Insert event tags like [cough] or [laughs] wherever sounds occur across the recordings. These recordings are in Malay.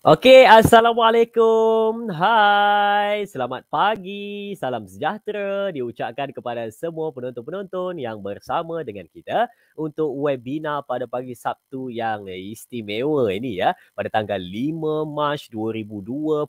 Okey, Assalamualaikum. Hai, selamat pagi. Salam sejahtera diucapkan kepada semua penonton-penonton yang bersama dengan kita untuk webinar pada pagi Sabtu yang istimewa ini ya. Pada tanggal 5 Mac 2022.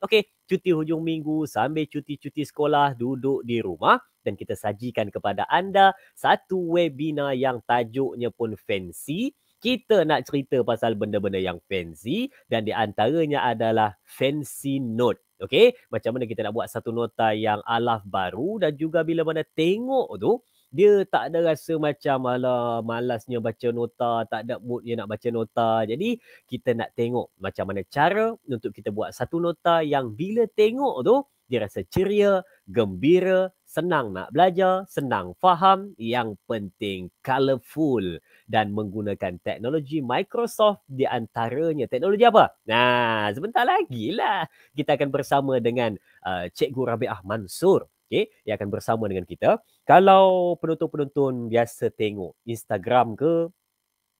Okey, cuti hujung minggu sambil cuti-cuti sekolah duduk di rumah dan kita sajikan kepada anda satu webinar yang tajuknya pun fancy kita nak cerita pasal benda-benda yang fancy dan di antaranya adalah fancy note. Okey, macam mana kita nak buat satu nota yang alaf baru dan juga bila mana tengok tu dia tak ada rasa macam ala malasnya baca nota, tak ada mood dia nak baca nota. Jadi kita nak tengok macam mana cara untuk kita buat satu nota yang bila tengok tu dia rasa ceria, gembira, senang nak belajar, senang faham, yang penting colourful dan menggunakan teknologi Microsoft di antaranya. Teknologi apa? Nah, sebentar lagi lah kita akan bersama dengan uh, Cikgu Rabi'ah Mansur. Okay, yang akan bersama dengan kita. Kalau penonton-penonton biasa tengok Instagram ke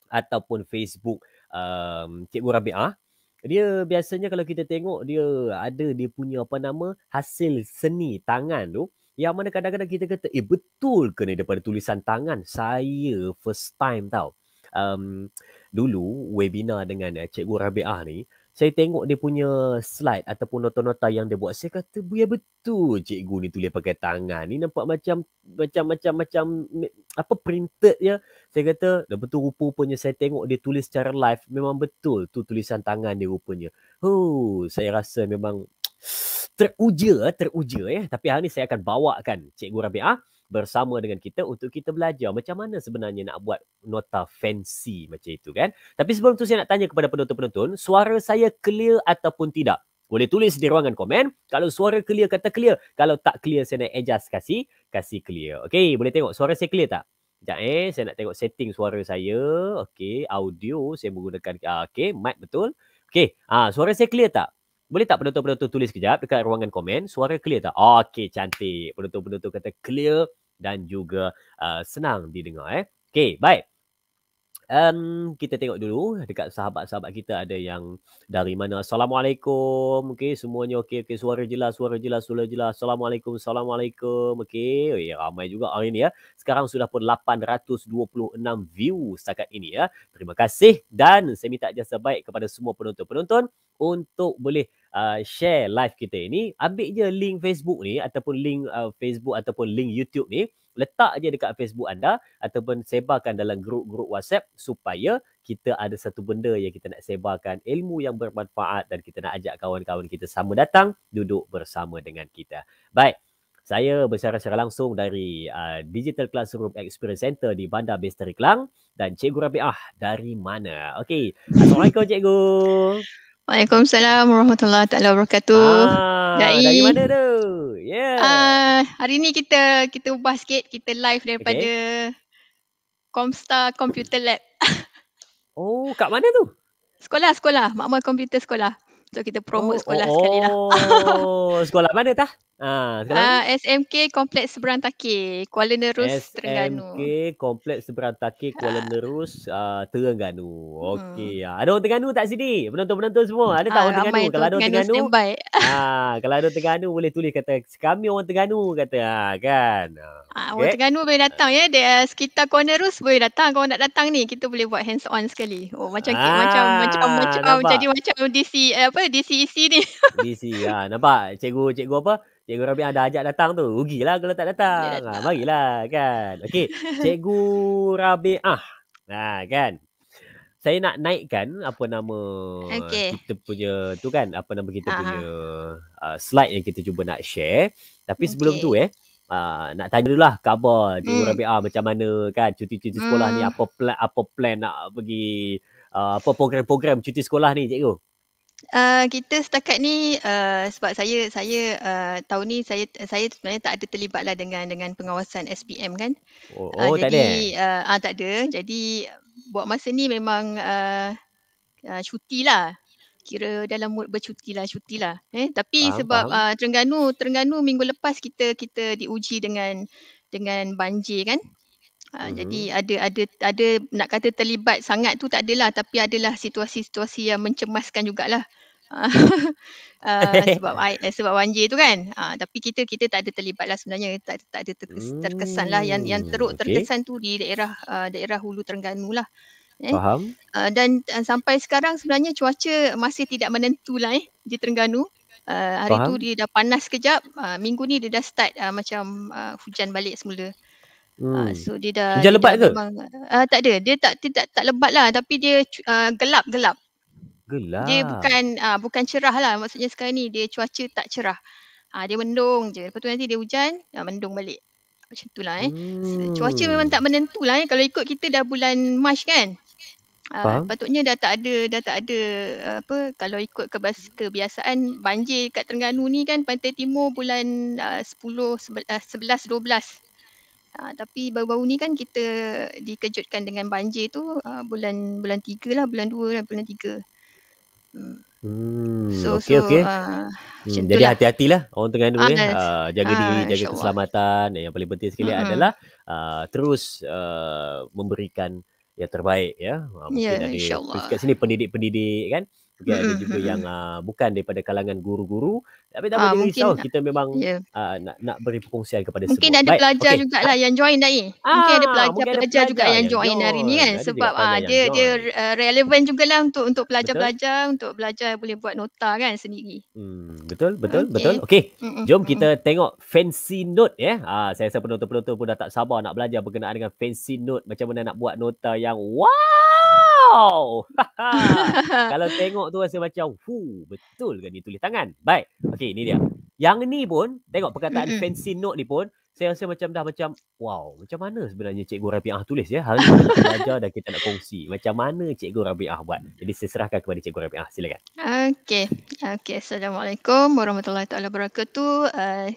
ataupun Facebook um, Cikgu Rabi'ah, dia biasanya kalau kita tengok dia ada dia punya apa nama hasil seni tangan tu yang mana kadang-kadang kita kata, eh betul ke ni daripada tulisan tangan? Saya first time tau. Um, dulu webinar dengan eh, Cikgu Rabi'ah ni, saya tengok dia punya slide ataupun nota-nota yang dia buat. Saya kata, ya betul cikgu ni tulis pakai tangan. Ni nampak macam, macam, macam, macam, apa printed ya. Saya kata, dah betul rupanya saya tengok dia tulis secara live. Memang betul tu tulisan tangan dia rupanya. Oh, saya rasa memang teruja, teruja ya. Tapi hari ni saya akan bawakan Cikgu Rabi'ah bersama dengan kita untuk kita belajar macam mana sebenarnya nak buat nota fancy macam itu kan. Tapi sebelum tu saya nak tanya kepada penonton-penonton, suara saya clear ataupun tidak? Boleh tulis di ruangan komen. Kalau suara clear, kata clear. Kalau tak clear, saya nak adjust kasih kasih clear. Okey, boleh tengok suara saya clear tak? Sekejap eh, saya nak tengok setting suara saya. Okey, audio saya menggunakan. Ah, okey, mic betul. Okey, ah suara saya clear tak? boleh tak penonton-penonton tulis kejap dekat ruangan komen suara clear tak? Okey, cantik. Penonton-penonton kata clear dan juga uh, senang didengar eh. Okey, baik. Um, kita tengok dulu dekat sahabat-sahabat kita ada yang dari mana. Assalamualaikum. Okay, semuanya Okay, Okey, suara jelas, suara jelas, suara jelas. Assalamualaikum, Assalamualaikum. Okey, ramai juga hari ini ya. Sekarang sudah pun 826 view setakat ini ya. Terima kasih dan saya minta jasa baik kepada semua penonton-penonton untuk boleh uh, share live kita ini ambil je link Facebook ni ataupun link uh, Facebook ataupun link YouTube ni letak je dekat Facebook anda ataupun sebarkan dalam grup-grup WhatsApp supaya kita ada satu benda yang kita nak sebarkan ilmu yang bermanfaat dan kita nak ajak kawan-kawan kita sama datang duduk bersama dengan kita. Baik. Saya bersiaran secara langsung dari uh, Digital Classroom Experience Center di Bandar Besteri Kelang dan Cikgu Rabiah dari mana? Okey. Assalamualaikum Cikgu. Waalaikumsalam warahmatullahi taala wabarakatuh. Ah, dari mana tu? Yeah. Ah, hari ni kita kita ubah sikit, kita live daripada okay. Comstar Computer Lab. [laughs] oh, kat mana tu? Sekolah, sekolah. makmal komputer sekolah. So kita promote oh, sekolah oh, sekali lah. Oh, [laughs] sekolah mana tah? Ha, sekolah uh, ah, SMK Kompleks Seberang Takir, Kuala Nerus, SMK Terengganu. SMK Kompleks Seberang Takir, Kuala Nerus, uh, [laughs] Terengganu. Hmm. Okey. Hmm. Ada orang Terengganu tak sini? Penonton-penonton semua. Ada tak uh, orang Terengganu? Ramai kalau ada orang Terengganu, ha, [laughs] uh, kalau ada Terengganu boleh tulis kata kami orang Terengganu kata ha, uh, kan. Uh, okay. Orang Terengganu boleh datang ya. Di uh, sekitar Kuala Nerus boleh datang. Kalau nak datang ni kita boleh buat hands on sekali. Oh macam ah, macam macam macam jadi macam DC uh, eh, apa apa DCEC e ni [laughs] DC e ha nampak cikgu cikgu apa cikgu Rabi ada ajak datang tu rugilah kalau tak datang, ha, datang. ha marilah kan okey cikgu Rabi ah ha kan saya nak naikkan apa nama okay. kita punya tu kan apa nama kita uh punya uh, slide yang kita cuba nak share tapi okay. sebelum tu eh Uh, nak tanya dulu dululah khabar Cikgu hmm. Rabi ah macam mana kan cuti-cuti sekolah ni hmm. apa plan apa plan nak pergi uh, apa program-program cuti sekolah ni cikgu Uh, kita setakat ni uh, sebab saya saya uh, tahun ni saya saya sebenarnya tak ada terlibatlah dengan dengan pengawasan SPM kan. Oh, oh uh, jadi, tak ada. Jadi uh, uh, tak ada. Jadi buat masa ni memang uh, uh, cuti lah. Kira dalam mood bercuti lah, cuti lah. Eh, tapi faham, sebab faham. Uh, Terengganu, Terengganu minggu lepas kita kita diuji dengan dengan banjir kan. Ha, hmm. Jadi ada ada ada nak kata terlibat sangat tu tak adalah tapi adalah situasi-situasi yang mencemaskan jugalah. uh, [laughs] [laughs] sebab I, eh, sebab Wan Jie tu kan uh, tapi kita kita tak ada terlibat lah sebenarnya tak, tak ada terkesan lah yang yang hmm, teruk terkesan tu di daerah uh, daerah Hulu Terengganu lah eh? Faham. Uh, dan uh, sampai sekarang sebenarnya cuaca masih tidak menentu lah eh, di Terengganu uh, hari Faham. tu dia dah panas sekejap uh, minggu ni dia dah start uh, macam uh, hujan balik semula Hmm. Uh, so dia dah Hujan lebat dia ke? Memang, uh, tak ada. Dia tak dia tak tak lebat lah tapi dia gelap-gelap. Ah, uh, gelap. Dia bukan uh, bukan cerah lah maksudnya sekarang ni dia cuaca tak cerah. Uh, dia mendung je. Lepas tu nanti dia hujan, uh, mendung balik. Macam tu lah eh. Hmm. Cuaca memang hmm. tak menentu lah eh. Kalau ikut kita dah bulan Mac kan. Uh, patutnya dah tak ada dah tak ada uh, apa kalau ikut kebiasaan banjir kat Terengganu ni kan pantai timur bulan uh, 10 11 12 Ha, tapi baru-baru ni kan kita dikejutkan dengan banjir tu uh, bulan bulan tiga lah, bulan dua lah, bulan tiga. Hmm. Hmm, so, okay, so, okay. Uh, ah, hmm, jadi lah. hati-hatilah orang tengah dulu ah, ya. Uh, jaga diri, ah, jaga keselamatan. Yang paling penting sekali mm-hmm. adalah uh, terus uh, memberikan yang terbaik ya. Mungkin ya, dari kat sini pendidik-pendidik kan juga mm-hmm. ada juga yang uh, bukan daripada kalangan guru-guru tapi tak apa uh, risau kita memang yeah. Ya. uh, nak nak beri perkongsian kepada mungkin semua. Ah, mungkin ada pelajar okay. jugalah yang join ni. Ah, mungkin ada pelajar-pelajar pelajar pelajar juga yang join, join hari ni kan ada sebab uh, dia join. dia uh, relevan jugalah untuk untuk pelajar-pelajar betul? untuk belajar boleh buat nota kan sendiri. Hmm betul betul okay. betul. Okey. Jom kita tengok fancy note ya. Yeah. Ah saya rasa penonton-penonton pun dah tak sabar nak belajar berkenaan dengan fancy note macam mana nak buat nota yang wow wow. [laughs] [laughs] Kalau tengok tu rasa macam hu betul kan dia tulis tangan. Baik. Okey, ni dia. Yang ni pun tengok perkataan mm-hmm. fancy note ni pun saya rasa macam dah macam wow, macam mana sebenarnya cikgu Rabiah tulis ya? Hari ni kita belajar dan kita nak kongsi. Macam mana cikgu Rabiah buat? Jadi saya serahkan kepada cikgu Rabiah. Silakan. Okey. Okey. Assalamualaikum warahmatullahi taala wabarakatuh. Uh,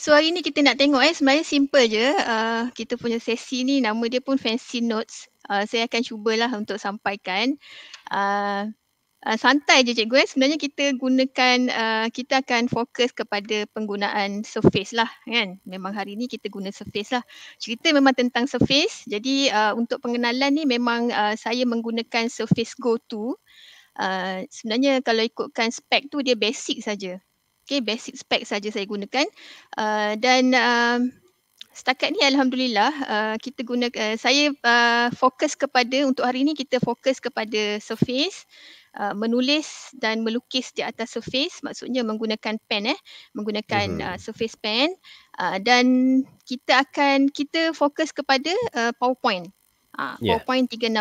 So hari ni kita nak tengok eh sebenarnya simple je uh, kita punya sesi ni nama dia pun fancy notes uh, saya akan cubalah untuk sampaikan. Uh, uh, santai je cikgu eh. Sebenarnya kita gunakan, uh, kita akan fokus kepada penggunaan surface lah kan. Memang hari ni kita guna surface lah. Cerita memang tentang surface. Jadi uh, untuk pengenalan ni memang uh, saya menggunakan surface go to. Uh, sebenarnya kalau ikutkan spek tu dia basic saja. Okay basic spec saja saya gunakan. Uh, dan uh, setakat ni alhamdulillah uh, kita guna uh, saya uh, fokus kepada untuk hari ni kita fokus kepada surface Uh, menulis dan melukis di atas surface maksudnya menggunakan pen eh menggunakan uh-huh. uh, surface pen uh, dan kita akan kita fokus kepada uh, powerpoint 4.365 ah,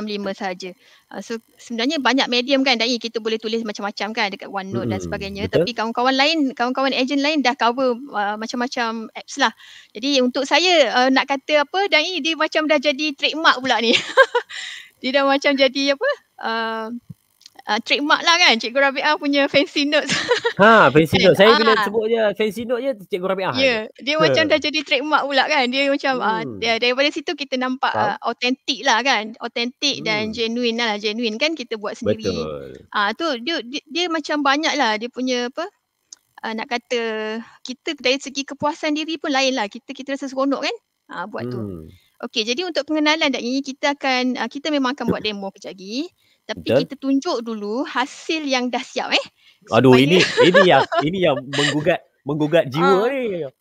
ya. saja. Ah, so sebenarnya banyak medium kan Dai kita boleh tulis macam-macam kan dekat OneNote hmm, dan sebagainya betul? tapi kawan-kawan lain kawan-kawan ejen lain dah cover uh, macam-macam apps lah. Jadi untuk saya uh, nak kata apa Dai dia macam dah jadi trademark pula ni. [laughs] dia dah macam jadi apa? Uh, uh, ah, trademark lah kan Cikgu Rabi'ah punya fancy notes. Ha, fancy [laughs] notes. Saya kena ah. sebut je fancy note je Cikgu Rabi'ah. Ya, yeah. dia ha. macam dah jadi trademark pula kan. Dia macam ah, hmm. uh, dia, daripada situ kita nampak autentik uh, lah kan. Authentic hmm. dan genuine lah. Genuine kan kita buat sendiri. Ah uh, tu dia, dia, dia macam banyak lah dia punya apa uh, nak kata kita dari segi kepuasan diri pun lain lah. Kita, kita rasa seronok kan uh, buat hmm. tu. Okey, jadi untuk pengenalan dan ini kita akan kita memang akan buat [coughs] demo kejap tapi Betul. kita tunjuk dulu hasil yang dah siap eh. Aduh ini ini yang ini yang menggugat menggugat ah. jiwa ah,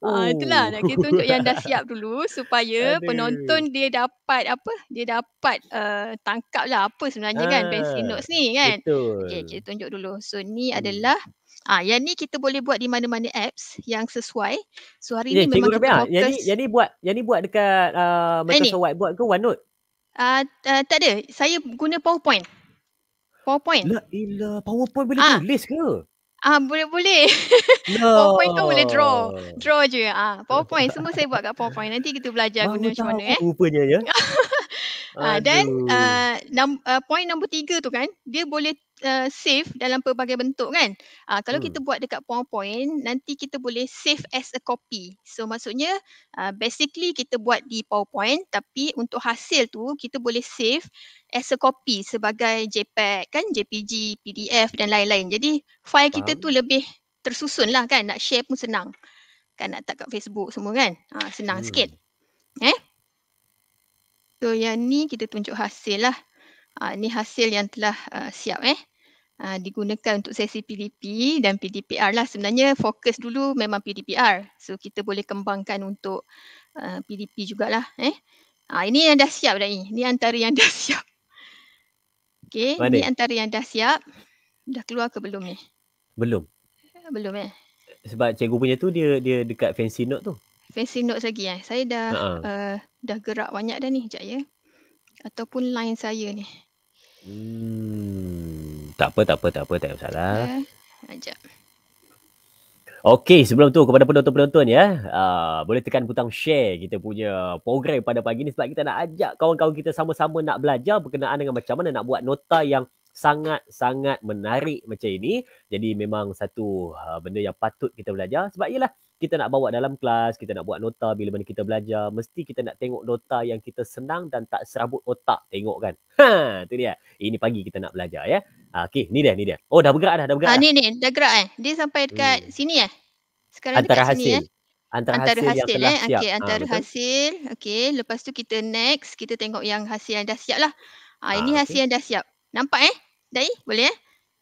Oh. Ah, itulah nak kita tunjuk yang dah siap dulu supaya Aduh. penonton dia dapat apa? Dia dapat uh, tangkap lah apa sebenarnya kan, ah, kan pencil notes ni kan. Okay kita tunjuk dulu. So ni hmm. adalah ah yang ni kita boleh buat di mana-mana apps yang sesuai. So hari ni, ni memang kita fokus. Yang ni yang ni buat yang ni buat dekat uh, Microsoft Whiteboard ke OneNote? Ah uh, uh, tak ada. Saya guna PowerPoint. PowerPoint. La ilah, PowerPoint boleh ah. tulis ke? Ah boleh boleh. [laughs] PowerPoint tu boleh draw. Draw je. Ah [laughs] PowerPoint semua saya buat kat PowerPoint. Nanti kita belajar Baru guna macam mana eh. Rupanya ya. [laughs] ah dan uh, uh, point nombor tiga tu kan dia boleh uh, eh, save dalam pelbagai bentuk kan. Uh, kalau hmm. kita buat dekat PowerPoint, nanti kita boleh save as a copy. So maksudnya uh, basically kita buat di PowerPoint tapi untuk hasil tu kita boleh save as a copy sebagai JPEG kan, JPG, PDF dan lain-lain. Jadi file kita tu lebih tersusun lah kan, nak share pun senang. Kan nak tak kat Facebook semua kan, uh, senang hmm. sikit. Eh? So yang ni kita tunjuk hasil lah. Uh, ah, ini hasil yang telah uh, siap eh. Uh, digunakan untuk sesi PDP dan PDPR lah sebenarnya fokus dulu memang PDPR. So kita boleh kembangkan untuk uh, PDP jugalah eh. Uh, ini yang dah siap dah ni. Ini antara yang [laughs] dah siap. Okay. Mana? Ini antara yang dah siap. Dah keluar ke belum ni? Eh? Belum. Belum eh. Sebab cikgu punya tu dia dia dekat fancy note tu. Fancy note lagi eh. Saya dah uh-huh. uh, dah gerak banyak dah ni. Sekejap ya. Ataupun line saya ni. Hmm, tak apa, tak apa, tak apa, tak ada masalah. Ya, ajak. Okey, sebelum tu kepada penonton-penonton ya, uh, boleh tekan butang share kita punya program pada pagi ni sebab kita nak ajak kawan-kawan kita sama-sama nak belajar berkenaan dengan macam mana nak buat nota yang sangat-sangat menarik macam ini. Jadi memang satu uh, benda yang patut kita belajar sebab iyalah kita nak bawa dalam kelas, kita nak buat nota bila mana kita belajar, mesti kita nak tengok nota yang kita senang dan tak serabut otak tengok kan. Ha, tu dia. Ini pagi kita nak belajar ya. Ha, ah, okay, ni dia, ni dia. Oh, dah bergerak dah, dah bergerak. Ha, ni ni, dah gerak eh. Dia sampai dekat hmm. sini eh. Sekarang antara dekat hasil. sini eh. Antara, antara hasil, hasil yang telah eh. siap. Okay, ah, antara ha, hasil. Okay, lepas tu kita next, kita tengok yang hasil yang dah siap lah. Ha, ini okay. hasil yang dah siap. Nampak eh? Dai, eh? boleh eh?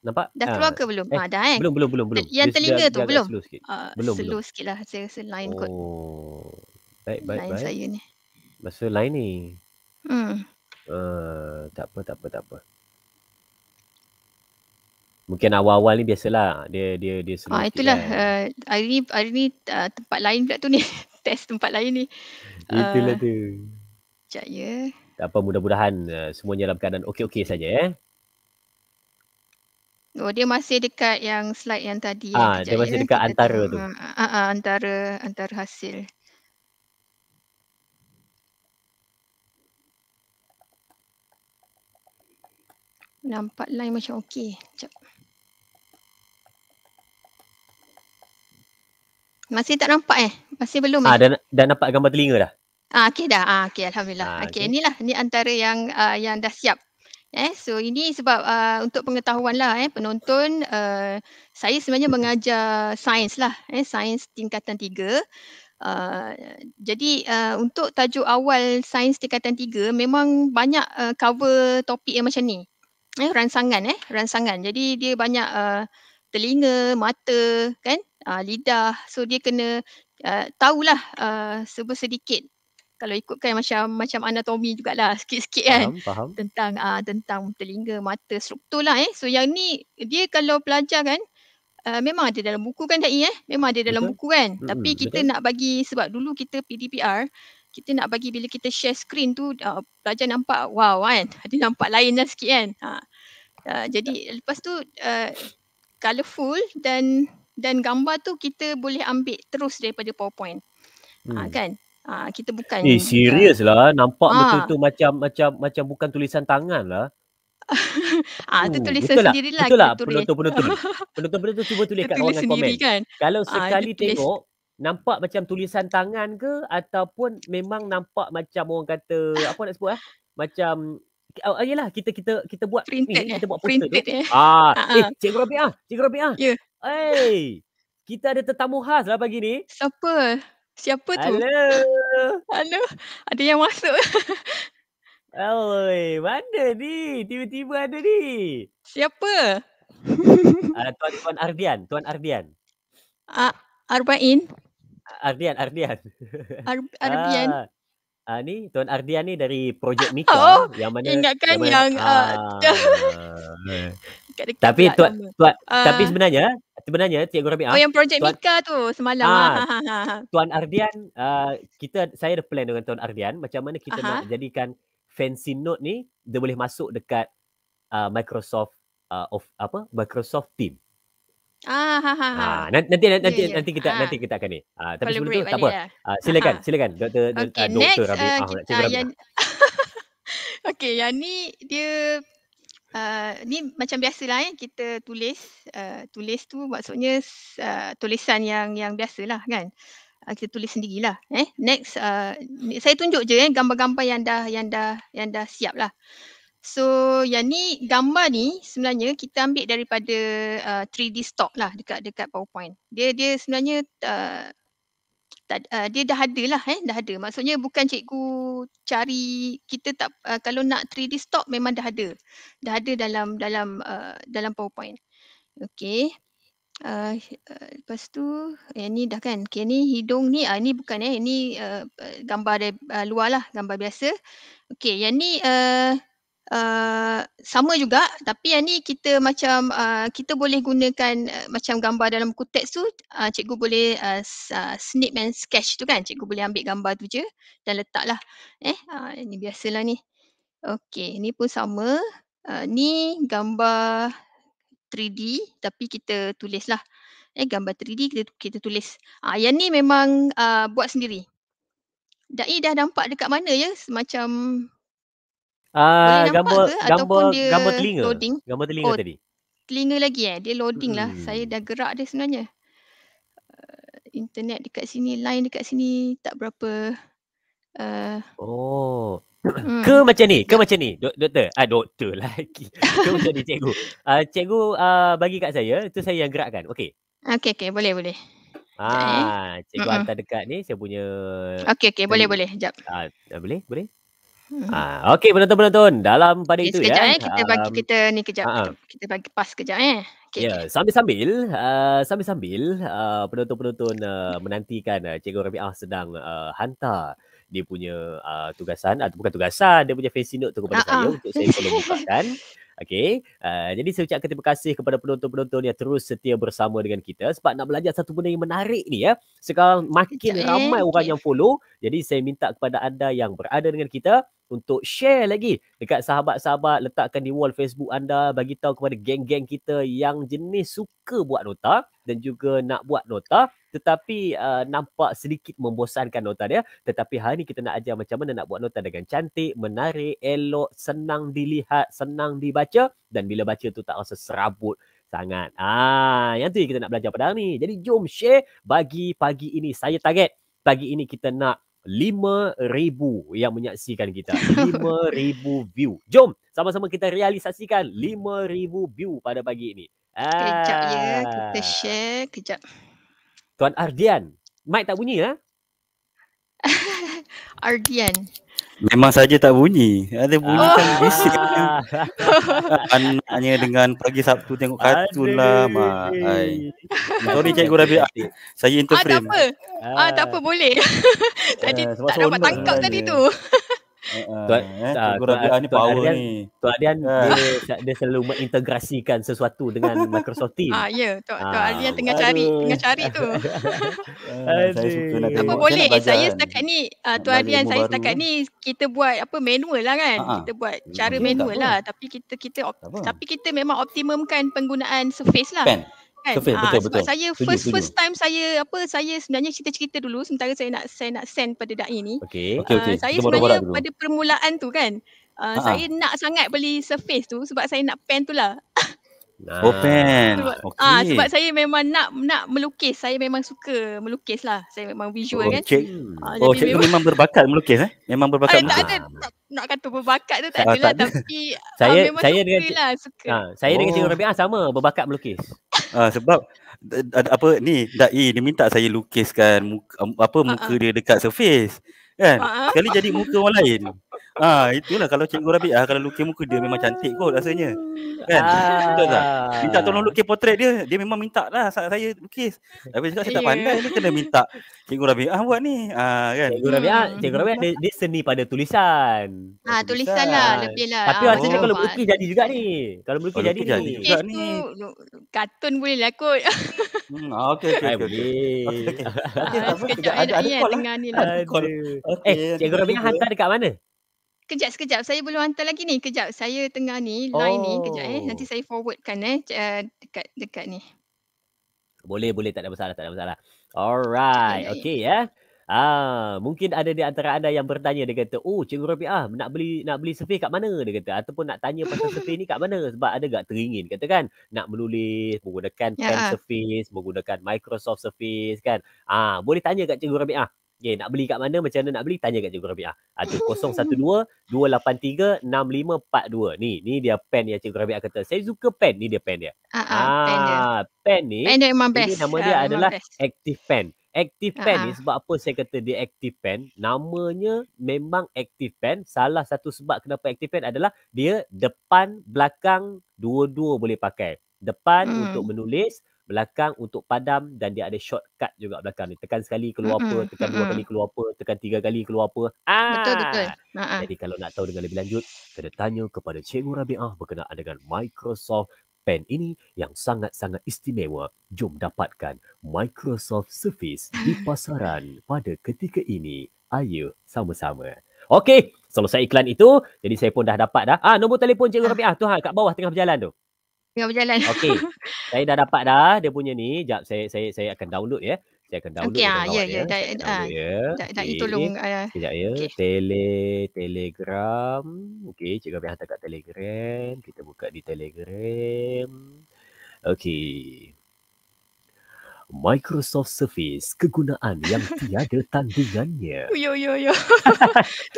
Nampak? Dah ah. keluar ke belum? Eh, ha, dah eh? Belum, belum, belum. belum. Yang telinga tu agak belum? Slow sikit. Uh, belum, slow belum. sikit lah. Saya rasa line oh. kot. Baik, baik, line baik. Line saya ni. Masa line ni. Hmm. Uh, tak apa, tak apa, tak apa. Mungkin awal-awal ni biasalah. Dia dia dia selalu. Ah itulah. Uh, hari ni hari ni uh, tempat lain pula tu ni. [laughs] Test tempat lain ni. Itulah uh, tu. Jaya. Tak apa mudah-mudahan uh, semuanya dalam keadaan okey-okey saja eh. Oh dia masih dekat yang slide yang tadi. Ah dia ya, masih dekat antara tu. Ah uh, uh, uh, antara antara hasil. Nampak line macam okey. Cep. Masih tak nampak eh? Masih belum ah, eh? Ah dah dah nampak gambar telinga dah. Ah okey dah. Ah okey alhamdulillah. Ah, okey okay. inilah ni antara yang uh, yang dah siap. Eh, so ini sebab uh, untuk pengetahuan lah eh, penonton, uh, saya sebenarnya mengajar sains lah, eh, sains tingkatan tiga. Uh, jadi uh, untuk tajuk awal sains tingkatan tiga, memang banyak uh, cover topik yang macam ni. Eh, ransangan eh, ransangan. Jadi dia banyak uh, telinga, mata, kan, uh, lidah. So dia kena uh, tahulah uh, sebesar sedikit kalau ikutkan macam macam anatomi jugalah sikit-sikit kan faham, faham. tentang uh, tentang telinga mata struktur lah eh so yang ni dia kalau pelajar kan uh, memang ada dalam buku kan dai eh memang ada dalam betul. buku kan hmm, tapi kita betul. nak bagi sebab dulu kita PDPR kita nak bagi bila kita share screen tu uh, pelajar nampak wow kan ada [laughs] nampak lain lah sikit kan ha. Uh, jadi lepas tu uh, colourful dan dan gambar tu kita boleh ambil terus daripada powerpoint hmm. uh, kan Ah ha, kita bukan Eh serius lah nampak ha. Ah. betul tu macam macam macam bukan tulisan tangan lah. [laughs] Ah ha, tu oh, tulisan betul sendirilah betul lah, kita tulis. Betul penonton [laughs] penonton. Penonton cuba tulis kat ruangan komen. Kan? Kalau ah, sekali ha, tengok nampak macam tulisan tangan ke ataupun memang nampak macam orang kata apa nak sebut eh? Macam Oh, ah, yalah kita kita kita buat printed eh. kita buat poster printed tu. Eh. Ah, uh-huh. eh Cikgu Rabiah, Cikgu Rabiah. Ya. Yeah. Hey, kita ada tetamu khas lah pagi ni. Siapa? Siapa tu? Halo. Halo. Ada yang masuk. Oi, mana ni? Tiba-tiba ada ni. Siapa? Ah, uh, tuan tuan Ardian, tuan Ardian. Ah, uh, Arbain. Ardian, Ardian. Ar [laughs] Arbian. Ah, uh, ni tuan Ardian ni dari projek Mika oh, oh yang mana ingatkan yang, mana, yang uh, uh, [laughs] Tapi tuan, tuan uh, tapi sebenarnya sebenarnya Cikgu Rabi'ah. Oh yang projek Mika tu semalam. Ah, [laughs] Tuan Ardian, uh, kita saya ada plan dengan Tuan Ardian macam mana kita uh nak jadikan fancy note ni dia boleh masuk dekat uh, Microsoft uh, of apa? Microsoft Team. Ah ha ha. ha. Ah, nanti nanti yeah, yeah. nanti kita ah. nanti kita akan ni. Ah tapi sebelum tu tak apa. Ya. Ah, silakan silakan Dr. Okay, Dr. Rabi'ah. Uh, ah, yang... [laughs] yang ni dia uh, ni macam lah eh kita tulis uh, tulis tu maksudnya uh, tulisan yang yang biasa lah kan uh, kita tulis sendirilah eh next uh, ni, saya tunjuk je eh gambar-gambar yang dah yang dah yang dah siap lah so yang ni gambar ni sebenarnya kita ambil daripada uh, 3D stock lah dekat dekat powerpoint dia dia sebenarnya uh, tak, uh, ah, dia dah ada lah eh dah ada maksudnya bukan cikgu cari kita tak uh, kalau nak 3D stock memang dah ada dah ada dalam dalam uh, dalam powerpoint okey Uh, lepas tu yang ni dah kan okay, ni hidung ni ah uh, ni bukan eh ini uh, gambar dari uh, luar lah gambar biasa Okay. yang ni uh, uh, sama juga tapi yang ni kita macam uh, kita boleh gunakan uh, macam gambar dalam buku teks tu uh, cikgu boleh uh, uh, snip and sketch tu kan cikgu boleh ambil gambar tu je dan letaklah eh uh, ah, ini biasalah ni okey ni pun sama uh, ni gambar 3D tapi kita tulislah eh gambar 3D kita kita tulis ah uh, yang ni memang uh, buat sendiri Dai dah nampak dekat mana ya macam Ah, gambar ke? gambar dia gambar telinga. Loading? Gambar telinga oh, tadi. Telinga lagi eh. Dia loading lah. hmm. lah. Saya dah gerak dia sebenarnya. Uh, internet dekat sini, line dekat sini tak berapa. Uh, oh. Hmm. Ke macam ni, ke ya. macam ni. Doktor, ah doktor lagi. [laughs] Ke macam ni cikgu. Ah uh, cikgu uh, bagi kat saya, tu saya yang gerakkan. Okey. Okey okey, boleh boleh. Ah, eh. cikgu uh-uh. hantar dekat ni saya punya Okey okey, boleh boleh. Jap. Ah, ah boleh, boleh. Ha, okey penonton-penonton, dalam pada okay, itu sekejap, ya. Sekejap eh, kita um, bagi kita ni kejap. uh Kita bagi pas kejap eh. Okay, ya, yeah, sambil-sambil, uh, sambil-sambil uh, penonton-penonton uh, menantikan uh, Cikgu Rabi'ah sedang uh, hantar dia punya uh, tugasan, atau uh, bukan tugasan, dia punya fancy note tu kepada uh-huh. saya untuk saya follow bukakan. [laughs] Okay. Uh, jadi saya ucapkan terima kasih kepada penonton-penonton yang terus setia bersama dengan kita sebab nak belajar satu benda yang menarik ni ya. Sekarang makin eh, ramai okay. orang yang follow. Jadi saya minta kepada anda yang berada dengan kita untuk share lagi dekat sahabat-sahabat, letakkan di wall Facebook anda, bagi tahu kepada geng-geng kita yang jenis suka buat nota dan juga nak buat nota tetapi uh, nampak sedikit membosankan nota dia tetapi hari ni kita nak ajar macam mana nak buat nota dengan cantik, menarik, elok, senang dilihat, senang dibaca baca dan bila baca tu tak rasa serabut sangat. Ah, yang tu kita nak belajar pada hari ni. Jadi jom share bagi pagi ini. Saya target pagi ini kita nak 5,000 yang menyaksikan kita. 5,000 [laughs] view. Jom sama-sama kita realisasikan 5,000 view pada pagi ini. Ah. Kejap ya, ah. kita share. Kejap. Tuan Ardian, mic tak bunyi ya? [laughs] Ardian. Memang saja tak bunyi. Ada bunyi ah. kan bisik. Kan. [laughs] Anaknya dengan pagi Sabtu tengok kartun lah mak. Ay. Sorry cikgu Rabi Ali. [laughs] Saya interpret. Ah, tak apa. Ah, tak apa boleh. [laughs] tadi eh, tak dapat tangkap tadi tu. Tuan, eh, ah, Tuan, Tuan, Tuan, Tuan power Adrian, ni. Tuan Adrian ah. dia, dia selalu mengintegrasikan sesuatu dengan [laughs] Microsoft Team. Ah, ya, Tuan, ah. Tuan Adrian tengah Aduh. cari, tengah cari tu. Aduh. [laughs] Apa boleh, eh, saya setakat ni, uh, Tuan Adrian, saya setakat ni, kita buat apa manual lah kan. ha Kita buat hmm, cara okay, manual lah. Tapi kita, kita tapi kita memang optimumkan penggunaan surface lah. Pen kan Sefail, ah, betul, sebab betul. saya first tujuh. first time saya apa saya sebenarnya cerita-cerita dulu sementara saya nak saya nak send pada dai ini okey uh, ah, okay, okay. saya sebenarnya dulu. pada permulaan tu kan uh, saya nak sangat beli surface tu sebab saya nak pen tu lah Nah. Oh pen. Okay. Ah, sebab saya memang nak nak melukis. Saya memang suka melukis lah. Saya memang visual oh, kan. cik. kan. oh, cikgu memang... memang berbakat melukis eh? Memang berbakat Ay, Tak ada. nak kata berbakat tu tak, ah, tak Tapi saya, ah, memang saya dengan, lah. Suka. Ah, saya oh. dengan Cikgu Rabi'ah sama. Berbakat melukis. Ah sebab apa ni dai dia minta saya lukiskan muka, apa muka uh-uh. dia dekat surface. Kan? uh Sekali jadi muka orang lain. [laughs] Ah, ha, itulah kalau cikgu ah kalau lukis muka dia memang cantik kot rasanya. Kan? Ah. Betul tak? Minta tolong lukis potret dia, dia memang minta lah saat saya lukis. Tapi saya tak pandai ni kena minta cikgu ah buat ni. Ah, ha, kan? Cikgu Rabiah, hmm. cikgu Rabiah dia, dia, seni pada tulisan. Ah, ha, tulisan, lah lebih lah. Tapi rasanya oh. kalau lukis jadi juga ni. Kalau lukis, kalau lukis jadi, juga eh, ni. Lukis katun boleh lah kot. [laughs] Hmm, okay, okay, okay. Boleh. Okay, okay. Sekejap, ada, ada, ada call lah. Ada lah. call. Okay, eh, ada eh, Cikgu Rabina hantar dekat mana? Kejap, sekejap. Saya belum hantar lagi ni. Kejap, saya tengah ni, line oh. ni. Kejap eh. Nanti oh. saya forwardkan eh, eh. Dekat, dekat ni. Boleh, boleh. Tak ada masalah, tak ada masalah. Alright. Okay, ya. Yeah. Ah, mungkin ada di antara anda yang bertanya dia kata, "Oh, Cikgu Rabiah, nak beli nak beli surfing kat mana?" dia kata ataupun nak tanya pasal surfing ni kat mana sebab ada gak teringin kata kan nak menulis menggunakan yeah. pen ah. surface menggunakan Microsoft Surface kan. Ah, boleh tanya kat Cikgu Rabiah. Okay, eh, nak beli kat mana, macam mana nak beli, tanya kat Cikgu Rabiah. Itu 012-283-6542. Ni, ni dia pen yang Cikgu Rabiah kata. Saya suka pen. Ni dia pen dia. Uh-uh, ah, pen dia. Ah, pen ni, pen dia memang best. Ini nama dia uh, adalah best. Active Pen. Active ha, Pen ni ha. sebab apa saya kata dia Active Pen? Namanya memang Active Pen. Salah satu sebab kenapa Active Pen adalah dia depan, belakang, dua-dua boleh pakai. Depan mm. untuk menulis, belakang untuk padam dan dia ada shortcut juga belakang ni. Tekan sekali keluar mm-hmm. apa, tekan mm-hmm. dua kali keluar apa, tekan tiga kali keluar apa. Ah. Betul betul. Uh-huh. Jadi kalau nak tahu dengan lebih lanjut, kena tanya kepada Cikgu Rabiah berkenaan dengan Microsoft pen ini yang sangat-sangat istimewa. Jom dapatkan Microsoft Surface di [laughs] pasaran pada ketika ini. Ayo sama-sama. Okey, selesai iklan itu. Jadi saya pun dah dapat dah. Ah, nombor telefon Cikgu ah. Rabiah tu ha, kat bawah tengah berjalan tu. Tengah berjalan. Okey. [laughs] saya dah dapat dah dia punya ni. Jap saya saya saya akan download ya saya akan download okay, ah, ya ya ah, ah, ya dan okay. tolong uh, kejap ya tele telegram Okay, cikgu boleh hantar kat telegram kita buka di telegram Okay. Microsoft Surface kegunaan yang tiada tandingannya. Yo yo yo.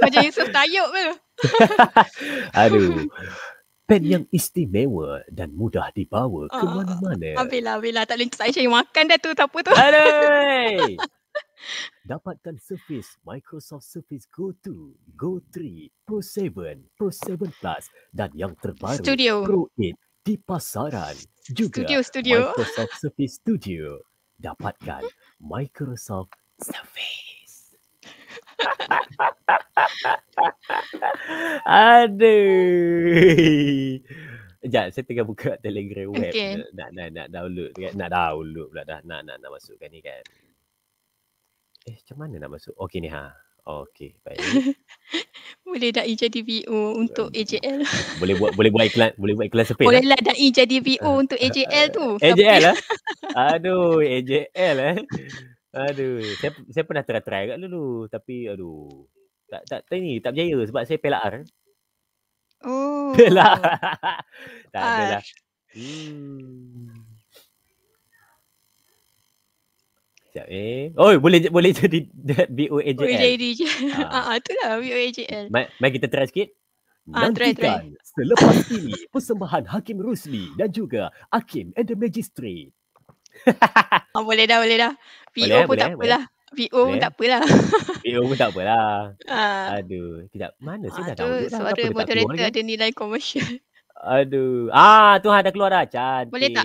Macam Yusuf Tayub ke? [laughs] Aduh. [laughs] pen hmm. yang istimewa dan mudah dibawa ke ah, ah, ah. mana-mana. Ambillah, ambillah. Tak boleh saya makan dah tu, tak apa tu. Aduh! [laughs] Dapatkan Surface Microsoft Surface Go 2, Go 3, Pro 7, Pro 7 Plus dan yang terbaru studio. Pro 8 di pasaran. Juga studio, studio. Microsoft Surface Studio. Dapatkan Microsoft Surface. Aduh. Sekejap, saya tengah buka Telegram web. Okay. Nak, nak, nak download. Nak, kan. nak download pula dah. Nak, nak, nak masukkan ni kan. Eh, macam mana nak masuk? Okey ni ha. Okey, baik. [laughs] boleh dah jadi VO untuk AJL. boleh buat boleh buat iklan, boleh buat iklan sepi. Boleh lah dai jadi VO ah. untuk AJL tu. AJL [laughs] lah. Aduh, AJL eh. Aduh, saya, saya pernah try-try kat dulu tapi aduh. Tak tak tak ni, tak berjaya sebab saya pelak R. Oh. [laughs] Pelak. [laughs] tak ada lah. Hmm. eh. Oi, boleh boleh [laughs] jadi BOAJL. BOAJL. Ha. ah, itulah BOAJL. Mai mai kita try sikit. Ah, try, try. selepas ini persembahan Hakim Rusli dan juga Hakim and the Magistrate. ah, boleh dah, boleh dah. VO boleh, pun tak apalah. Boleh. VO [laughs] pun tak apalah. VO pun tak apalah. Aduh, tidak mana saya ah, dah tahu. Suara moderator ada nilai komersial. [laughs] Aduh. Ah, tu ada keluar dah. Cantik. Boleh tak?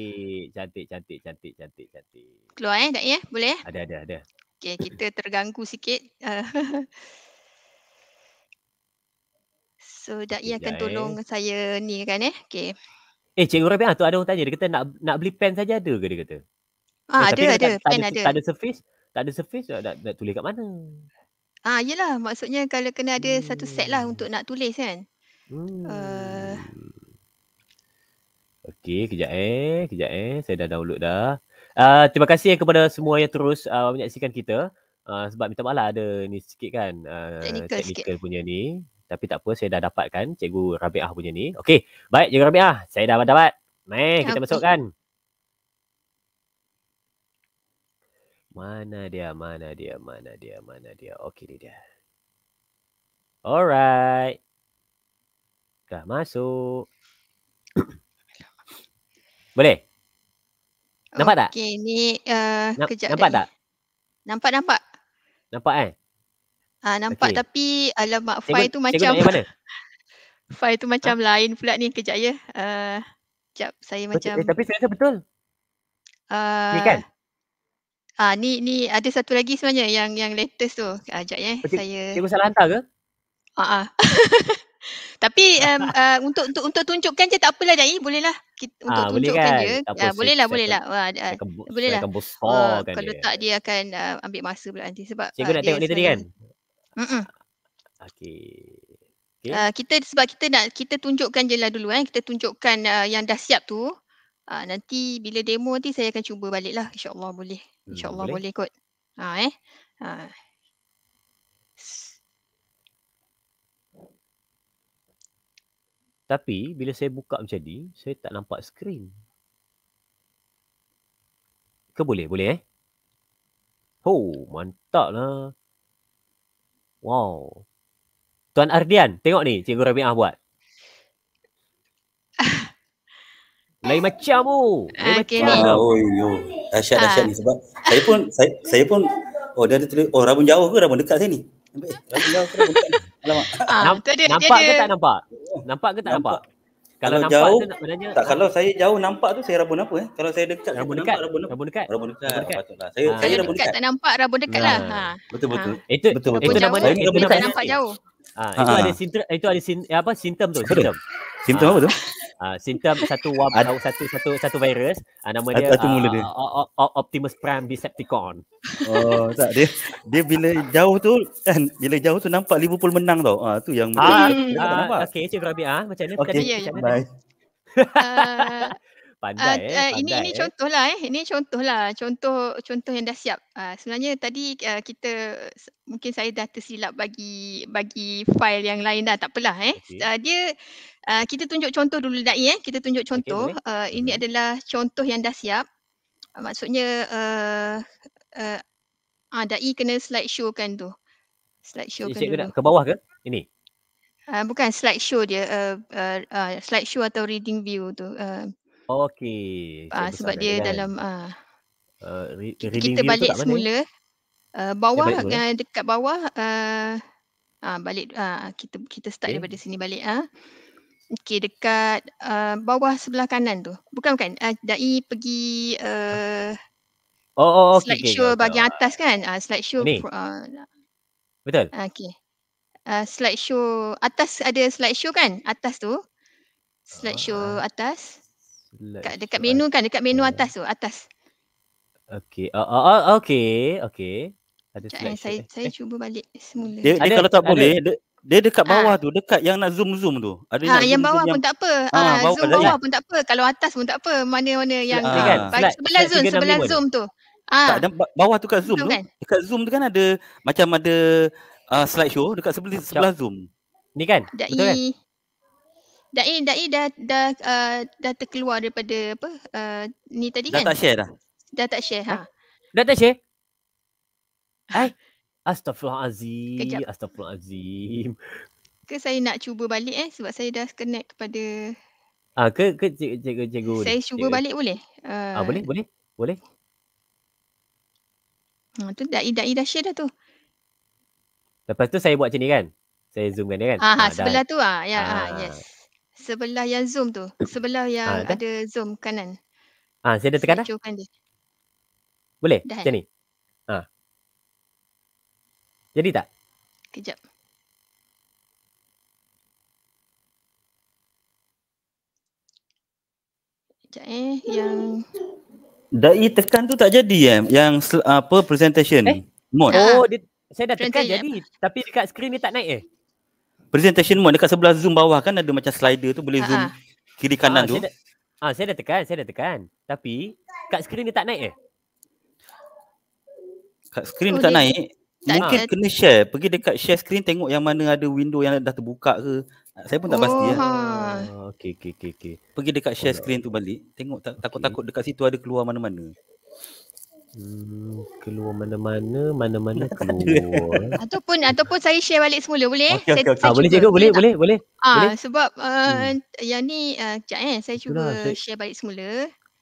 Cantik, cantik, cantik, cantik, cantik. Keluar eh, tak ya? Boleh? Eh? Ada, ada, ada. Okay, kita terganggu sikit. [laughs] so, Da'i akan tolong eh. saya ni kan eh. Okay. Eh, Cikgu Rabia, tu ada orang tanya. Dia kata nak nak beli pen saja ada ke dia kata? Ah, ada, ada. Pen ada. Tak ada surface. Tak ada surface, nak, nak, nak tulis kat mana? Ah, yelah. Maksudnya kalau kena ada hmm. satu set lah untuk nak tulis kan. Hmm. Uh. Okay, kejap eh. Kejap eh. Saya dah download dah. Uh, terima kasih eh kepada semua yang terus uh, menyaksikan kita. Uh, sebab minta maaf lah ada ni sikit kan. Uh, technical, technical sikit. punya ni. Tapi tak apa, saya dah dapatkan Cikgu Rabi'ah punya ni. Okey, baik Cikgu Rabi'ah. Saya dah dapat. Mari kita okay. masukkan. Mana dia? Mana dia? Mana dia? Mana dia? Okey dia dia. Alright. Dah masuk. [coughs] Boleh? Nampak okay, tak? Okey ni uh, eh, Na- kejap Nampak dari. tak? Nampak nampak. Nampak kan? Eh? Ah nampak okay. tapi alamak file cikgu, tu cikgu macam mana? [laughs] file tu macam ha? lain pula ni kejap ya. Uh, eh, kejap saya macam eh, Tapi saya rasa betul. Uh, ni kan? Ah ha, ni ni ada satu lagi sebenarnya yang yang latest tu. Ah ya. Eh, okay. Saya Cikgu salah hantar ke? Ha ah. ah. [laughs] Tapi um, uh, [laughs] untuk untuk untuk tunjukkan je tak apalah Jai, bolehlah. Kita, ah, ha, untuk boleh tunjukkan kan? je. Ah ha, bolehlah, bolehlah. Wah, bolehlah. Akan Kalau dia. tak dia akan uh, ambil masa pula nanti sebab Cikgu uh, nak tengok ni tadi kan? Hmm. Okey. Okay. Uh, kita sebab kita nak kita tunjukkan je lah dulu eh. Kita tunjukkan uh, yang dah siap tu uh, nanti bila demo nanti saya akan cuba baliklah insyaallah boleh hmm, insyaallah hmm, boleh. boleh kot ha eh ha tapi bila saya buka macam ni saya tak nampak skrin ke boleh boleh eh Oh, mantap lah. Wow. Tuan Ardian, tengok ni Cikgu Rabi'ah buat. Lain macam tu. Lain okay, macam. Oh, yo, oh. Dahsyat, ha. ni. Sebab saya pun, saya, saya pun, oh dia ada tulis, oh rabun jauh ke rabun dekat sini? Eh? Rabun jauh ke rabun dekat? Alamak. Ha, [laughs] ah, Namp- nampak dia, ke tak nampak? Nampak ke tak nampak? Kalau, kalau jauh, tu, badannya, tak, kalau saya jauh nampak tu saya rabun apa eh? Kalau saya dekat, rabun dekat. Nampak, rabun, rabun dekat. Rabun dekat. Rabun dekat. Ha. Saya, ha. saya rabun dekat. Tak nampak, rabun dekat lah. Ha. Betul, betul. Itu, betul, betul. Itu nama dia. Tak nampak jauh. Ah, ha, itu ada sintem, itu ada sin, eh, apa sintem tu? Sintem. Sintem apa tu? Ah, simptom satu wab satu, satu satu satu virus uh, nama dia, satu uh, dia. O- o- o- Optimus Prime Decepticon. Oh tak dia dia bila jauh tu kan bila jauh tu nampak Liverpool menang tau. Ah uh, tu yang ah, dia, uh, dia okay, Cik Rabi ah macam ni okay, tadi? Yeah, bye. [laughs] Pandai, uh, eh, pandai ini eh. ini contohlah eh ini contohlah contoh contoh yang dah siap uh, sebenarnya tadi uh, kita mungkin saya dah tersilap bagi bagi fail yang lain dah tak apalah eh okay. uh, dia Ah, kita tunjuk contoh dulu dai eh. Kita tunjuk contoh. Okay, uh, ah, ini mm-hmm. adalah contoh yang dah siap. Ah, maksudnya uh, uh, dai kena slide show kan tu. Slide show kan. Ke, ke bawah ke? Ini. Uh, bukan slide show dia uh, uh, uh, slide show atau reading view tu. Uh, Okey. Uh, sebab dia kan. dalam uh, uh, re- kita balik semula. Uh, bawah balik uh, dekat bawah uh, uh, balik uh, kita kita start okay. daripada sini balik ah. Uh. Okay, dekat uh, bawah sebelah kanan tu. Bukan bukan. Uh, Dai pergi uh, oh, oh, oh okay, slide okay, show okay, bagi okay. atas kan? Uh, ah, slide show. uh, ah, Betul. Okay. Uh, slide show atas ada slide show kan? Atas tu. Slide show uh, atas. Slide dekat menu kan? Dekat menu atas tu. Atas. Okay. Uh, uh, okay. Okay. Ada slide saya, Saya, eh, eh. cuba balik semula. Dia, dia kalau tak ada. boleh, dia, dia dekat ah. bawah ha. tu, dekat yang nak zoom-zoom tu. Ada ha, yang ah, bawah pun tak apa. Ha, ha, bawah zoom bawah pun tak apa. Kalau atas pun tak apa. Mana-mana yang ha. kan? Flat, sebelah zoom, sebelah zoom tu. Ha. Tak, bawah tu kat zoom, zoom tu. Kan? Dekat zoom tu kan ada macam ada uh, slide show dekat sebelah, sebelah zoom. Ni kan? Da'i. Betul kan? Da'i, da'i dah dah, uh, dah terkeluar daripada apa? Uh, ni tadi dah kan? Dah tak share dah. Dah tak share ha. ha? Dah tak share? Hai. [laughs] Astaghfirullahalazim. Kejap. Astaghfirullahalazim. Ke saya nak cuba balik eh sebab saya dah connect kepada Ah ke ke cikgu cikgu. cikgu saya cuba cikgu. balik boleh? Uh... Ah boleh boleh. Boleh. Ah, ha tu dah dah dah share dah tu. Lepas tu saya buat macam ni kan. Saya zoom kan dia kan. Ah, ha, ah sebelah dah. tu ah ya ah. ah yes. Sebelah yang zoom tu. Sebelah yang ah, ada zoom kanan. Ah saya dah tekan dah. Cubakan dia. Boleh? Dah. Macam eh? ni. Ah. Jadi tak? Kejap. Kejap eh yang Dai tekan tu tak jadi eh yang apa presentation eh? mode. Ah, oh dia, saya dah tekan jadi tapi dekat skrin ni tak naik eh. Presentation mode dekat sebelah zoom bawah kan ada macam slider tu boleh ah, zoom Ha-ha. kiri kanan ah, tu. ah saya dah tekan, saya dah tekan. Tapi kat skrin ni tak naik eh. Kat skrin oh, tak dia. naik tak mungkin ada. kena share pergi dekat share screen tengok yang mana ada window yang dah terbuka ke saya pun tak oh, pasti ya. Ah, okey okey okey okey. Pergi dekat share oh, screen tu balik. Tengok tak takut-takut okay. dekat situ ada keluar mana-mana. Hmm, keluar mana-mana, mana-mana [laughs] keluar. ataupun ataupun saya share balik semula boleh? Eh? Okay, okay, okay. ah, boleh cikgu boleh lah. boleh boleh. Ah boleh? sebab uh, hmm. yang ni uh, eh saya cuba Itulah, saya... share balik semula.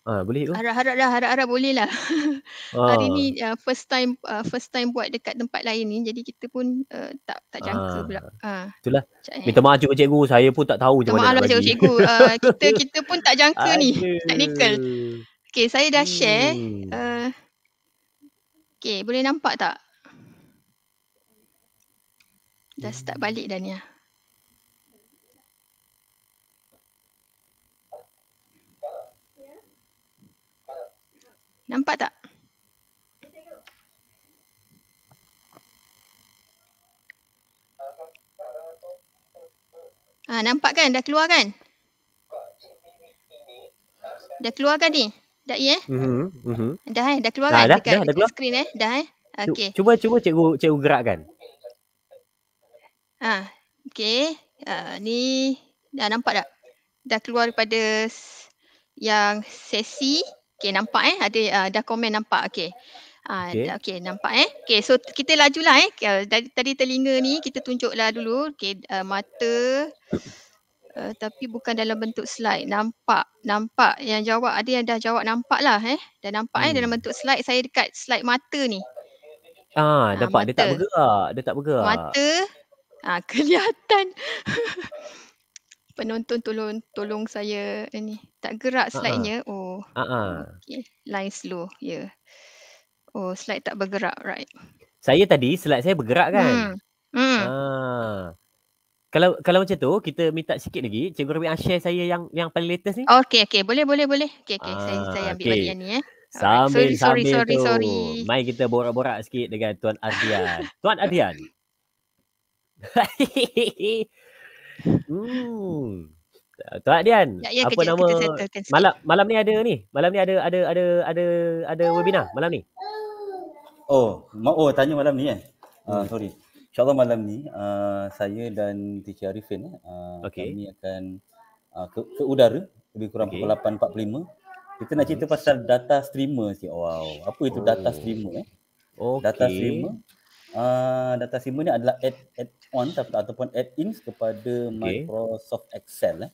Ha, boleh tu. Harap-haraplah, harap-harap boleh lah. Ha. [laughs] Hari ni uh, first time uh, first time buat dekat tempat lain ni jadi kita pun uh, tak tak jangka ha. pula. Ha. Itulah. Eh. Minta maaf cikgu cikgu, saya pun tak tahu macam mana. Maaflah cikgu cikgu. Uh, kita [laughs] kita pun tak jangka ni. Technical. Okay, saya dah hmm. share. Uh, okay, boleh nampak tak? Dah start balik dah ni lah. Nampak tak? Ha, nampak kan? Dah keluar kan? Dah keluar kan ni? Dah iya? Eh? Mm-hmm. Mhm. Dah eh? Dah keluar dah, kan? Dah, dekat dah, dah keluar. Screen, eh? Dah eh? Okay. Cuba, cuba cikgu, cikgu kan? Ah okay. Ha, ah, ni dah nampak tak? Dah keluar daripada yang sesi. Okay nampak eh ada uh, dah komen nampak okay. Okay. Uh, okay nampak eh. Okay so kita lajulah eh. Uh, dari, tadi telinga ni kita tunjuklah dulu. Okay uh, mata uh, tapi bukan dalam bentuk slide. Nampak nampak yang jawab ada yang dah jawab nampak lah eh. Dah nampak hmm. eh dalam hmm. bentuk slide saya dekat slide mata ni. Ah, ah nampak mata. dia tak bergerak. Dia tak bergerak. Mata ah [laughs] kelihatan penonton tolong tolong saya ni tak gerak slide-nya. Uh-huh. Oh. Uh-huh. Okay. Line slow. Ya. Yeah. Oh, slide tak bergerak, right? Saya tadi slide saya bergerak kan? Hmm. Hmm. Ha. Kalau kalau macam tu kita minta sikit lagi cikgu Rabi ah, share saya yang yang paling latest ni. Okey okey boleh boleh boleh. Okey okey ah, saya saya ambil okay. bagian ni eh. Sambil, sorry, sambil sorry, sorry, sorry, Mai kita borak-borak sikit dengan Tuan Adian Tuan Adian [laughs] Hmm. Ah, Tuan Adian, ya, ya, apa kejap, nama malam malam ni ada ni? Malam ni ada ada ada ada ada webinar malam ni. Oh, mau oh tanya malam ni eh. Ah, hmm. Uh, sorry. InsyaAllah malam ni uh, saya dan TC Arifin uh, eh, okay. kami akan uh, ke, ke udara lebih kurang okay. pukul 8.45. Kita nak cerita pasal data streamer sih. Wow, apa itu data oh. streamer eh? Okay. Data streamer. Ah, data simbol ni adalah add add-on ataupun add-ins kepada okay. Microsoft Excel eh.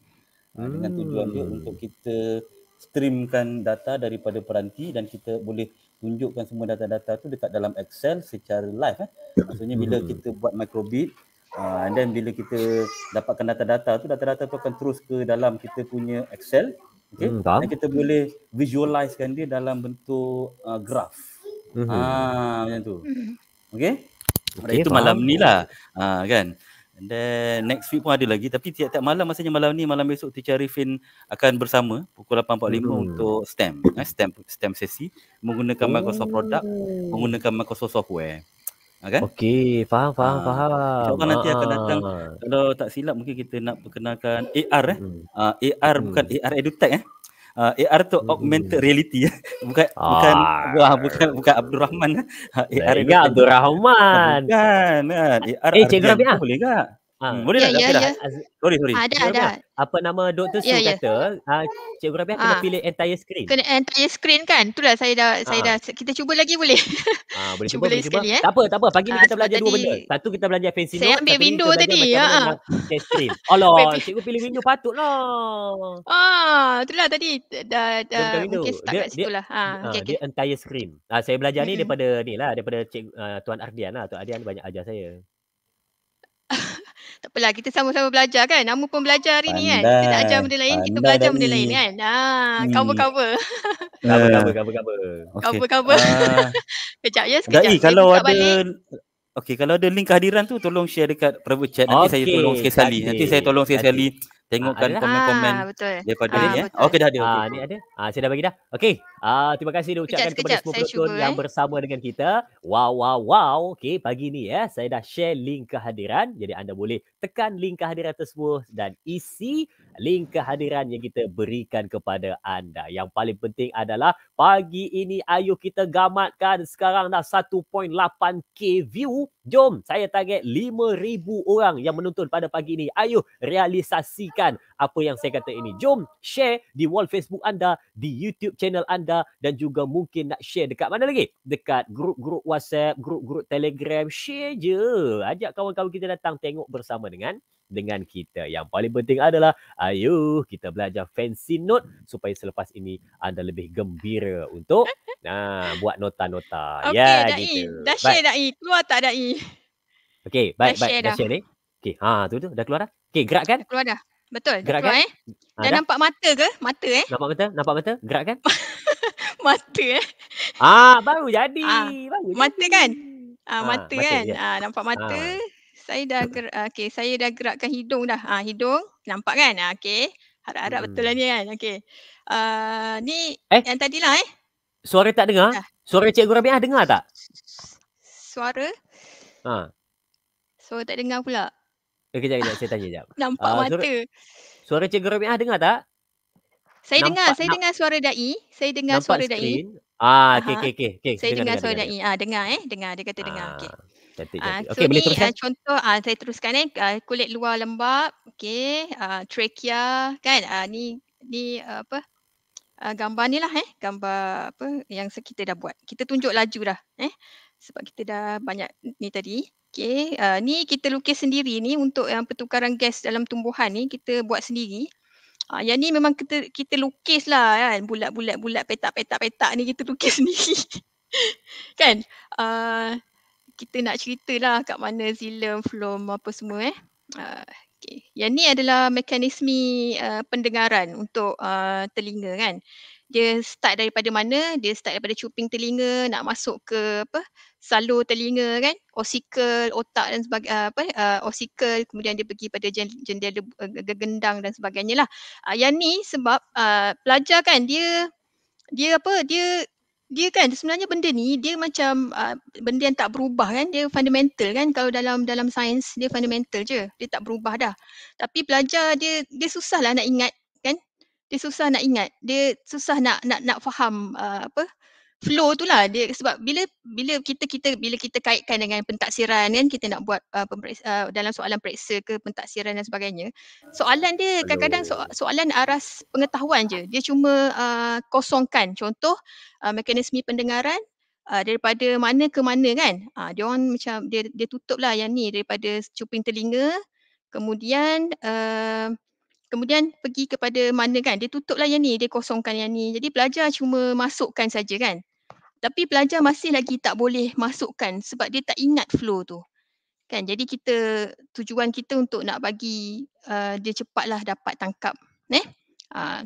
Hmm. Dengan tujuan dia hmm. untuk kita streamkan data daripada peranti dan kita boleh tunjukkan semua data-data tu dekat dalam Excel secara live eh. Maksudnya bila hmm. kita buat microbit uh, and then bila kita dapatkan data-data tu data-data tu akan terus ke dalam kita punya Excel okey hmm, dan kita boleh visualisekan dia dalam bentuk uh, graf. Hmm. Ah macam tu. Hmm. Okay. okay itu malam ni lah. Ha, kan. And then next week pun ada lagi. Tapi tiap-tiap malam maksudnya malam ni, malam besok Teacher Arifin akan bersama pukul 8.45 hmm. untuk STEM. Eh, STEM STEM sesi menggunakan Microsoft hmm. product, oh. menggunakan Microsoft software. Ha, kan? okay, faham, faham, ha. faham. Kalau ha. nanti akan ah. datang. Kalau tak silap mungkin kita nak perkenalkan AR eh. Hmm. Uh, ha, AR hmm. bukan AR EduTech eh uh, eh, AR tu augmented hmm. reality [laughs] bukan ah. bukan wah, bukan bukan Abdul Rahman AR [laughs] ya kan. Abdul Rahman kan AR eh, cikgu ah. boleh tak Ha, hmm. Boleh ya, tak? Ya, ya. Sorry, sorry. Ada, ah, ada. Apa nama Dr. Ya, Su ya, ya. kata, uh, Cikgu Rabia kena pilih entire screen. Kena entire screen kan? Itulah saya dah, ha. saya dah. Kita cuba lagi boleh? Ha, boleh [laughs] cuba, cuba lagi sekali. Eh. Tak apa, tak apa. Pagi ni ha, kita belajar dua benda. Satu kita belajar fancy saya note. Saya ambil window tadi. Ya. Ha. screen. Alah, cikgu pilih window patut lah. [laughs] Ah, itulah tadi. Dah, dah mungkin start dia, kat situ lah. dia entire screen. Ha, saya belajar ni daripada ni lah. Daripada Tuan Ardian lah. Tuan Ardian banyak ajar saya tak apalah kita sama-sama belajar kan nama pun belajar hari pandai, ni kan kita nak ajar benda lain pandai kita belajar benda ni. lain kan ha ah, hmm. cover cover cover cover cover cover ah. [laughs] kejap ya sekejap Dai, kalau ada balik. Okey kalau ada link kehadiran tu tolong share dekat private chat nanti saya tolong sekali nanti saya tolong sekali tengokkan ah, komen-komen ah, daripada ah, ni eh. Okey dah ada. Ah okay. ni ada. Ah saya dah bagi dah. Okey uh, terima kasih diucapkan kepada semua penonton yang eh. bersama dengan kita. Wow wow wow. Okey pagi ni ya saya dah share link kehadiran jadi anda boleh tekan link kehadiran tersebut dan isi link kehadiran yang kita berikan kepada anda. Yang paling penting adalah pagi ini ayo kita gamatkan sekarang dah 1.8k view. Jom saya target 5000 orang yang menonton pada pagi ini. Ayo realisasikan apa yang saya kata ini. Jom share di wall Facebook anda, di YouTube channel anda dan juga mungkin nak share dekat mana lagi? Dekat grup-grup WhatsApp, grup-grup Telegram, share je. Ajak kawan-kawan kita datang tengok bersama dengan dengan kita. Yang paling penting adalah ayo kita belajar fancy note supaya selepas ini anda lebih gembira untuk [laughs] nah buat nota-nota. Okay, ya dah gitu. Dah share dah E. Keluar tak dah E? Okay, baik, baik. Dah share ni. Okay, ha, tu tu. Dah keluar dah? Okay, gerakkan. Dah keluar dah. Betul. Gerak kan? Eh? Ha, dah, dah nampak mata ke? Mata eh? Nampak mata? Nampak mata? Gerak kan? [laughs] mata eh? Ah, baru jadi. Ah, baru mata jadi. kan? Ah, ah mata, mata kan? Ah, nampak ah. mata. Ah. Saya dah gerak. Ah, okay, saya dah gerakkan hidung dah. Ah, hidung. Nampak kan? Ah, okey. Harap-harap hmm. betul lah hmm. ni kan. Okey. Ah, ni eh? yang tadilah eh. Suara tak dengar? Ah. Suara Cikgu Rabiah dengar tak? Suara? Ha. Ah. Suara tak dengar pula. Okey, kejap, kejap. Saya tanya jap. [laughs] Nampak uh, suara, mata. Suara Cikgu Rabi'ah dengar tak? Saya nampak, dengar. Saya dengar suara Da'i. Saya dengar suara Da'i. Ah, okay, okay, okey. Okay. Saya dengar, dengar suara Da'i. Ah, dengar eh. Dengar. Dia kata dengar. Ah, ah, okey. Cantik, Uh, okay, so ni Uh, contoh uh, saya teruskan eh uh, kulit luar lembap okey uh, trachea kan uh, ni ni uh, apa uh, gambar ni lah eh gambar apa yang kita dah buat kita tunjuk laju dah eh sebab kita dah banyak ni tadi. Okay, uh, ni kita lukis sendiri ni untuk yang pertukaran gas dalam tumbuhan ni kita buat sendiri. Uh, yang ni memang kita, kita lukis lah kan, bulat-bulat-bulat petak-petak-petak ni kita lukis [laughs] sendiri. kan, uh, kita nak cerita lah, kat mana zilem, phloem apa semua eh. Uh, okay. Yang ni adalah mekanisme uh, pendengaran untuk uh, telinga kan. Dia start daripada mana? Dia start daripada cuping telinga nak masuk ke apa? salur telinga kan osikel otak dan sebagainya ah, apa uh, ah, osikel kemudian dia pergi pada jendela uh, dan sebagainya lah uh, yang ni sebab uh, pelajar kan dia dia apa dia dia kan sebenarnya benda ni dia macam uh, benda yang tak berubah kan dia fundamental kan kalau dalam dalam sains dia fundamental je dia tak berubah dah tapi pelajar dia dia susahlah nak ingat kan dia susah nak ingat dia susah nak nak nak faham uh, apa uh, flow tu lah dia sebab bila bila kita kita bila kita kaitkan dengan pentaksiran kan kita nak buat uh, pemeriksa, uh, dalam soalan periksa ke pentaksiran dan sebagainya soalan dia kadang-kadang so, soalan aras pengetahuan je dia cuma uh, kosongkan contoh uh, mekanisme pendengaran uh, daripada mana ke mana kan uh, dia orang macam dia dia tutup lah yang ni daripada cuping telinga kemudian uh, kemudian pergi kepada mana kan dia tutuplah yang ni dia kosongkan yang ni jadi pelajar cuma masukkan saja kan tapi pelajar masih lagi tak boleh masukkan sebab dia tak ingat flow tu kan jadi kita tujuan kita untuk nak bagi uh, dia cepatlah dapat tangkap eh uh,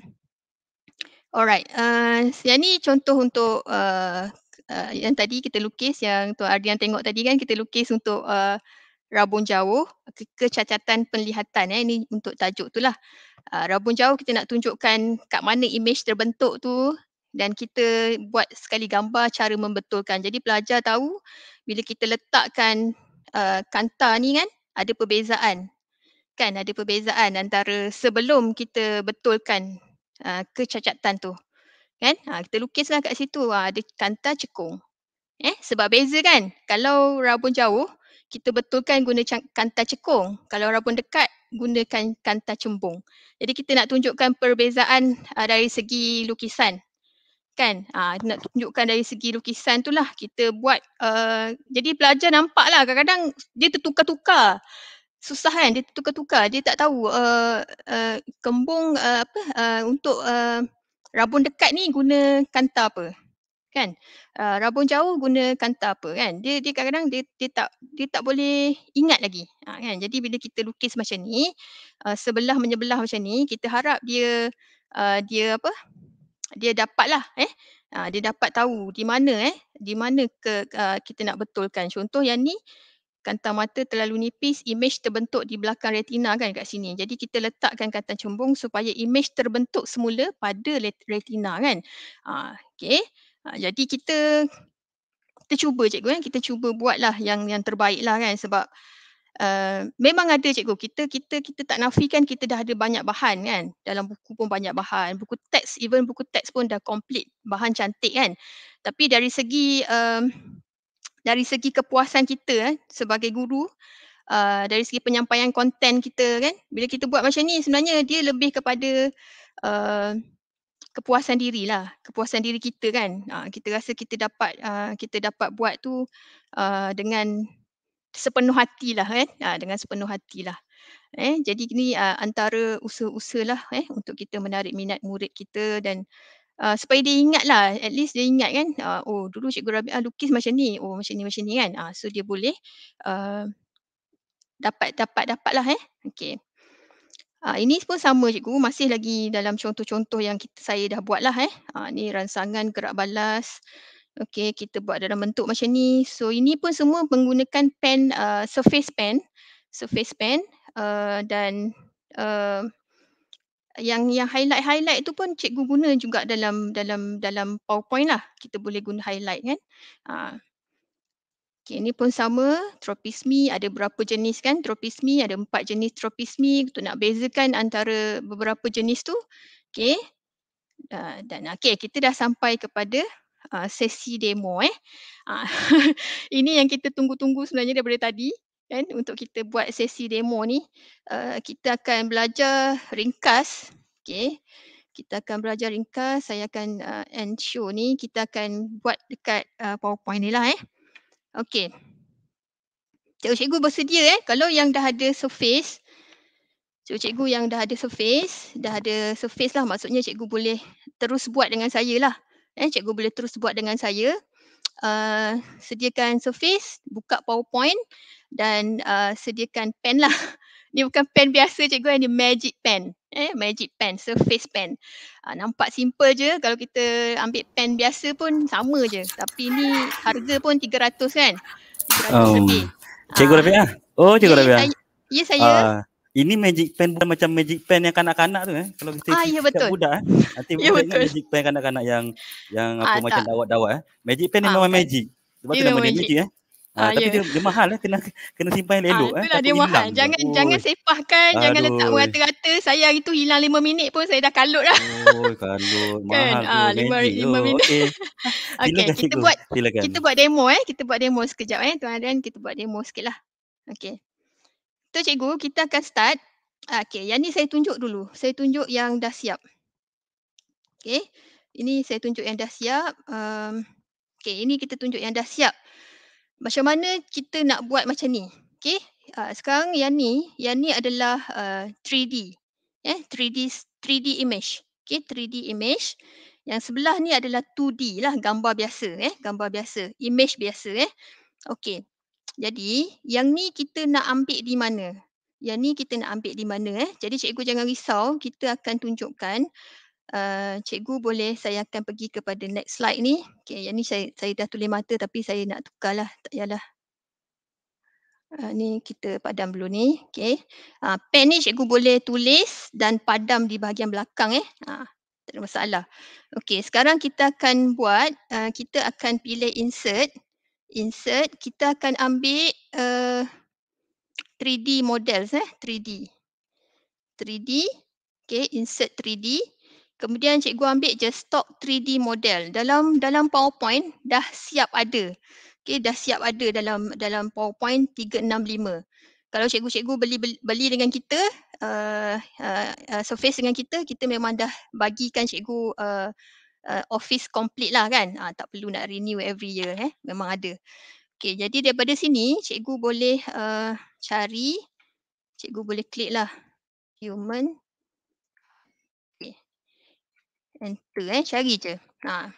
alright uh, yang ni contoh untuk uh, uh, yang tadi kita lukis yang tuan Ardian tengok tadi kan kita lukis untuk uh, rabun jauh kecacatan penglihatan eh. ini untuk tajuk tu lah uh, rabun jauh kita nak tunjukkan kat mana image terbentuk tu dan kita buat sekali gambar cara membetulkan jadi pelajar tahu bila kita letakkan uh, ah, kanta ni kan ada perbezaan kan ada perbezaan antara sebelum kita betulkan uh, kecacatan tu kan ha, kita lukislah kat situ ha, ada kanta cekung eh sebab beza kan kalau rabun jauh kita betulkan guna kanta cekung. Kalau orang pun dekat, gunakan kanta cembung. Jadi kita nak tunjukkan perbezaan uh, dari segi lukisan. Kan? Uh, nak tunjukkan dari segi lukisan tu lah kita buat. Uh, jadi pelajar nampak lah kadang-kadang dia tertukar-tukar. Susah kan? Dia tertukar-tukar. Dia tak tahu uh, uh, kembung uh, apa uh, untuk uh, rabun dekat ni guna kanta apa kan uh, rabun jauh guna kanta apa kan dia dia kadang-kadang dia, dia tak dia tak boleh ingat lagi ha, kan jadi bila kita lukis macam ni uh, sebelah menyebelah macam ni kita harap dia uh, dia apa dia dapatlah eh uh, dia dapat tahu di mana eh di mana ke uh, kita nak betulkan contoh yang ni kanta mata terlalu nipis image terbentuk di belakang retina kan kat sini jadi kita letakkan kanta cembung supaya image terbentuk semula pada retina kan uh, okey Ha, jadi kita kita cuba cikgu kan, kita cuba buatlah yang yang terbaiklah kan sebab uh, memang ada cikgu. Kita kita kita tak nafikan kita dah ada banyak bahan kan. Dalam buku pun banyak bahan, buku teks even buku teks pun dah complete, bahan cantik kan. Tapi dari segi um, dari segi kepuasan kita eh, sebagai guru Uh, dari segi penyampaian konten kita kan bila kita buat macam ni sebenarnya dia lebih kepada uh, kepuasan dirilah kepuasan diri kita kan uh, kita rasa kita dapat uh, kita dapat buat tu uh, dengan sepenuh hatilah kan uh, dengan sepenuh hatilah eh jadi ini uh, antara usaha-usahalah eh untuk kita menarik minat murid kita dan Uh, supaya dia ingat lah, at least dia ingat kan, uh, oh dulu Cikgu Rabi'ah lukis macam ni, oh macam ni macam ni kan. Uh, so dia boleh uh, dapat dapat dapat lah eh. Okay. Uh, ini pun sama cikgu, masih lagi dalam contoh-contoh yang kita, saya dah buat lah eh. Uh, ni ransangan gerak balas. Okay, kita buat dalam bentuk macam ni. So ini pun semua menggunakan pen, uh, surface pen. Surface pen uh, dan uh, yang yang highlight-highlight tu pun cikgu guna juga dalam dalam dalam powerpoint lah. Kita boleh guna highlight kan. Uh, Okey, ini pun sama. Tropisme ada berapa jenis kan? Tropisme ada empat jenis tropisme. Untuk nak bezakan antara beberapa jenis tu. okay? Uh, ah, dan okay kita dah sampai kepada uh, sesi demo eh. Uh, [laughs] ini yang kita tunggu-tunggu sebenarnya daripada tadi. Kan? Untuk kita buat sesi demo ni, uh, kita akan belajar ringkas. okay? Kita akan belajar ringkas. Saya akan uh, end show ni. Kita akan buat dekat uh, PowerPoint ni lah eh. Okay, Cikgu-cikgu bersedia eh kalau yang dah ada surface Cikgu-cikgu yang dah ada surface, dah ada surface lah maksudnya cikgu boleh terus buat dengan saya lah. Eh, cikgu boleh terus buat dengan saya. Uh, sediakan surface, buka powerpoint dan uh, sediakan pen lah. [laughs] Dia bukan pen biasa cikgu kan, dia magic pen. Eh, magic pen, surface pen. Uh, nampak simple je kalau kita ambil pen biasa pun sama je. Tapi ni harga pun 300 kan. 300 oh. lebih. Cikgu Rabia. Uh, oh, cikgu Rabia. Ah? Ya, saya. Uh. Ini magic pen bukan macam magic pen yang kanak-kanak tu eh. Kalau kita ah, ya betul. budak eh. Nanti [laughs] ya, betul. magic pen kanak-kanak yang yang apa ah, macam dawat-dawat eh. Magic pen ni ah, memang okay. magic. Sebab dia tu ya, nama magic. dia magic eh. Ah, ah, tapi ya. dia, dia mahal lah kena kena simpan yang ah, elok ah, itulah eh. dia mahal. Jangan dia. jangan sepahkan, jangan letak merata-rata. Saya hari tu hilang 5 minit pun saya dah kalut dah. Oh, kalut. Kan? mahal. Ah, 5 5 minit. Okey. Okay. [laughs] okay. kita cikgu. buat Silakan. kita buat demo eh. Kita buat demo sekejap eh tuan Adrian, kita buat demo sikitlah. Okay, Tu cikgu, kita akan start. Ah, okay, yang ni saya tunjuk dulu. Saya tunjuk yang dah siap. Okay, Ini saya tunjuk yang dah siap. Um, Okey, ini kita tunjuk yang dah siap macam mana kita nak buat macam ni. Okay, uh, sekarang yang ni, yang ni adalah uh, 3D. Yeah, 3D 3D image. Okay, 3D image. Yang sebelah ni adalah 2D lah, gambar biasa. Eh, gambar biasa, image biasa. Eh. Okay, jadi yang ni kita nak ambil di mana? Yang ni kita nak ambil di mana? Eh. Jadi cikgu jangan risau, kita akan tunjukkan uh, cikgu boleh saya akan pergi kepada next slide ni. Okay, yang ni saya, saya dah tulis mata tapi saya nak tukarlah. Tak payahlah. Uh, ni kita padam dulu ni. Okay. Uh, ah, pen ni cikgu boleh tulis dan padam di bahagian belakang eh. Uh, tak ada masalah. Okay sekarang kita akan buat, uh, kita akan pilih insert. Insert, kita akan ambil uh, 3D models eh, 3D. 3D, okay insert 3D. Kemudian cikgu ambil je stock 3D model. Dalam dalam PowerPoint dah siap ada. Okey, dah siap ada dalam dalam PowerPoint 365. Kalau cikgu-cikgu beli beli dengan kita, uh, uh, uh, surface dengan kita, kita memang dah bagikan cikgu uh, uh, office complete lah kan. Uh, tak perlu nak renew every year. Eh? Memang ada. Okey, jadi daripada sini cikgu boleh uh, cari. Cikgu boleh klik lah. Human enter eh cari je ha.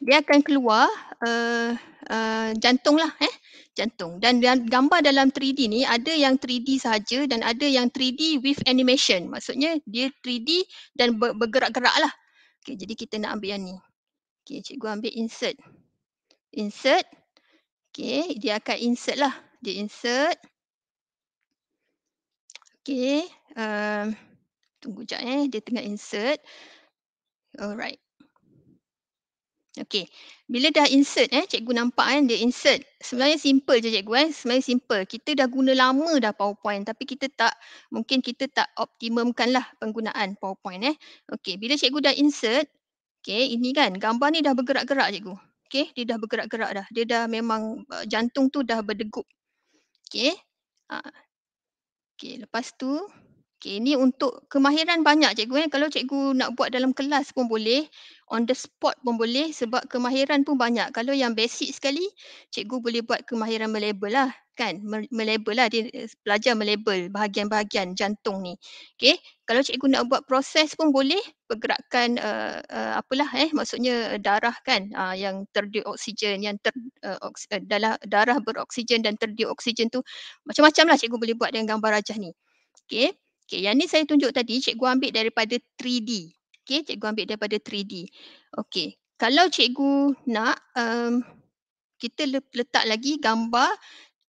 dia akan keluar uh, uh, jantung lah eh jantung dan gambar dalam 3D ni ada yang 3D saja dan ada yang 3D with animation maksudnya dia 3D dan bergerak-gerak lah okay, jadi kita nak ambil yang ni okay, cikgu ambil insert insert okay, dia akan insert lah dia insert Okay, um, eh, tunggu sekejap eh, dia tengah insert. Alright. Okay. Bila dah insert eh, cikgu nampak kan dia insert. Sebenarnya simple je cikgu eh. Sebenarnya simple. Kita dah guna lama dah PowerPoint tapi kita tak, mungkin kita tak optimumkan lah penggunaan PowerPoint eh. Okay. Bila cikgu dah insert, okay ini kan gambar ni dah bergerak-gerak cikgu. Okay. Dia dah bergerak-gerak dah. Dia dah memang eh, jantung tu dah berdegup. Okay. Ah. Okay. Lepas tu, Okay, ini untuk kemahiran banyak cikgu kan. Kalau cikgu nak buat dalam kelas pun boleh. On the spot pun boleh sebab kemahiran pun banyak. Kalau yang basic sekali, cikgu boleh buat kemahiran melabel lah. Kan, melabel lah. Dia pelajar eh, melabel bahagian-bahagian jantung ni. Okay, kalau cikgu nak buat proses pun boleh. Pergerakan uh, eh, uh, apalah eh, maksudnya darah kan uh, yang terdiri oksigen, yang ter, uh, oks, uh, dalam darah beroksigen dan terdiri oksigen tu. Macam-macam lah cikgu boleh buat dengan gambar rajah ni. Okay. Okey, yang ni saya tunjuk tadi, cikgu ambil daripada 3D. Okey, cikgu ambil daripada 3D. Okey, kalau cikgu nak, um, kita letak lagi gambar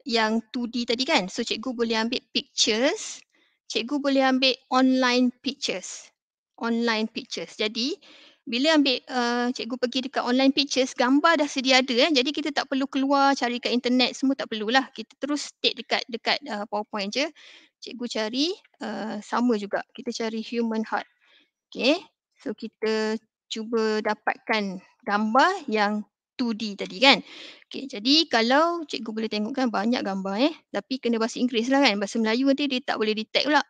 yang 2D tadi kan. So, cikgu boleh ambil pictures. Cikgu boleh ambil online pictures. Online pictures. Jadi, bila ambil uh, cikgu pergi dekat online pictures, gambar dah sedia ada. Eh? Jadi, kita tak perlu keluar cari kat internet. Semua tak perlulah. Kita terus take dekat, dekat uh, PowerPoint je cikgu cari uh, sama juga. Kita cari human heart. Okay. So kita cuba dapatkan gambar yang 2D tadi kan. Okay. Jadi kalau cikgu boleh tengok kan banyak gambar eh. Tapi kena bahasa Inggeris lah kan. Bahasa Melayu nanti dia tak boleh detect pula.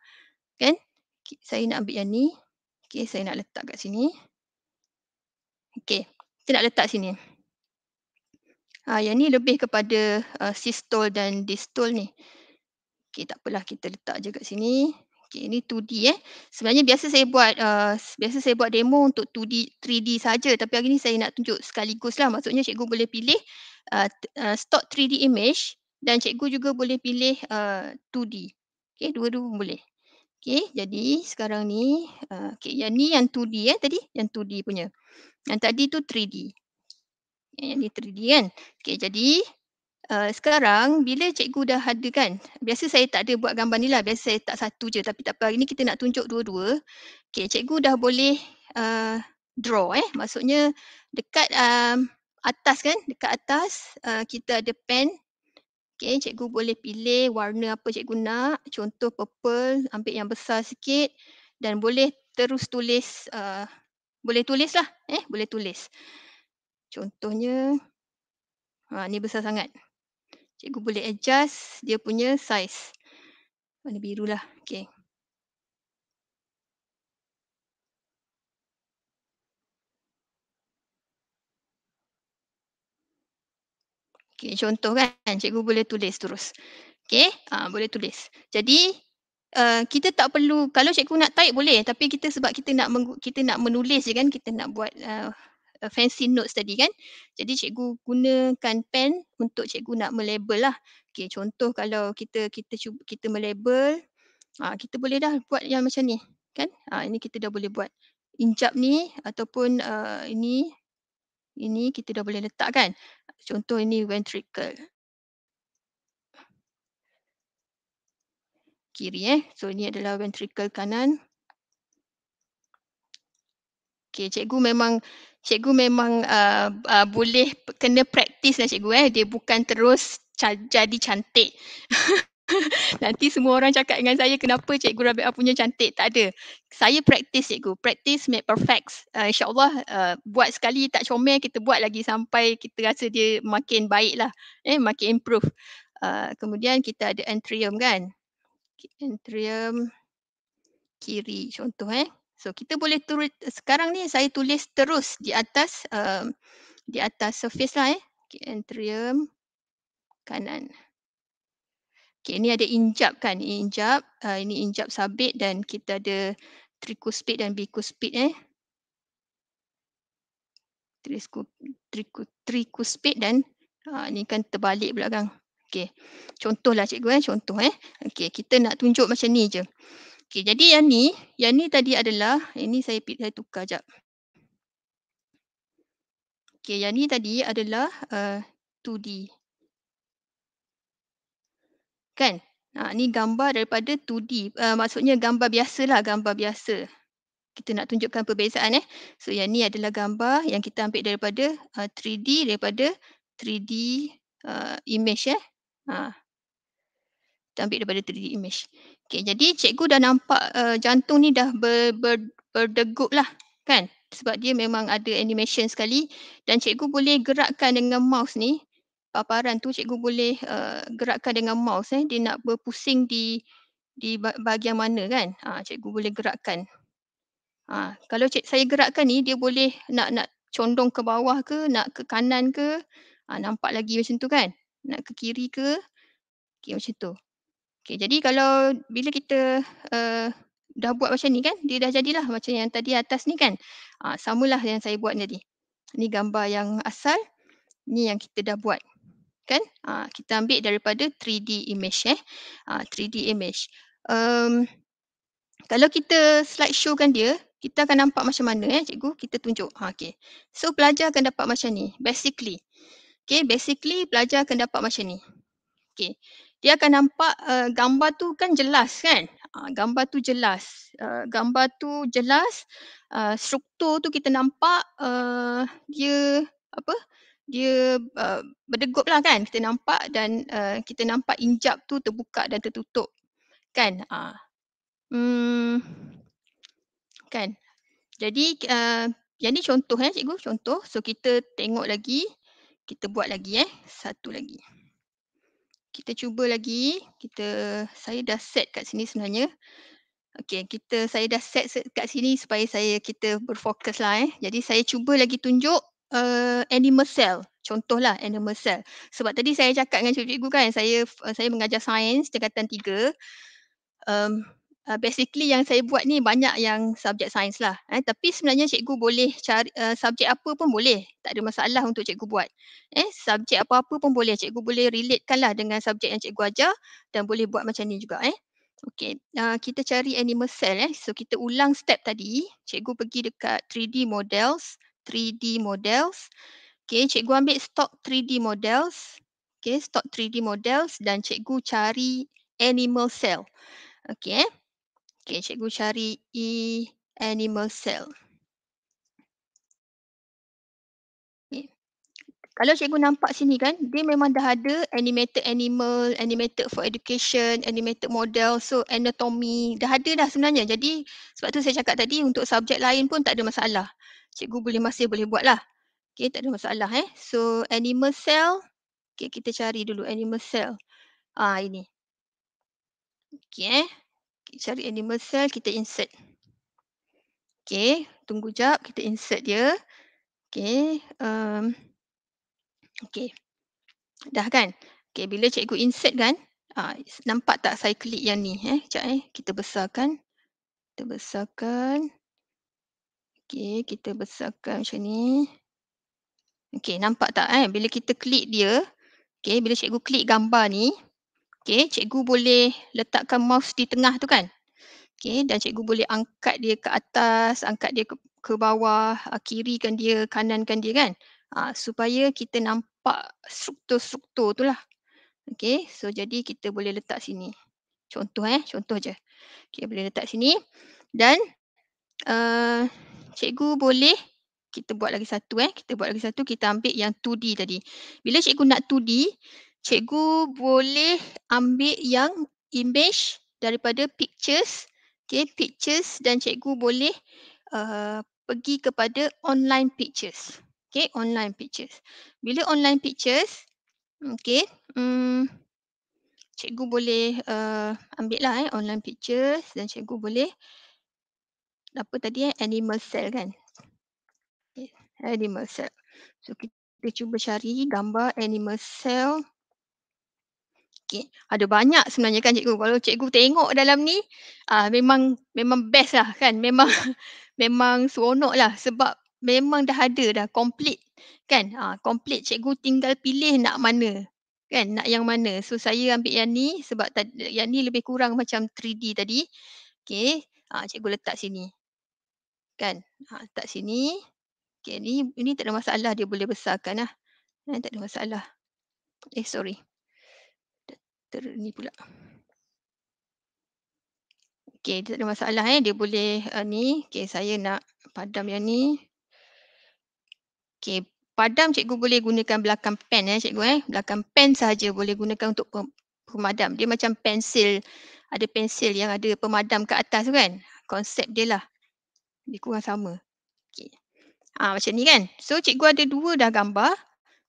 Kan. Okay. Saya nak ambil yang ni. Okay. Saya nak letak kat sini. Okay. Kita nak letak sini. Ha, yang ni lebih kepada uh, eh, systole dan distole ni. Okey, tak apalah kita letak je kat sini. Okey, ini 2D eh. Sebenarnya biasa saya buat uh, biasa saya buat demo untuk 2D 3D saja tapi hari ni saya nak tunjuk sekaligus lah. Maksudnya cikgu boleh pilih uh, uh, stock 3D image dan cikgu juga boleh pilih uh, 2D. Okey, dua-dua pun boleh. Okey, jadi sekarang ni uh, okey, yang ni yang 2D eh tadi, yang 2D punya. Yang tadi tu 3D. Yang ni 3D kan. Okey, jadi Eh, sekarang bila cikgu dah ada kan, biasa saya tak ada buat gambar ni lah, biasa saya tak satu je tapi tak apa hari ni kita nak tunjuk dua-dua. Okay cikgu dah boleh uh, draw eh, maksudnya dekat um, atas kan, dekat atas uh, kita ada pen. Okay cikgu boleh pilih warna apa cikgu nak, contoh purple, ambil yang besar sikit dan boleh terus tulis, uh, boleh tulis lah eh, boleh tulis. Contohnya, ha, ni besar sangat. Cikgu boleh adjust dia punya size. Warna biru lah. Okay. Okay, contoh kan. Cikgu boleh tulis terus. Okay, ha, boleh tulis. Jadi, Uh, kita tak perlu kalau cikgu nak type boleh tapi kita sebab kita nak kita nak menulis je kan kita nak buat uh, uh, fancy notes tadi kan. Jadi cikgu gunakan pen untuk cikgu nak melabel lah. Okay, contoh kalau kita kita cuba kita melabel, uh, kita boleh dah buat yang macam ni kan. Uh, ini kita dah boleh buat incap ni ataupun uh, ini ini kita dah boleh letak kan. Contoh ini ventricle. kiri eh. So ini adalah ventricle kanan. Okay, cikgu memang cikgu memang uh, uh, boleh kena praktis lah cikgu eh. Dia bukan terus jadi cantik. [laughs] Nanti semua orang cakap dengan saya kenapa cikgu Rabia punya cantik. Tak ada. Saya praktis cikgu. Praktis make perfect. Uh, InsyaAllah uh, buat sekali tak comel kita buat lagi sampai kita rasa dia makin baik lah. Eh, makin improve. Uh, kemudian kita ada entrium kan. Entrium kiri contoh eh. So kita boleh turut sekarang ni saya tulis terus di atas uh, di atas surface lah eh. Okay, entrium kanan. Okay, ini ada injap kan? ini Injap, uh, ini injap sabit dan kita ada tricuspid dan bicuspid eh. Trisku, tricuspid dan uh, ni kan terbalik belakang kan? Okay, contohlah cikgu eh, contoh eh. Okay, kita nak tunjuk macam ni je. Okey, jadi yang ni, yang ni tadi adalah, ini saya saya tukar jap. Okey, yang ni tadi adalah uh, eh, 2D. Kan? Ha, ni gambar daripada 2D. Uh, eh, maksudnya gambar biasa lah, gambar biasa. Kita nak tunjukkan perbezaan eh. So yang ni adalah gambar yang kita ambil daripada uh, eh, 3D, daripada 3D uh, image eh. Ha. Kita ambil daripada 3D image. Okay, jadi cikgu dah nampak uh, jantung ni dah ber, ber, berdegup lah kan? Sebab dia memang ada animation sekali dan cikgu boleh gerakkan dengan mouse ni paparan tu cikgu boleh uh, gerakkan dengan mouse eh. Dia nak berpusing di di bahagian mana kan? Ha, cikgu boleh gerakkan. Ha, kalau cik saya gerakkan ni dia boleh nak nak condong ke bawah ke, nak ke kanan ke. Ha, nampak lagi macam tu kan? Nak ke kiri ke? Okey macam tu. Okay, jadi kalau bila kita uh, dah buat macam ni kan, dia dah jadilah macam yang tadi atas ni kan. Uh, samalah yang saya buat tadi. Ni gambar yang asal, ni yang kita dah buat. Kan? Uh, kita ambil daripada 3D image eh. Uh, ah, 3D image. Um, kalau kita slide show kan dia, kita akan nampak macam mana eh, cikgu. Kita tunjuk. Ha, okay. So pelajar akan dapat macam ni. Basically. Okay, basically pelajar akan dapat macam ni. Okay dia akan nampak uh, gambar tu kan jelas kan ah, gambar tu jelas uh, gambar tu jelas uh, struktur tu kita nampak uh, dia apa dia uh, berdegup lah kan kita nampak dan uh, kita nampak injap tu terbuka dan tertutup kan uh, hmm, kan jadi uh, jadi contoh eh cikgu contoh so kita tengok lagi kita buat lagi eh satu lagi kita cuba lagi. Kita saya dah set kat sini sebenarnya. Okey, kita saya dah set kat sini supaya saya kita berfokus lah eh. Jadi saya cuba lagi tunjuk uh, animal cell. Contohlah animal cell. Sebab tadi saya cakap dengan cikgu-cikgu kan, saya uh, saya mengajar sains tingkatan 3. Um, uh, basically yang saya buat ni banyak yang subjek sains lah. Eh, tapi sebenarnya cikgu boleh cari uh, eh, subjek apa pun boleh. Tak ada masalah untuk cikgu buat. Eh, subjek apa-apa pun boleh. Cikgu boleh relatekan lah dengan subjek yang cikgu ajar dan boleh buat macam ni juga. Eh. Okay, uh, kita cari animal cell. Eh. So kita ulang step tadi. Cikgu pergi dekat 3D models. 3D models. Okay, cikgu ambil stock 3D models. Okay, stock 3D models dan cikgu cari animal cell. Okay, eh. Okay, cikgu cari E animal cell. Kalau cikgu nampak sini kan, dia memang dah ada animated animal, animated for education, animated model, so anatomy, dah ada dah sebenarnya. Jadi sebab tu saya cakap tadi untuk subjek lain pun tak ada masalah. Cikgu boleh masih boleh buat lah. Okay, tak ada masalah eh. So animal cell, okay, kita cari dulu animal cell. Ah ini. Okay eh cari animal cell, kita insert. Okay, tunggu jap, kita insert dia. Okay, um, okay. dah kan? Okay, bila cikgu insert kan, uh, nampak tak saya klik yang ni? Eh? Sekejap eh, kita besarkan. Kita besarkan. Okay, kita besarkan macam ni. Okay, nampak tak eh? Bila kita klik dia, okay, bila cikgu klik gambar ni, Okay, cikgu boleh letakkan mouse di tengah tu kan? Okay, dan cikgu boleh angkat dia ke atas, angkat dia ke, ke bawah, ah, kirikan dia, kanankan dia kan? Ha, supaya kita nampak struktur-struktur tu lah. Okey, so jadi kita boleh letak sini. Contoh eh, contoh je. Okay, boleh letak sini. Dan uh, cikgu boleh kita buat lagi satu eh. Kita buat lagi satu, kita ambil yang 2D tadi. Bila cikgu nak 2D, cikgu boleh ambil yang image daripada pictures okay pictures dan cikgu boleh uh, pergi kepada online pictures okay online pictures bila online pictures okay um, cikgu boleh uh, ambil lah eh online pictures dan cikgu boleh apa tadi eh animal cell kan okay, animal cell so kita cuba cari gambar animal cell Okey, ada banyak sebenarnya kan cikgu. Kalau cikgu tengok dalam ni, uh, memang memang best lah kan. Memang [laughs] memang seronok lah sebab memang dah ada dah complete kan. Uh, complete cikgu tinggal pilih nak mana kan, nak yang mana. So saya ambil yang ni sebab tad, yang ni lebih kurang macam 3D tadi. Okay, uh, cikgu letak sini. Kan, uh, letak sini. Okay, ni, ini tak ada masalah dia boleh besarkan lah. Eh, tak ada masalah. Eh, sorry ter ni pula. Okey, dia tak ada masalah eh. Dia boleh uh, ni. Okey, saya nak padam yang ni. Okey, padam cikgu boleh gunakan belakang pen eh cikgu eh. Belakang pen saja boleh gunakan untuk pemadam. Dia macam pensil. Ada pensil yang ada pemadam kat atas tu kan. Konsep dia lah. Dia kurang sama. Okey. Ha, macam ni kan. So cikgu ada dua dah gambar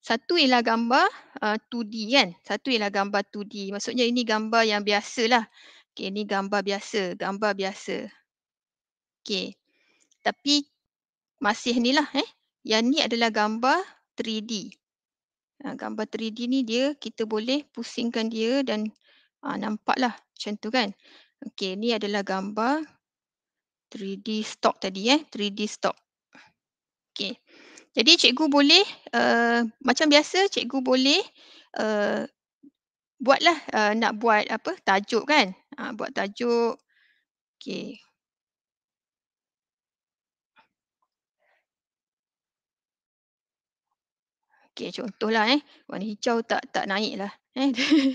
satu ialah gambar uh, 2D kan. Satu ialah gambar 2D. Maksudnya ini gambar yang biasa lah. Okay, ini gambar biasa. Gambar biasa. Okay. Tapi masih ni lah eh. Yang ni adalah gambar 3D. Ha, gambar 3D ni dia kita boleh pusingkan dia dan ha, ah, nampak lah macam tu kan. Okay, ni adalah gambar 3D stock tadi eh. 3D stock. Okay. Jadi cikgu boleh uh, macam biasa cikgu boleh uh, buatlah uh, nak buat apa tajuk kan. Ha, buat tajuk. Okey. Okey contohlah eh warna hijau tak tak naiklah eh. [laughs]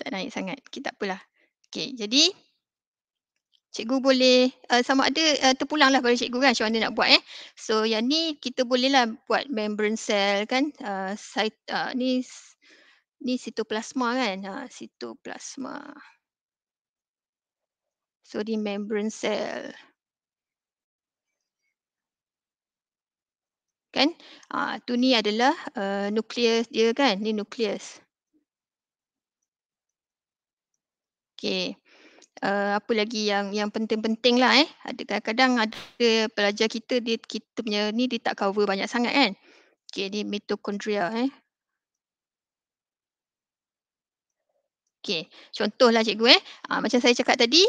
tak naik sangat. Okay, tak apalah. Okey jadi cikgu boleh uh, sama ada uh, eh, terpulang lah pada cikgu kan macam mana nak buat eh. So yang ni kita boleh lah buat membrane cell kan. Uh, site, uh, ni, ni sitoplasma kan. Ha, sitoplasma. So di membrane cell. Kan? Uh, tu ni adalah uh, nucleus dia kan. Ni nucleus. Okay uh, apa lagi yang yang penting-penting lah eh. kadang-kadang ada pelajar kita dia kita punya ni dia tak cover banyak sangat kan. Okay ni mitochondria eh. Okay contohlah cikgu eh. Uh, macam saya cakap tadi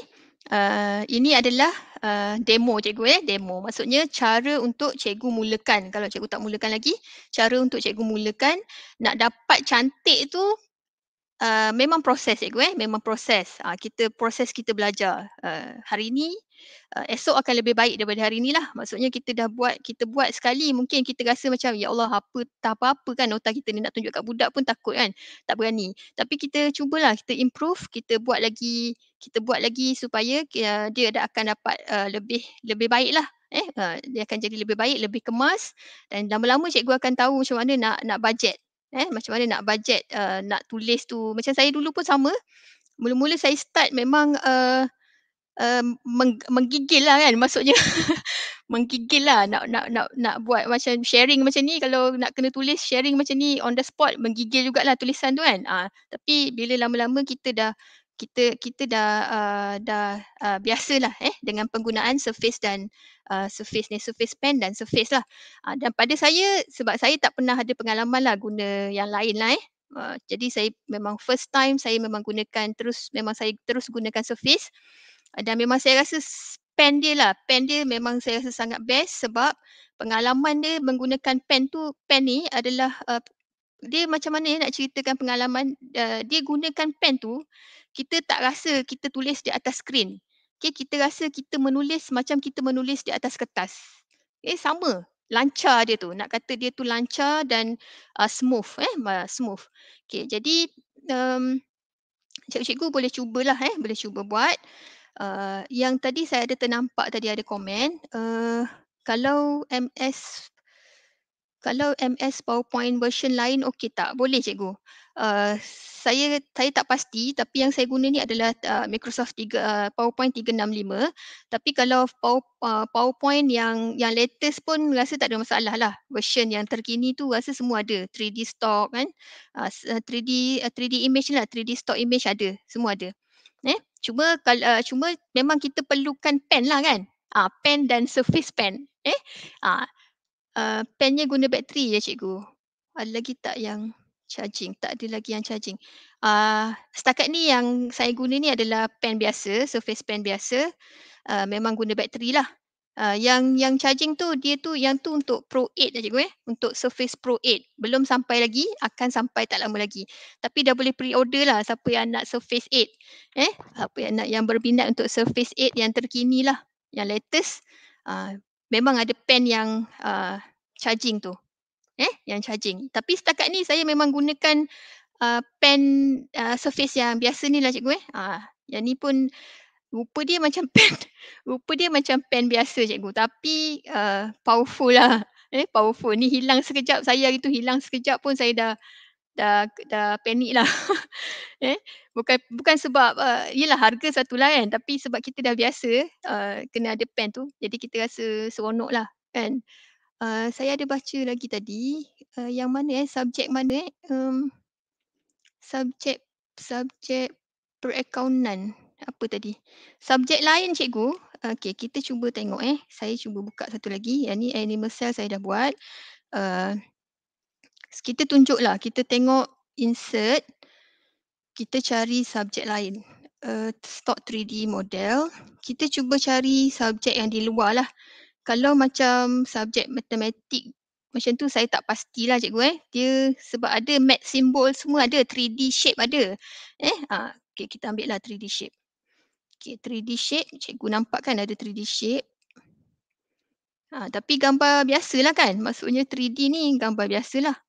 uh, ini adalah Uh, demo cikgu eh demo maksudnya cara untuk cikgu mulakan kalau cikgu tak mulakan lagi cara untuk cikgu mulakan nak dapat cantik tu uh, memang proses cikgu eh memang proses uh, kita proses kita belajar uh, hari ini uh, esok akan lebih baik daripada hari lah. maksudnya kita dah buat kita buat sekali mungkin kita rasa macam ya Allah apa tak apa-apa kan nota kita ni nak tunjuk kat budak pun takut kan tak berani tapi kita cubalah kita improve kita buat lagi kita buat lagi supaya uh, dia dah akan dapat uh, lebih lebih lah. eh uh, dia akan jadi lebih baik lebih kemas dan lama-lama cikgu akan tahu macam mana nak nak budget eh macam mana nak budget uh, nak tulis tu macam saya dulu pun sama mula-mula saya start memang uh, uh, meng- menggigil lah kan maksudnya [laughs] menggigil lah nak nak nak nak buat macam sharing macam ni kalau nak kena tulis sharing macam ni on the spot menggigil jugalah tulisan tu kan uh, tapi bila lama-lama kita dah kita kita dah uh, dah uh, biasalah eh dengan penggunaan surface dan uh, surface ni surface pen dan surface lah uh, dan pada saya sebab saya tak pernah ada pengalaman lah guna yang lain lah eh uh, jadi saya memang first time saya memang gunakan terus memang saya terus gunakan surface uh, dan memang saya rasa pen dia lah pen dia memang saya rasa sangat best sebab pengalaman dia menggunakan pen tu pen ni adalah uh, dia macam mana eh, nak ceritakan pengalaman uh, dia gunakan pen tu kita tak rasa kita tulis di atas skrin. Okay, kita rasa kita menulis macam kita menulis di atas kertas. Okay, sama. Lancar dia tu. Nak kata dia tu lancar dan uh, smooth. Eh, smooth. Okay, jadi um, cikgu-cikgu boleh cubalah. Eh, boleh cuba buat. Uh, yang tadi saya ada ternampak tadi ada komen. Uh, kalau MS kalau MS PowerPoint version lain okey tak? Boleh cikgu uh, saya saya tak pasti tapi yang saya guna ni adalah uh, Microsoft 3 uh, eh, PowerPoint 365 tapi kalau pow, uh, PowerPoint yang yang latest pun rasa tak ada masalah lah version yang terkini tu rasa semua ada 3D stock kan uh, 3D uh, 3D image lah 3D stock image ada semua ada eh cuma kalau uh, cuma memang kita perlukan pen lah kan ah uh, pen dan surface pen eh ah uh, uh, pennya guna bateri ya cikgu ada lagi tak yang charging. Tak ada lagi yang charging. Uh, setakat ni yang saya guna ni adalah pen biasa, surface pen biasa. Uh, memang guna bateri lah. Uh, yang yang charging tu dia tu yang tu untuk Pro 8 lah cikgu eh untuk Surface Pro 8 belum sampai lagi akan sampai tak lama lagi tapi dah boleh pre-order lah siapa yang nak Surface 8 eh apa yang nak yang berminat untuk Surface 8 yang terkini lah yang latest uh, memang ada pen yang uh, charging tu eh yang charging. Tapi setakat ni saya memang gunakan uh, pen uh, surface yang biasa ni lah cikgu eh. Uh, yang ni pun rupa dia macam [laughs] pen rupa dia macam pen biasa cikgu tapi uh, powerful lah eh powerful ni hilang sekejap saya hari tu hilang sekejap pun saya dah dah dah panik lah [laughs] eh bukan bukan sebab uh, yalah harga satu lah kan tapi sebab kita dah biasa uh, kena ada pen tu jadi kita rasa seronok lah kan Uh, saya ada baca lagi tadi uh, yang mana eh subjek mana eh um, subjek subjek perakaunan apa tadi subjek lain cikgu okey kita cuba tengok eh saya cuba buka satu lagi yang ni animal cell saya dah buat uh, kita tunjuklah kita tengok insert kita cari subjek lain uh, stock 3D model kita cuba cari subjek yang di luar lah kalau macam subjek matematik macam tu saya tak pastilah cikgu eh. Dia sebab ada mat simbol semua ada 3D shape ada. Eh, ha, okay, kita ambil lah 3D shape. Okay, 3D shape. Cikgu nampak kan ada 3D shape. Ha, tapi gambar biasa lah kan. Maksudnya 3D ni gambar biasa lah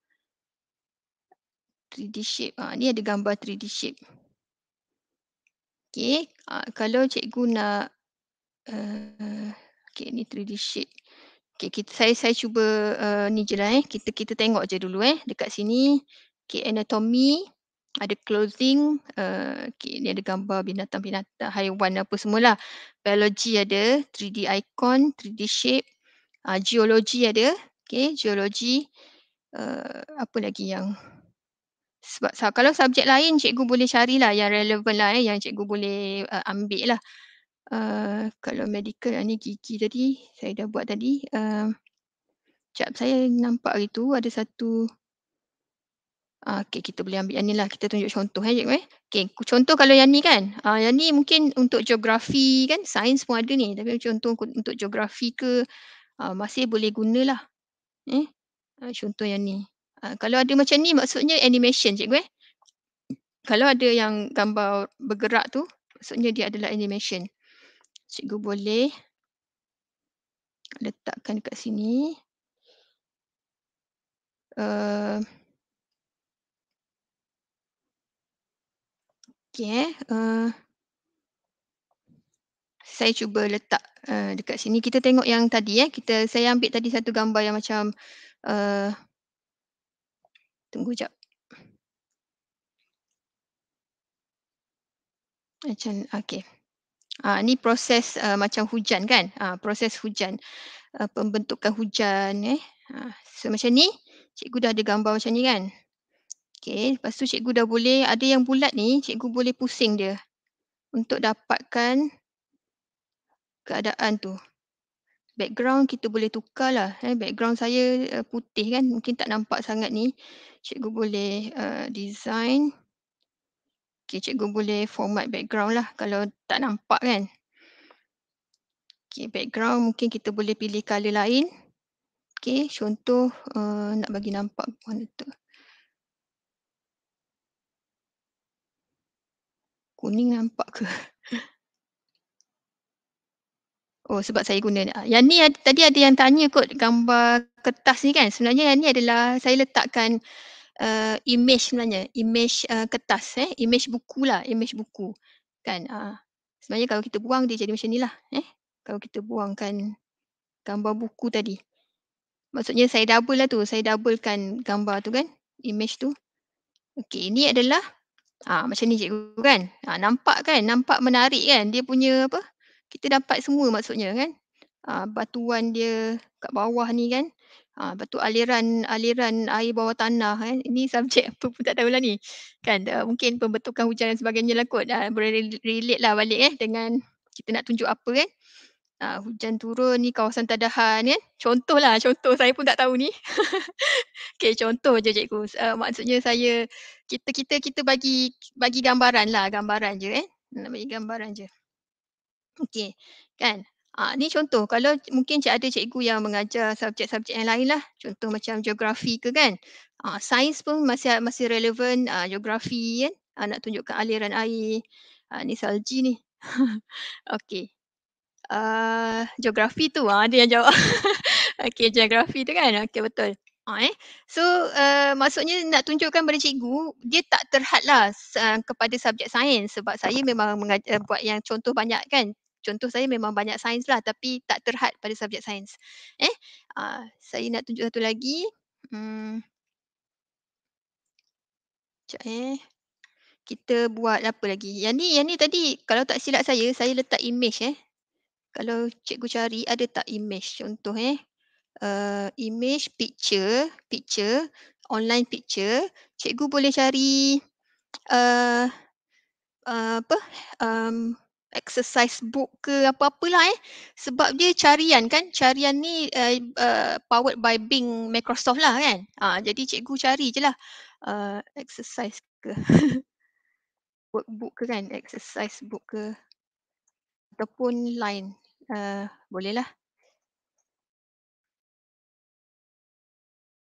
3D shape. Ha, ni ada gambar 3D shape. Okay, ha, kalau cikgu nak uh, Okey, ni 3D sheet. Okey, kita saya saya cuba uh, ni je lah eh. Kita kita tengok je dulu eh dekat sini. Okey, anatomy ada clothing, uh, okay, ni ada gambar binatang-binatang, haiwan apa semualah. Biology ada, 3D icon, 3D shape. Uh, ah, geologi ada, okay, geologi. Uh, apa lagi yang sebab kalau subjek lain cikgu boleh carilah yang relevan lah eh, yang cikgu boleh uh, ambil lah. Eh, kalau medical ni gigi tadi saya dah buat tadi uh, eh, cap saya nampak hari tu ada satu ah, Okay, kita boleh ambil yang ni lah. Kita tunjuk contoh eh, cikgu eh. Okay, contoh kalau yang ni kan. Uh, yang ni mungkin untuk geografi kan. Sains pun ada ni. Tapi contoh untuk geografi ke uh, masih boleh gunalah. Eh? Uh, contoh yang ni. Uh, kalau ada macam ni maksudnya animation cikgu eh. Kalau ada yang gambar bergerak tu, maksudnya dia adalah animation cikgu boleh letakkan kat sini. Uh, eh, okay, uh, eh, eh. saya cuba letak uh, dekat sini. Kita tengok yang tadi ya. Eh. Kita saya ambil tadi satu gambar yang macam uh, tunggu jap. Macam okay. Uh, ni proses uh, macam hujan kan? Uh, proses hujan. Uh, pembentukan hujan. Eh? Uh, so macam ni. Cikgu dah ada gambar macam ni kan? Okay. Lepas tu cikgu dah boleh. Ada yang bulat ni. Cikgu boleh pusing dia. Untuk dapatkan keadaan tu. Background kita boleh tukar lah. Eh? Background saya uh, putih kan? Mungkin tak nampak sangat ni. Cikgu boleh uh, design. Okay, cikgu boleh format background lah kalau tak nampak kan. Okay, background mungkin kita boleh pilih colour lain. Okay, contoh uh, nak bagi nampak mana tu. Kuning nampak ke? [laughs] Oh sebab saya guna. Ah, yang ni ada, tadi ada yang tanya kot gambar kertas ni kan. Sebenarnya yang ni adalah saya letakkan uh, image sebenarnya, image uh, kertas eh, image buku lah, image buku. Kan? Uh, sebenarnya kalau kita buang dia jadi macam ni lah, eh. Kalau kita buangkan gambar buku tadi. Maksudnya saya double lah tu, saya kan gambar tu kan, image tu. Okey, ini adalah ah macam ni cikgu kan. Uh, nampak kan? Nampak menarik kan dia punya apa? Kita dapat semua maksudnya kan? Uh, batuan dia kat bawah ni kan? Ha, lepas tu aliran aliran air bawah tanah eh. ini [laughs] subjek apa pun tak tahulah ni. Kan uh, mungkin pembentukan hujan dan sebagainya lah kot. Uh, boleh relate lah balik eh dengan kita nak tunjuk apa kan. Uh, hujan turun ni kawasan tadahan kan. Contoh lah contoh saya pun tak tahu ni. [laughs] okay contoh je cikgu. Uh, maksudnya saya kita kita kita bagi bagi gambaran lah gambaran je eh. Nak bagi gambaran je. Okay kan. Ha, ni contoh kalau mungkin cik ada cikgu yang mengajar subjek-subjek yang lain lah. Contoh macam geografi ke kan. Ha, sains pun masih masih relevan ha, ah, geografi kan. Ha, nak tunjukkan aliran air. Ha, ni salji ni. [laughs] okay. Uh, geografi tu ha, ada yang jawab. [laughs] okay geografi tu kan. Okay betul. Ha, eh. So uh, maksudnya nak tunjukkan pada cikgu dia tak terhad lah uh, kepada subjek sains sebab saya memang mengajar buat yang contoh banyak kan contoh saya memang banyak sains lah tapi tak terhad pada subjek sains. Eh, uh, saya nak tunjuk satu lagi. Hmm. Sekejap eh. Kita buat apa lagi? Yang ni, yang ni tadi kalau tak silap saya, saya letak image eh. Kalau cikgu cari ada tak image contoh eh. Uh, image, picture, picture, online picture. Cikgu boleh cari uh, uh, apa? Um, exercise book ke apa-apalah eh sebab dia carian kan carian ni uh, uh, powered by Bing Microsoft lah kan ha, jadi cikgu cari je lah uh, exercise ke [laughs] workbook ke kan exercise book ke ataupun line uh, boleh lah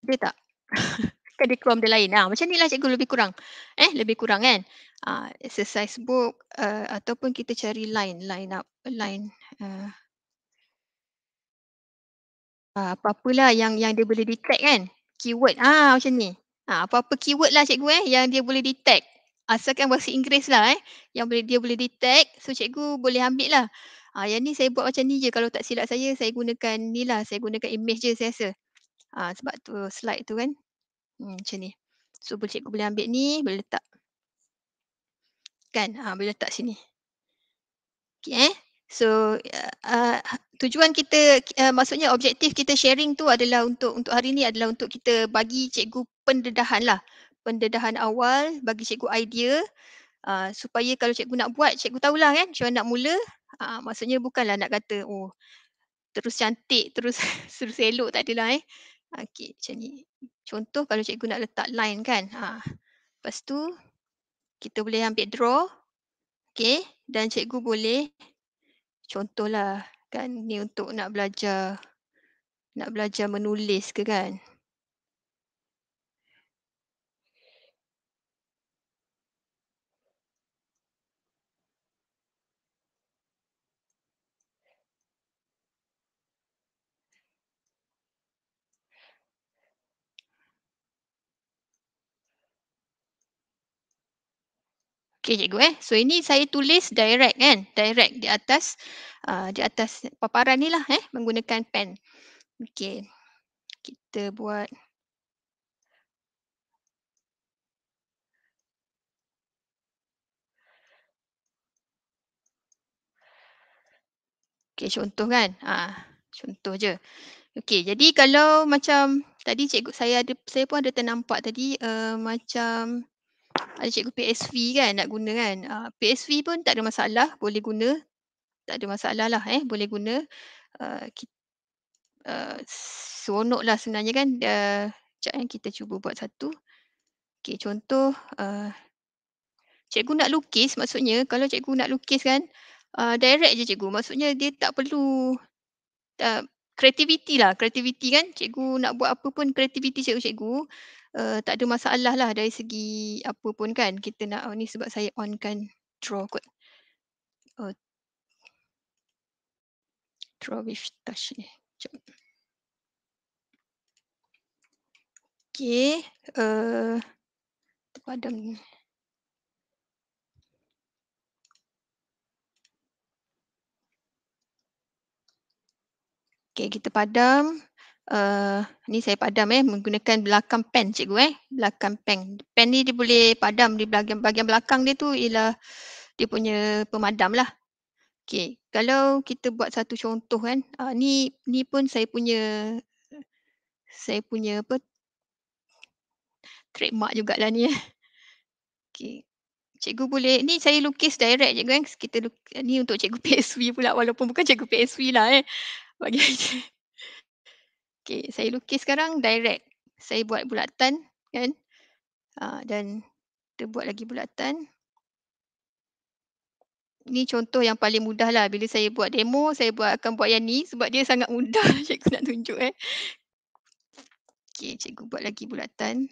ada tak [laughs] kan dia keluar benda lain. Ha, macam ni lah cikgu lebih kurang. Eh, lebih kurang kan? Ha, exercise book uh, ataupun kita cari line, line up, line. Uh, eh, ah, apa-apalah yang yang dia boleh detect kan? Keyword. Ah ha, macam ni. Ha, apa-apa keyword lah cikgu eh yang dia boleh detect. Asalkan bahasa Inggeris lah eh. Yang boleh, dia boleh detect. So cikgu boleh ambil lah. Ha, yang ni saya buat macam ni je. Kalau tak silap saya, saya gunakan ni lah. Saya gunakan image je saya rasa. Ha, sebab tu slide tu kan. Hmm, macam ni. So boleh cikgu boleh ambil ni, boleh letak. Kan? Ha, boleh letak sini. Okay eh. So uh, tujuan kita, uh, maksudnya objektif kita sharing tu adalah untuk untuk hari ni adalah untuk kita bagi cikgu pendedahan lah. Pendedahan awal, bagi cikgu idea. Uh, supaya kalau cikgu nak buat, cikgu tahulah kan macam nak mula. Uh, maksudnya bukanlah nak kata, oh terus cantik, terus, [laughs] terus elok tak adalah eh. Okay macam ni. Contoh kalau cikgu nak letak line kan. Ha. Lepas tu kita boleh ambil draw. Okay. Dan cikgu boleh contohlah kan ni untuk nak belajar nak belajar menulis ke kan. Okay, cikgu eh. So ini saya tulis direct kan. Direct di atas uh, di atas paparan ni lah eh. Menggunakan pen. Okay, Kita buat. Okay, contoh kan. Ah, ha, contoh je. Okay, jadi kalau macam tadi cikgu saya ada saya pun ada ternampak tadi uh, macam ada cikgu PSV kan nak guna kan. Uh, ah, PSV pun tak ada masalah, boleh guna. Tak ada masalah lah eh, boleh guna. Uh, ah, kita, uh, seronok lah sebenarnya kan. Uh, sekejap kan kita cuba buat satu. Okay, contoh uh, cikgu nak lukis maksudnya kalau cikgu nak lukis kan uh, direct je cikgu. Maksudnya dia tak perlu tak uh, lah. Kreativiti kan cikgu nak buat apa pun kreativiti cikgu-cikgu uh, tak ada masalah lah dari segi apa pun kan kita nak oh, ni sebab saya on kan draw kot. Oh. Draw with touch ni. Jom. Okay. Uh, terpadam ni. Okay, kita padam uh, ni saya padam eh menggunakan belakang pen cikgu eh belakang pen pen ni dia boleh padam di bahagian bahagian belakang dia tu ialah dia punya pemadam lah okey kalau kita buat satu contoh kan uh, ni ni pun saya punya saya punya apa trademark jugaklah ni eh okey Cikgu boleh, ni saya lukis direct cikgu kan. Kita lukis, ni untuk cikgu PSW pula walaupun bukan cikgu PSW lah eh. Bagi [laughs] Okay, saya lukis sekarang direct. Saya buat bulatan kan. Uh, dan kita buat lagi bulatan. Ni contoh yang paling mudah lah. Bila saya buat demo, saya buat akan buat yang ni sebab dia sangat mudah [laughs] cikgu nak tunjuk eh. Okay, cikgu buat lagi bulatan.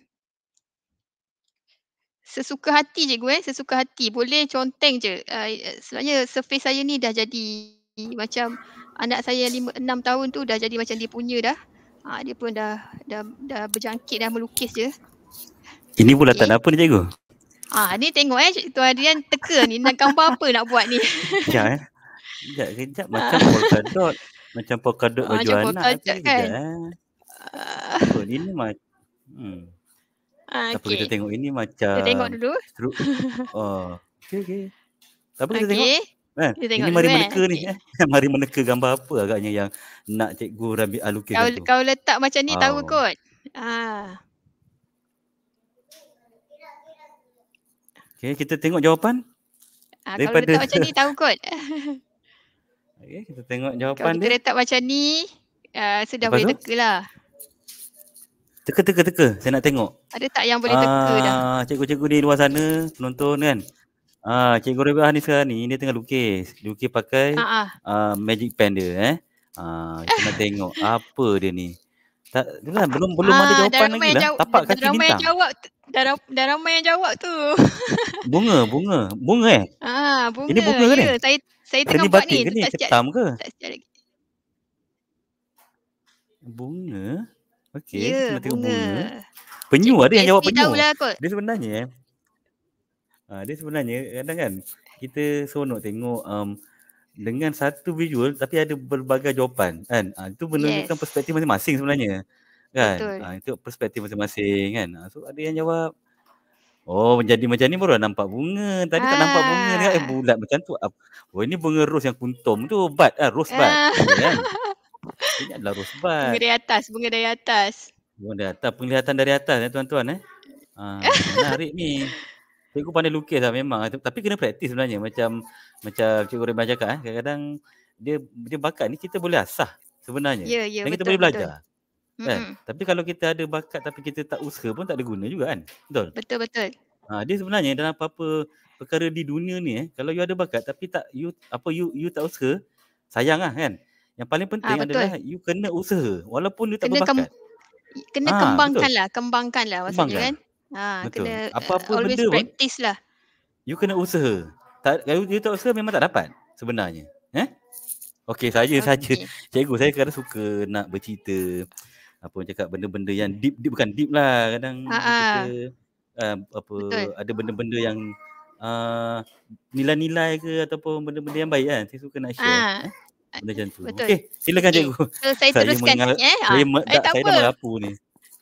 Sesuka hati cikgu eh, sesuka hati. Boleh conteng je. Uh, sebenarnya surface saya ni dah jadi macam anak saya 5 6 tahun tu dah jadi macam dia punya dah. Ah dia pun dah dah dah berjangkit dah melukis je. Ini bulatan okay. apa ni cikgu? Ah ha, ni tengok eh tuan Adrian teka ni nak gambar apa nak buat ni. Ya eh. Kejap, kejap. Ah. Macam polkadot. Macam polkadot baju ah, anak. Macam lah, polkadot kan. Kejap, eh. uh, ini macam. Hmm. Okay. kita tengok ini macam. Kita tengok dulu. [laughs] oh. Okay, okay. Apa kita tengok? Kan? Ini mari ni, meneka ni. Okay. Eh. [laughs] mari meneka gambar apa agaknya yang nak cikgu Rabi alukir kau, Kau letak macam ni oh. tahu kot. Ah. Ha. Okay, kita tengok jawapan. Ah, Daripada... Kalau letak macam ni [laughs] tahu kot. okay, kita tengok jawapan dia. Kalau kita letak macam ni, uh, sudah Lepas boleh tu? lah. Teka, teka, teka. Saya nak tengok. Ada tak yang boleh teka ah, dah? Cikgu-cikgu di luar sana, penonton kan? Ah, Cikgu Rabi'ah ni sekarang ni dia tengah lukis. Lukis pakai uh-uh. uh, magic pen dia eh. Ah, kita nak [laughs] tengok apa dia ni. Tak dia lah, belum belum ah, ada jawapan lagi lah. Jaw- Tapak kaki bintang. Yang jawab, dah, dah ramai yang jawab tu. [laughs] bunga, bunga. Bunga eh? Ah, bunga. Ini bunga ke ni? Ya, saya, saya tengah buat ni. Ke ni? ke? bunga? Okey, ya, kita tengok bunga. Penyu Cik ada yang jawab penyu. Lah kot. Dia sebenarnya eh, Uh, dia sebenarnya kadang kan kita seronok tengok um, dengan satu visual tapi ada berbagai jawapan kan. Uh, itu menunjukkan yes. perspektif masing-masing sebenarnya. Kan? Betul. Ah, itu perspektif masing-masing kan. so ada yang jawab Oh menjadi macam ni baru nampak bunga. Tadi Haa. tak nampak bunga ni eh, bulat macam tu. Oh ini bunga ros yang kuntum tu bat ah ros bat. Ini adalah ros bat. Bunga dari atas, bunga dari atas. Bunga dari atas, penglihatan dari atas ya eh, tuan-tuan eh. Ah, menarik ni. Cikgu pandai lukis lah memang tapi kena praktis sebenarnya macam macam cikgu Rehman cakap eh kadang-kadang dia dia bakat ni kita boleh asah sebenarnya. Ya yeah, ya yeah, betul. Kita boleh belajar. Betul. Mm-hmm. Tapi kalau kita ada bakat tapi kita tak usaha pun tak ada guna juga kan. Betul. Betul betul. Ha dia sebenarnya dalam apa-apa perkara di dunia ni eh kalau you ada bakat tapi tak you apa you you tak usaha sayanglah kan. Yang paling ah, penting ha, adalah you kena usaha walaupun you tak kena berbakat. Kem- kena ha, ah, kembangkanlah, kembangkanlah maksudnya kembangkan. kan. Ah, Betul. kena uh, apa-apa always benda always practice lah. You kena usaha. Tak, kalau you tak usaha memang tak dapat sebenarnya. Eh? Okay saja okay. saja. [laughs] Cikgu saya kadang suka nak bercerita apa orang cakap benda-benda yang deep, deep bukan deep lah kadang ha, ha. kita uh, apa ada benda-benda yang uh, nilai-nilai ke ataupun benda-benda yang baik kan. Saya suka nak share. Ha. Benda tu. Okey, silakan cikgu. So, saya, [laughs] saya teruskan eh. Saya, ma- eh, tak saya apa. dah merapu ni.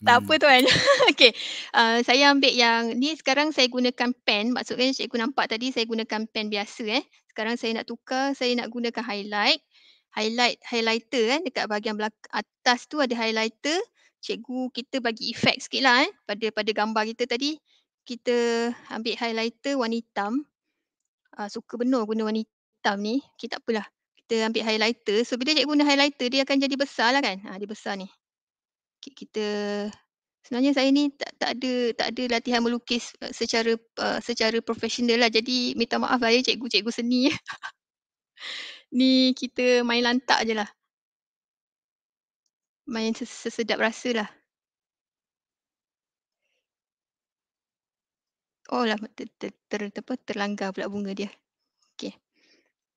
Tak hmm. apa tuan. [laughs] Okey. Uh, saya ambil yang ni sekarang saya gunakan pen. Maksudnya cikgu nampak tadi saya gunakan pen biasa eh. Sekarang saya nak tukar, saya nak gunakan highlight. Highlight highlighter eh dekat bahagian belakang atas tu ada highlighter. Cikgu kita bagi efek sikitlah eh pada pada gambar kita tadi. Kita ambil highlighter warna hitam. Uh, suka benar guna warna hitam ni. Okay, tak apalah. Kita ambil highlighter. So bila cikgu guna highlighter dia akan jadi besar lah kan. Ah, dia besar ni kita sebenarnya saya ni tak, tak ada tak ada latihan melukis eh, secara uh, secara profesional lah jadi minta maaf lah ya cikgu-cikgu seni [laughs] ni kita main lantak je lah main sesedap rasa lah oh lah ter, ter, ter, ter, terlanggar pula bunga dia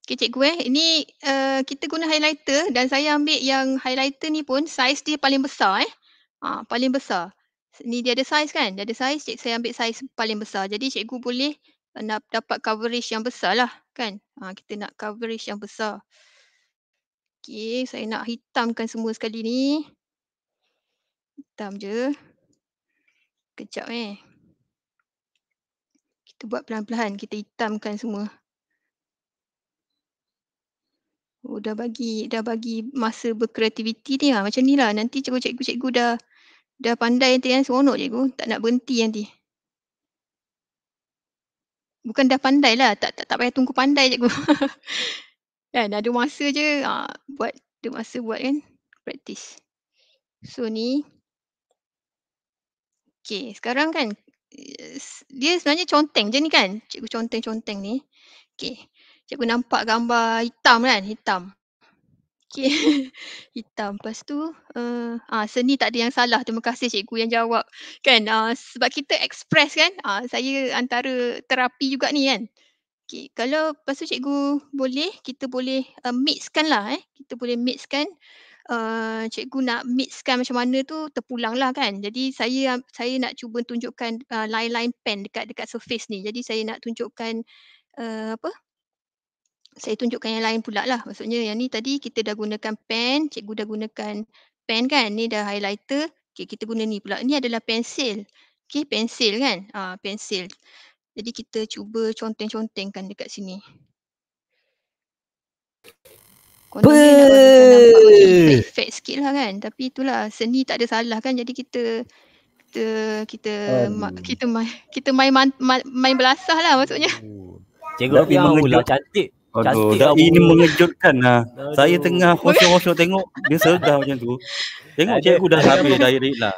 Okay cikgu eh, ini uh, kita guna highlighter dan saya ambil yang highlighter ni pun saiz dia paling besar eh. Ha, paling besar. Ni dia ada saiz kan? Dia ada saiz, cik, saya ambil saiz paling besar. Jadi cikgu boleh eh, nak dapat coverage yang besar lah kan? Ha, kita nak coverage yang besar. Okay, saya nak hitamkan semua sekali ni. Hitam je. Kejap eh. Kita buat perlahan-lahan, kita hitamkan semua. Oh, dah bagi dah bagi masa berkreativiti ni lah. Ha, macam ni lah. Nanti cikgu-cikgu-cikgu dah dah pandai nanti kan. Seronok cikgu. Tak nak berhenti nanti. Bukan dah pandai lah. Tak, tak, tak payah tunggu pandai cikgu. [laughs] kan ada masa je ha, buat. Ada masa buat kan. Practice. So ni. Okay sekarang kan. Eh, dia sebenarnya conteng je ni kan. Cikgu conteng-conteng ni. Okay cikgu nampak gambar hitam kan hitam okey [laughs] hitam lepas tu uh, ah seni tak ada yang salah terima kasih cikgu yang jawab kan uh, sebab kita express kan uh, saya antara terapi juga ni kan okey kalau lepas tu cikgu boleh kita boleh uh, mixkan lah eh kita boleh mixkan uh, cikgu nak mixkan macam mana tu terpulang lah kan. Jadi saya saya nak cuba tunjukkan uh, line-line pen dekat dekat surface ni. Jadi saya nak tunjukkan uh, apa uh, saya tunjukkan yang lain pula lah. Maksudnya yang ni tadi kita dah gunakan pen, cikgu dah gunakan pen kan. Ni dah highlighter. Okay, kita guna ni pula. Ni adalah pensil. Okay, pensil kan. Ah, pensil. Jadi kita cuba conteng-contengkan dekat sini. Perfect sikit lah kan. Tapi itulah seni tak ada salah kan. Jadi kita kita kita um. ma- kita main kita main main belasah lah maksudnya. Cikgu, Tapi lah. mengejut. cantik. Aduh, dah lah ini mengejutkan lah. Saya tengah kosong kosong tengok, dia sedar macam tu. Tengok Aduh. cikgu dah habis dah irit lah.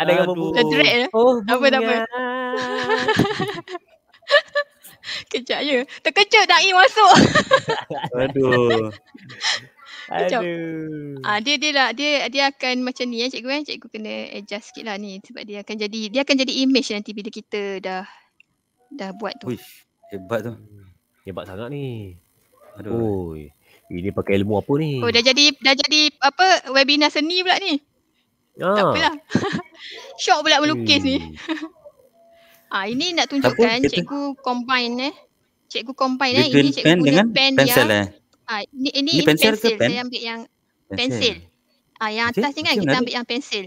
Ada yang berbunyi. Dah drag ya? Oh, tak apa, tak apa. [laughs] Kejap je. Terkejut dah masuk. [laughs] Aduh. Aduh. Ah, dia dia lah dia dia akan macam ni ya cikgu eh. Cikgu kena adjust sikit lah ni sebab dia akan jadi dia akan jadi image nanti bila kita dah dah buat tu. Wish, hebat tu. Hebat sangat ni. Aduh. Oi. Ini pakai ilmu apa ni? Oh, dah jadi dah jadi apa webinar seni pula ni. Ha. Ah. Tak apalah. [laughs] Syok pula melukis hmm. ni. [laughs] ah, ini nak tunjukkan Tapi, cikgu combine eh. Cikgu combine eh. Ini cikgu pen guna dengan pen pencil dia. Eh. Ah, ini ini, ini pensel pensel. Pen? Saya ambil yang pensel. pensel. Ah, yang atas okay. ni kan pensel kita nanti. ambil yang pensel.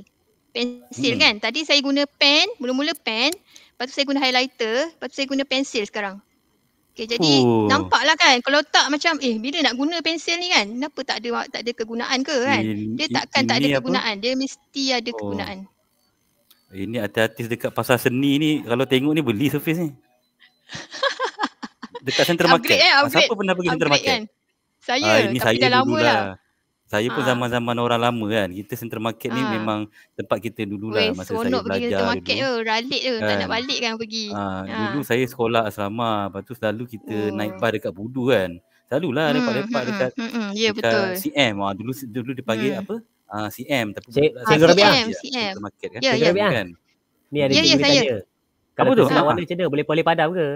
Pensel hmm. kan? Tadi saya guna pen, mula-mula pen, lepas tu saya guna highlighter, lepas tu saya guna pensel sekarang. Okay, jadi oh. nampaklah kan kalau tak macam eh bila nak guna pensel ni kan kenapa tak ada tak ada kegunaan ke kan? Dia takkan tak ada apa? kegunaan. Dia mesti ada oh. kegunaan. Eh, ini artis-artis dekat pasar seni ni kalau tengok ni beli surface ni. [laughs] dekat center market. Eh, ah, upgrade, eh, upgrade. Siapa pernah pergi upgrade, center market? Kan? Saya ah, tapi saya dah lama lah. Saya pun ah. zaman-zaman orang lama kan. Kita center market ni ha. memang tempat kita dululah Weh, masa saya belajar dulu. Weh seronok pergi center market tu. Ralik je. Kan. Tak nak kan. balik kan pergi. Ha. Ha. Dulu saya sekolah asrama. Lepas tu selalu kita uh. naik oh. bar dekat Budu kan. Selalu lah hmm, lepak-lepak hmm, dekat, hmm, dekat, hmm, hmm. yeah, dekat betul. CM. Ha. Dulu dulu dipanggil hmm. apa? Ah uh, CM tapi Cik, ha, CM, CM. Center market kan. Ya, yeah, ya. Kan? Ni ada yeah, ya, saya. Kamu tu nak warna macam mana? Boleh boleh padam ke?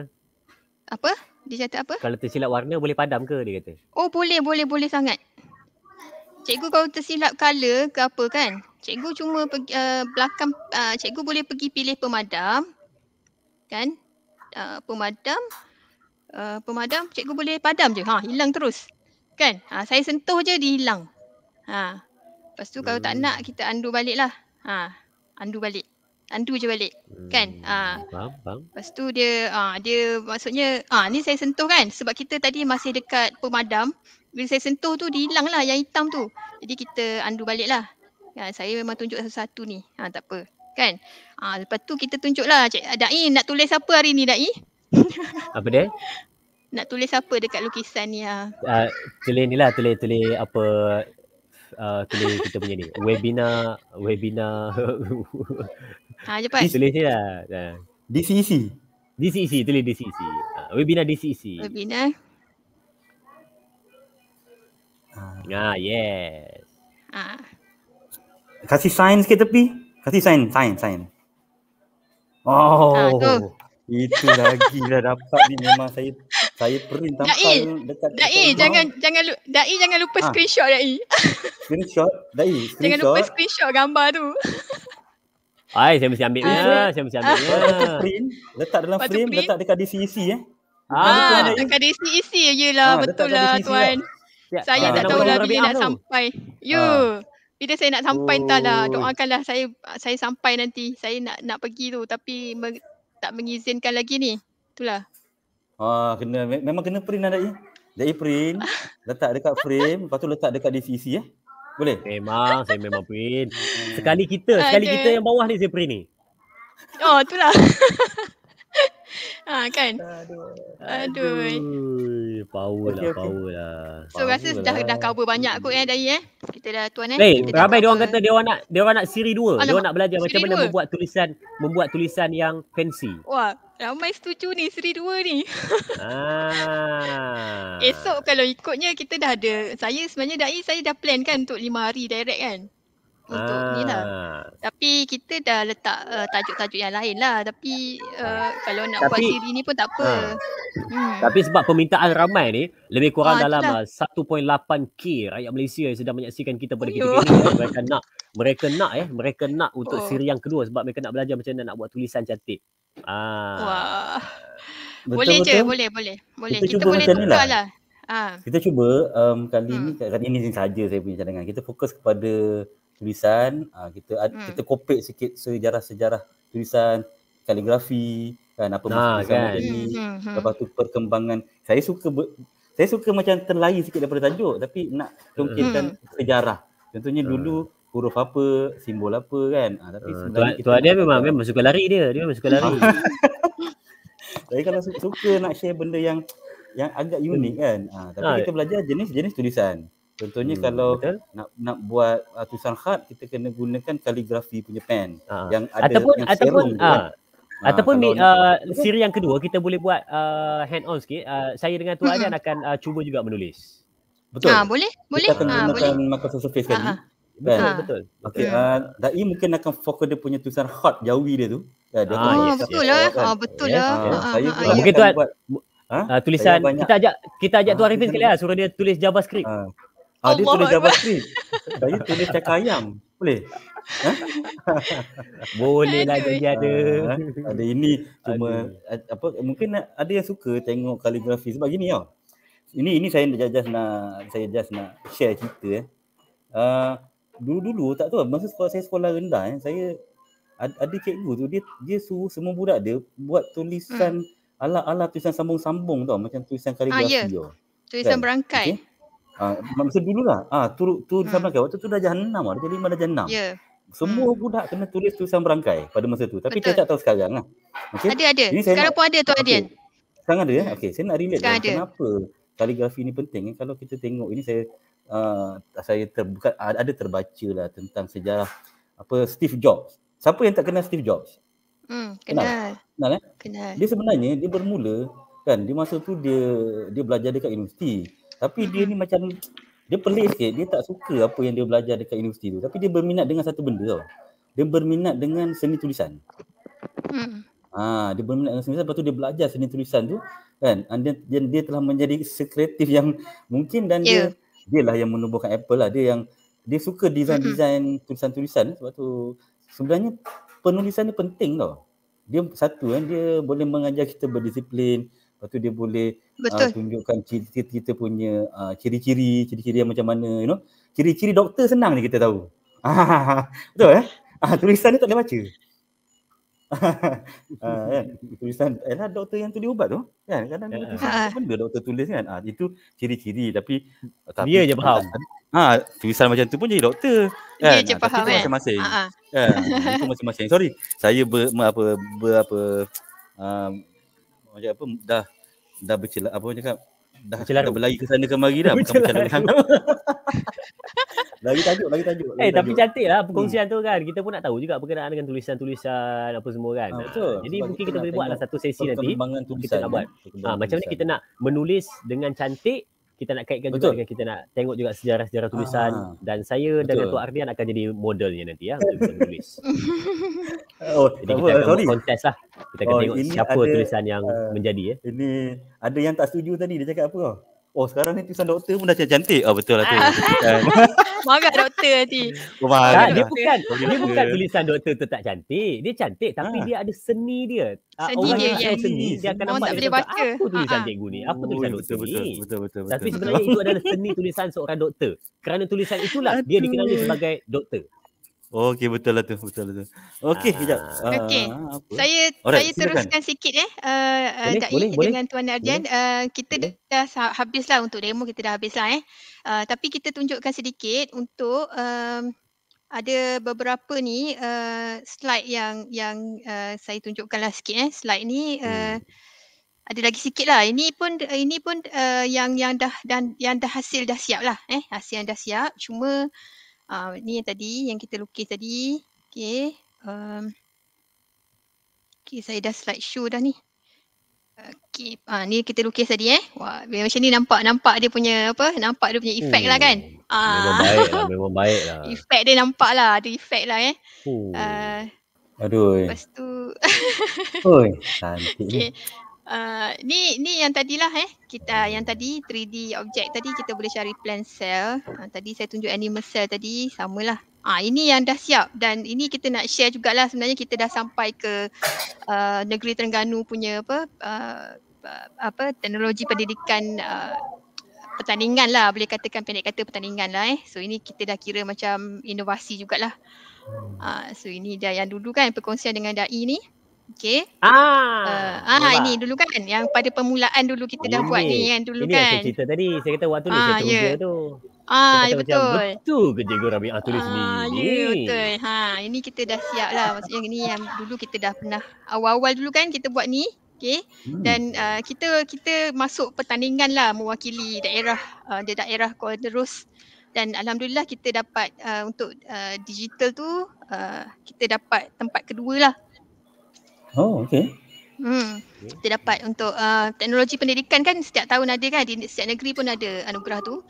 Apa? Dia cakap apa? Kalau tersilap warna boleh padam ke dia kata? Oh boleh boleh boleh sangat cikgu kau tersilap color ke apa kan cikgu cuma pergi, uh, belakang uh, cikgu boleh pergi pilih pemadam kan uh, pemadam uh, pemadam cikgu boleh padam je ha hilang terus kan ha, saya sentuh je dia hilang ha lepas tu kalau tak hmm. nak kita undo lah? ha undo balik undo je balik kan? hmm. kan ha faham faham lepas tu dia ha, dia maksudnya ha ni saya sentuh kan sebab kita tadi masih dekat pemadam bila saya sentuh tu dia hilang lah yang hitam tu. Jadi kita andu balik lah. Ya, saya memang tunjuk satu-satu ni. Ha, tak apa. Kan? Ha, lepas tu kita tunjuk lah. Cik Da'i nak tulis apa hari ni Da'i? [laughs] Apa dia? nak tulis apa dekat lukisan ni? Ha? Uh, tulis ni lah. Tulis, tulis apa uh, tulis kita punya ni. Webinar. Webinar. [laughs] ha, cepat. Tulis ni lah. Ha. DCC. E DCC. E tulis DCC. Uh, e webinar DCC. Webinar. Ah. ah, yes. Ah. Kasih sign ke tepi. kasi sign, sign, sign. Oh. Ah, itu lagi dah dapat ni memang saya saya print tampak dai, dekat Dai, jangan jangan Dai jangan lupa ah. screenshot Dai. Screenshot? Dai, [laughs] Jangan lupa screenshot gambar tu. Hai, saya mesti ambilnya, lah, ah. saya mesti ambilnya. Ah. Letak lah. print, letak dalam Lepas frame, print. letak dekat isi e eh. Ah, ah. E lah, ah letak dekat isi ajalah, ah, betul lah e tuan. Lah. Siap. Saya uh, tak tahu lah bila nak sampai. You. Ya. Uh. Ah. Bila saya nak sampai oh. entahlah. Doakanlah saya saya sampai nanti. Saya nak nak pergi tu tapi me, tak mengizinkan lagi ni. Itulah. Ah kena memang kena print adik. Lah, Dari print, [laughs] letak dekat frame, lepas tu letak dekat DCC eh. Ya? Boleh? Memang, saya memang print. Hmm. Sekali kita, Aduh. sekali kita yang bawah ni saya print ni. Oh, itulah. [laughs] Ha kan. Aduh. Aduh. Power lah, power lah. So rasa power dah lah. dah cover banyak kot eh dari eh. Kita dah tuan eh. Hey, eh, kita ramai dia orang kata eh? dia orang nak dia orang nak siri dua. Dia orang nak belajar siri macam mana membuat tulisan membuat tulisan yang fancy. Wah, ramai setuju ni siri dua ni. [laughs] ah. Esok kalau ikutnya kita dah ada saya sebenarnya dah saya dah plan kan untuk lima hari direct kan untuk ah. ni lah. Ah. Tapi kita dah letak uh, tajuk-tajuk yang lain lah. Tapi uh, kalau nak Tapi, buat siri ni pun tak apa. Ah. Hmm. Tapi sebab permintaan ramai ni, lebih kurang ah, dalam 1.8K eh, rakyat Malaysia yang sedang menyaksikan kita pada kita ini. Mereka nak, mereka nak eh. Mereka nak untuk oh. siri yang kedua sebab mereka nak belajar macam mana nak buat tulisan cantik. Ah. Wah. Betul, boleh betul. je, boleh, boleh. boleh. Kita, kita boleh lah. tukar lah. lah. Ha. Kita cuba um, kali hmm. ni, kali ni saja saya punya cadangan. Kita fokus kepada tulisan uh, kita hmm. kita kopek sikit sejarah-sejarah tulisan kaligrafi kan apa nah, maksud kan. ini hmm, hmm, hmm. lepas tu perkembangan saya suka ber, saya suka macam terlayar sikit daripada tajuk tapi nak tungkitkan hmm. sejarah contohnya hmm. dulu huruf apa simbol apa kan uh, tapi hmm. tuan, tuan dia memang apa. memang suka lari dia dia memang suka lari Tapi [laughs] kalau suka nak share benda yang yang agak unik kan. Ha, tapi ha. kita belajar jenis-jenis tulisan. Contohnya hmm, kalau betul? nak nak buat uh, tulisan khat kita kena gunakan kaligrafi punya pen ha. yang ada ataupun yang ataupun serum, ha. Kan? Ha, ataupun mi, uh, siri yang kedua kita boleh buat uh, hand on sikit uh, saya dengan tuan Adan akan uh, cuba juga menulis. Betul. Ha boleh boleh. Kita akan ha, gunakan makasa surface kan? tadi. Kan? Betul betul. Okey uh, dai mungkin akan fokus dia punya tulisan khat jauhi dia tu. Ya dia ha, tu. betul eh, lah. Kan? Ha betul lah. Ha, ha, ha, saya ha, mungkin tuan buat ha? tulisan kita ajak kita ajak ha, tuan Arifin sekali lah suruh dia tulis javascript. Ha. Ha, dia tulis JavaScript. Saya tulis cakap ayam. Boleh? Ha? Boleh lah jadi ada. Ah, ha, ada ini cuma ada. apa mungkin ada yang suka tengok kaligrafi sebab gini tau. Oh. Ini ini saya just, just nak saya just nak share cerita eh. Uh, dulu-dulu tak tahu masa sekolah saya sekolah rendah eh, saya ada cikgu tu dia dia suruh semua budak dia buat tulisan hmm. ala-ala tulisan sambung-sambung tau macam tulisan ya. kaligrafi ah, oh. yeah. tau. Tulisan kan? berangkai. Okay? Uh, masa dulu lah. Ah, tu tu hmm. disamakan. Waktu tu dah jahannam lah. Kan, jadi mana jahannam. Ya. Yeah. Semua hmm. budak kena tulis tulisan berangkai pada masa tu. Tapi Betul. saya tak tahu sekarang lah. Okay? Ada, ada. Ini sekarang nak, pun ada tu okay. Adil. Sekarang ada ya? Hmm. Okey, Saya nak relate lah. Kenapa kaligrafi ni penting. Eh? Kalau kita tengok ini saya uh, saya terbuka ada terbaca lah tentang sejarah apa Steve Jobs. Siapa yang tak kenal Steve Jobs? Hmm, kenal. Kenal, kenal eh? Kenal. Dia sebenarnya dia bermula kan di masa tu dia dia belajar dekat universiti. Tapi dia ni macam dia pelik sikit. Dia tak suka apa yang dia belajar dekat universiti tu. Tapi dia berminat dengan satu benda tau. Dia berminat dengan seni tulisan. Hmm. Ha, dia berminat dengan seni tulisan. Lepas tu dia belajar seni tulisan tu. Kan? And ah, dia, dia, dia telah menjadi sekretif yang mungkin dan yeah. dia ya. dia lah yang menubuhkan Apple lah. Dia yang dia suka desain-desain hmm. tulisan-tulisan. Sebab tu sebenarnya penulisan ni penting tau. Dia satu kan, dia boleh mengajar kita berdisiplin, Lepas tu dia boleh uh, tunjukkan kita, kita punya uh, ciri-ciri, ciri-ciri yang macam mana, you know. Ciri-ciri doktor senang ni kita tahu. [laughs] Betul eh? Uh, tulisan ni tak boleh baca. uh, [laughs] kan? tulisan ialah doktor yang tulis ubat tu kan kadang yeah. tulisan benda ah. doktor tulis kan ah, itu ciri-ciri tapi dia tapi, je faham ah tulisan macam tu pun jadi doktor dia kan? je ah, faham eh? kan masing-masing uh-huh. kan? itu masing-masing sorry saya ber, apa ber, apa um, macam apa dah dah bercelak apa cakap dah bercelaru. dah berlari ke sana kemari dah bercelaru. bukan bercelak lagi tajuk lagi tajuk eh lagi tajuk. tapi cantik lah hmm. perkongsian tu kan kita pun nak tahu juga berkenaan dengan tulisan-tulisan apa semua kan ah, jadi mungkin kita, kita boleh buatlah satu sesi nanti kita nak buat ya, ah, macam ni kita nak menulis dengan cantik kita nak kaitkan Betul. juga dengan kita nak tengok juga sejarah-sejarah ah. tulisan ah. dan saya Betul. dan Dato' Ardian akan jadi modelnya nanti ya untuk tulis. [laughs] oh, jadi kita akan sorry. kontes lah. Kita akan oh, tengok siapa ada, tulisan yang uh, menjadi ya. Ini ada yang tak setuju tadi dia cakap apa kau? Oh sekarang ni tulisan doktor pun dah cantik-cantik. Oh, ah, betul lah tu. Marah [laughs] doktor nanti. Nah, dia lah. bukan dia bukan tulisan doktor tu tak cantik. Dia cantik tapi ha. dia ada seni dia. Ah, seni Orang dia. Yang seni. Dia akan nampak tak dia boleh Apa tulisan cikgu ni? Apa tulisan Ui, oh, doktor betul, ni? Betul, betul, betul, betul, tapi betul. itu adalah seni tulisan seorang doktor. Kerana tulisan itulah dia dikenali sebagai doktor. Okey betul lah tu betul lah tu. Okey sekejap. Ah. ah Okey. Uh, saya Alright, saya teruskan silakan. sikit eh a uh, uh, dengan tuan Arjan uh, eh, kita boleh. dah habislah untuk demo kita dah habislah eh. Uh, tapi kita tunjukkan sedikit untuk um, ada beberapa ni uh, slide yang yang uh, saya tunjukkanlah sikit eh slide ni uh, hmm. ada lagi sikit lah. Ini pun ini pun uh, yang yang dah dan yang dah hasil dah siap lah eh hasil yang dah siap cuma Uh, ni yang tadi, yang kita lukis tadi. Okay. Um, okay, saya dah slide show dah ni. Okay, ha, ah, ni kita lukis tadi eh. Wah, macam ni nampak nampak dia punya apa? Nampak dia punya effect hmm. lah kan? Hmm, memang ah. baik lah, memang baik lah. [laughs] dia nampak lah, ada efek lah eh. Uh, Aduh. Eh. Lepas tu. Oi, cantik [laughs] okay. Uh, ni ni yang tadilah eh kita yang tadi 3D objek tadi kita boleh cari plan cell uh, ah, tadi saya tunjuk animal cell tadi samalah ah uh, ini yang dah siap dan ini kita nak share jugalah sebenarnya kita dah sampai ke uh, negeri Terengganu punya apa uh, apa teknologi pendidikan uh, pertandingan lah boleh katakan pendek kata pertandingan lah eh so ini kita dah kira macam inovasi jugalah uh, so ini dia yang dulu kan perkongsian dengan dai ni Okay. Ah, uh, ah, ah ini dulu kan yang pada permulaan dulu kita ini, dah buat ni yang dulu ini kan. Ini saya cerita tadi. Saya kata waktu ni ah, saya yeah. tu. Ah, ya betul. Betul ke Cikgu Rabi'ah tulis ah, ni? Ya, betul. Ha, ini kita dah siap lah. Maksudnya ni yang dulu kita dah pernah awal-awal dulu kan kita buat ni. Okay. Hmm. Dan uh, kita kita masuk pertandingan lah mewakili daerah uh, daerah Kuala Terus. Dan Alhamdulillah kita dapat uh, untuk uh, digital tu uh, kita dapat tempat kedua lah. Oh, okay. Hmm. Kita dapat untuk uh, teknologi pendidikan kan setiap tahun ada kan di setiap negeri pun ada anugerah tu.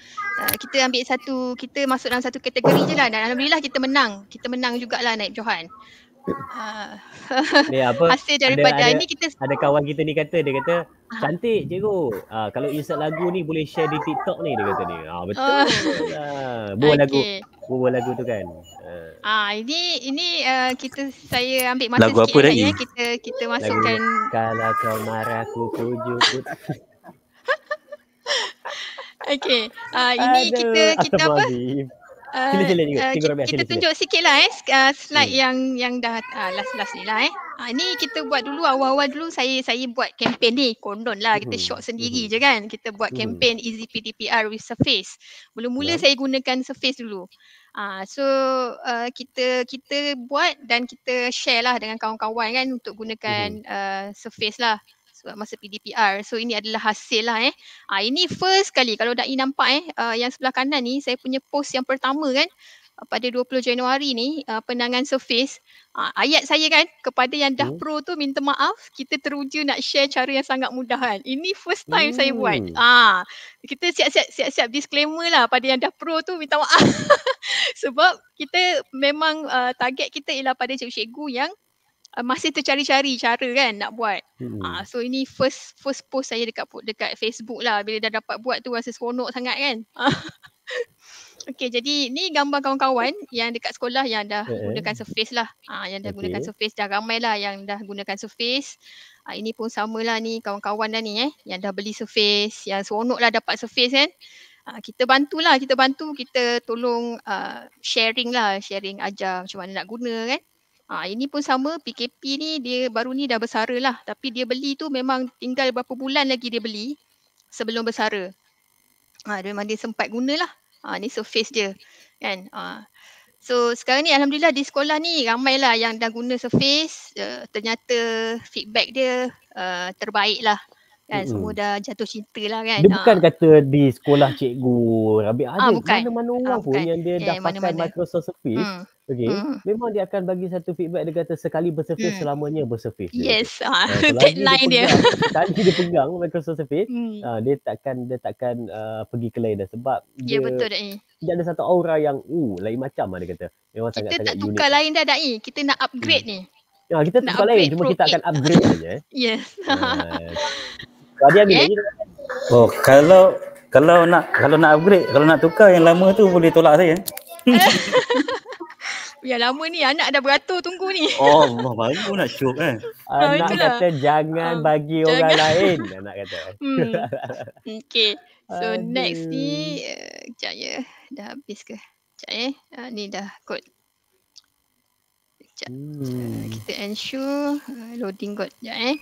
Uh, kita ambil satu, kita masuk dalam satu kategori je lah dan Alhamdulillah kita menang. Kita menang jugalah naik Johan. Ah. Uh, apa? Hasil daripada ada, ada, ni kita ada kawan kita ni kata dia kata ah. cantik je go. Ah kalau insert lagu ni boleh share di TikTok ni dia kata ni. Ah uh, betul. Uh. Oh. Lah. Buah okay. lagu. Buat lagu tu kan. Ah uh. ini ini uh, kita saya ambil masa lagu sikit lagi. Ya, kita kita masukkan kalau kau marah aku kujuk. [laughs] Okey. Ah ini Aduh. kita kita apa? apa? Sila jalan uh, juga. Uh, kita, kita tunjuk sikit lah eh. Uh, slide hmm. yang yang dah uh, last-last ni lah eh. Ha, ni kita buat dulu awal-awal dulu saya saya buat kempen ni kondon lah kita hmm. shock sendiri hmm. je kan kita buat kempen hmm. easy PTPR with surface mula-mula hmm. saya gunakan surface dulu Ah, so uh, kita kita buat dan kita share lah dengan kawan-kawan kan untuk gunakan hmm. uh, surface lah masa PDPR. So ini adalah hasil lah eh. Ha, ini first kali kalau Dai nampak eh uh, yang sebelah kanan ni saya punya post yang pertama kan uh, pada 20 Januari ni uh, penangan surface. Uh, ayat saya kan kepada yang dah hmm. pro tu minta maaf kita teruja nak share cara yang sangat mudah kan. Ini first time hmm. saya buat. Ah uh, kita siap-siap siap-siap disclaimer lah pada yang dah pro tu minta maaf. [laughs] Sebab kita memang uh, target kita ialah pada cikgu-cikgu yang uh, ah, masih tercari-cari cara kan nak buat. Hmm. Uh, so ini first first post saya dekat dekat Facebook lah bila dah dapat buat tu rasa seronok sangat kan. [laughs] Okey jadi ni gambar kawan-kawan yang dekat sekolah yang dah okay. Eh, eh. gunakan surface lah. Ah yang dah okay. gunakan surface dah ramai lah yang dah gunakan surface. Ah ini pun samalah ni kawan-kawan dah ni eh yang dah beli surface yang lah dapat surface kan. Ah uh, kita bantulah kita bantu kita tolong uh, sharing lah sharing ajar macam mana nak guna kan. Ha, ini pun sama PKP ni dia baru ni dah bersara lah tapi dia beli tu memang tinggal berapa bulan lagi dia beli sebelum bersara. Ha, dia memang dia sempat lah. Ha, ni surface dia kan. Ha. So sekarang ni Alhamdulillah di sekolah ni ramai lah yang dah guna surface. Uh, ternyata feedback dia uh, terbaik lah kan mm dah jatuh cinta lah kan. Dia ha. bukan kata di sekolah cikgu Rabi ah, ada ha, mana-mana orang ah, ha, pun yang dia okay, eh, dah mana-mana. pakai Microsoft Surface. Hmm. Okay. Hmm. Memang dia akan bagi satu feedback dia kata sekali bersurface hmm. selamanya bersurface. Yes. Ha. Uh, Tagline dia. Tadi dia. dia pegang Microsoft Surface, hmm. uh, dia takkan dia takkan uh, pergi ke lain dah sebab ya, dia Ya betul dah Dia ada satu aura yang uh lain macam lah dia kata. Memang sangat sangat unik. Kita tak tukar lah. lain dah dah Kita nak upgrade hmm. ni. Ya, kita tukar lain cuma kita akan upgrade saja eh. [laughs] Yes. Tadi ambil eh? lagi. Oh, kalau kalau nak kalau nak upgrade, kalau nak tukar yang lama tu boleh tolak saya. [laughs] Ya lama ni anak dah beratur tunggu ni. Oh Allah baru nak syok kan. Eh. Ah, anak ah, kata jangan ah, bagi jangan. orang lain [laughs] anak kata. Hmm. Okay. So Aduh. next ni uh, ya. Dah habis ke? Kejap eh. Uh, ni dah kot. Kejap. Hmm. kita ensure uh, loading kot. Kejap eh.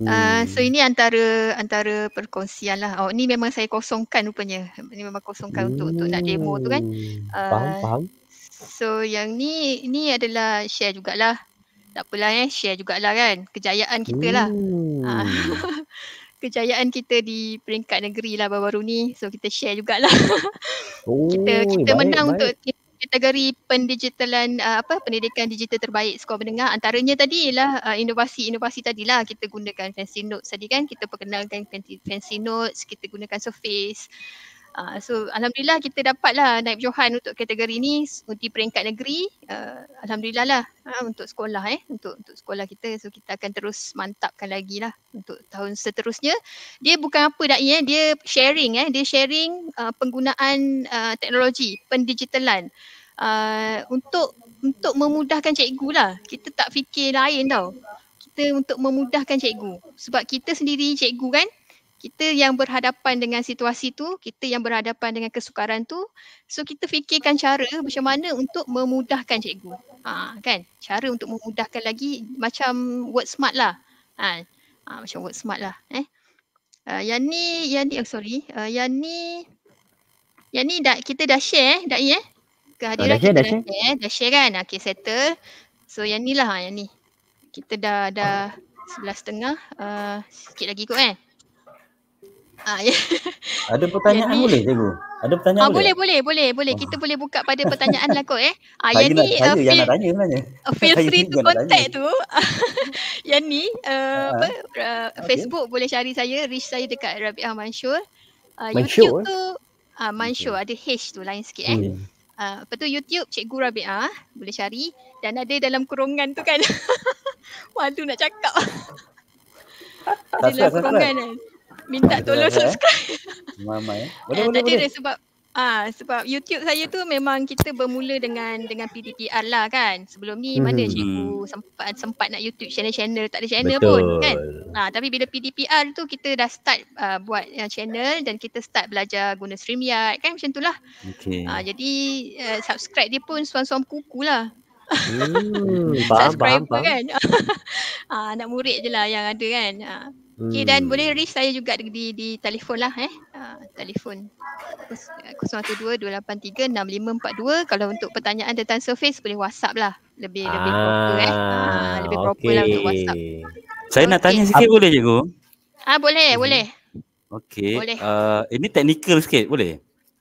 Uh, so ini antara antara perkongsian lah. Oh ni memang saya kosongkan rupanya. Ini memang kosongkan hmm. untuk untuk nak demo tu kan. Uh, faham, faham. So yang ni ni adalah share jugalah. Tak apalah eh share jugalah kan. Kejayaan kita lah. Ah, hmm. [laughs] kejayaan kita di peringkat negeri lah baru-baru ni. So kita share jugalah. [laughs] oh, kita kita baik, menang baik. untuk kategori pendigitalan uh, apa pendidikan digital terbaik sekolah menengah antaranya tadi ialah uh, inovasi inovasi-inovasi tadilah kita gunakan fancy notes tadi kan kita perkenalkan fancy notes kita gunakan surface Uh, so Alhamdulillah kita dapatlah naib Johan untuk kategori ni di peringkat negeri. Uh, Alhamdulillah lah uh, untuk sekolah eh. Untuk untuk sekolah kita. So kita akan terus mantapkan lagi lah untuk tahun seterusnya. Dia bukan apa dah eh. Dia sharing eh. Dia sharing uh, penggunaan uh, teknologi, pendigitalan. Uh, untuk untuk memudahkan cikgu lah. Kita tak fikir lain tau. Kita untuk memudahkan cikgu. Sebab kita sendiri cikgu kan kita yang berhadapan dengan situasi tu, kita yang berhadapan dengan kesukaran tu, so kita fikirkan cara macam mana untuk memudahkan cikgu. Ha, kan? Cara untuk memudahkan lagi macam word smart lah. Ha, ha, macam word smart lah. Eh? Uh, yang ni, yang ni, oh, sorry. Uh, yang ni, yang ni dah, kita dah share eh, Dai eh. Kehadiran oh, dah share, kita dah, dah share. share. Dah share kan? Okay, settle. So yang ni lah ha, yang ni. Kita dah, dah ah. sebelah setengah. Uh, sikit lagi kot Eh? Ah, ya. Ada pertanyaan ni, boleh cikgu? Ada pertanyaan ah, boleh? Boleh, boleh, boleh. Kita ah. boleh buka pada pertanyaan lah kot eh. Ah, yang lah, ni, saya uh, yang nak tanya sebenarnya. Uh, feel [laughs] free to contact tu. [laughs] yang ni, uh, ah, apa, uh, okay. Facebook boleh cari saya. Reach saya dekat Rabi Ah Mansur. Uh, YouTube eh? tu, uh, Mansur ada H tu lain sikit eh. Uh, lepas tu YouTube Cikgu Rabi Ah boleh cari. Dan ada dalam kurungan tu kan. Malu [laughs] nak cakap. dalam kurungan kan minta ah, tolong dah, eh. subscribe. Ramai. Eh. Eh, boleh boleh boleh. sebab Ah ha, sebab YouTube saya tu memang kita bermula dengan dengan PDPR lah kan. Sebelum ni hmm. mana cikgu sempat sempat nak YouTube channel channel tak ada channel Betul. pun kan. Ah ha, tapi bila PDPR tu kita dah start uh, buat uh, channel dan kita start belajar guna StreamYard kan macam itulah. Okey. Ah ha, jadi uh, subscribe dia pun suam-suam kukulah. Hmm, [laughs] subscribe kan. [laughs] ah ha, nak murid je lah yang ada kan. ha. Okay dan hmm. boleh reach saya juga di di, di telefon lah eh. Uh, telefon 012 283 6542 kalau untuk pertanyaan tentang surface boleh WhatsApp lah. Lebih ah, eh. ah, lebih proper eh. Uh, lebih proper lah untuk WhatsApp. Saya okay. nak tanya sikit boleh cikgu? Ah boleh, hmm. boleh. Okay. Boleh. Uh, ini technical sikit boleh?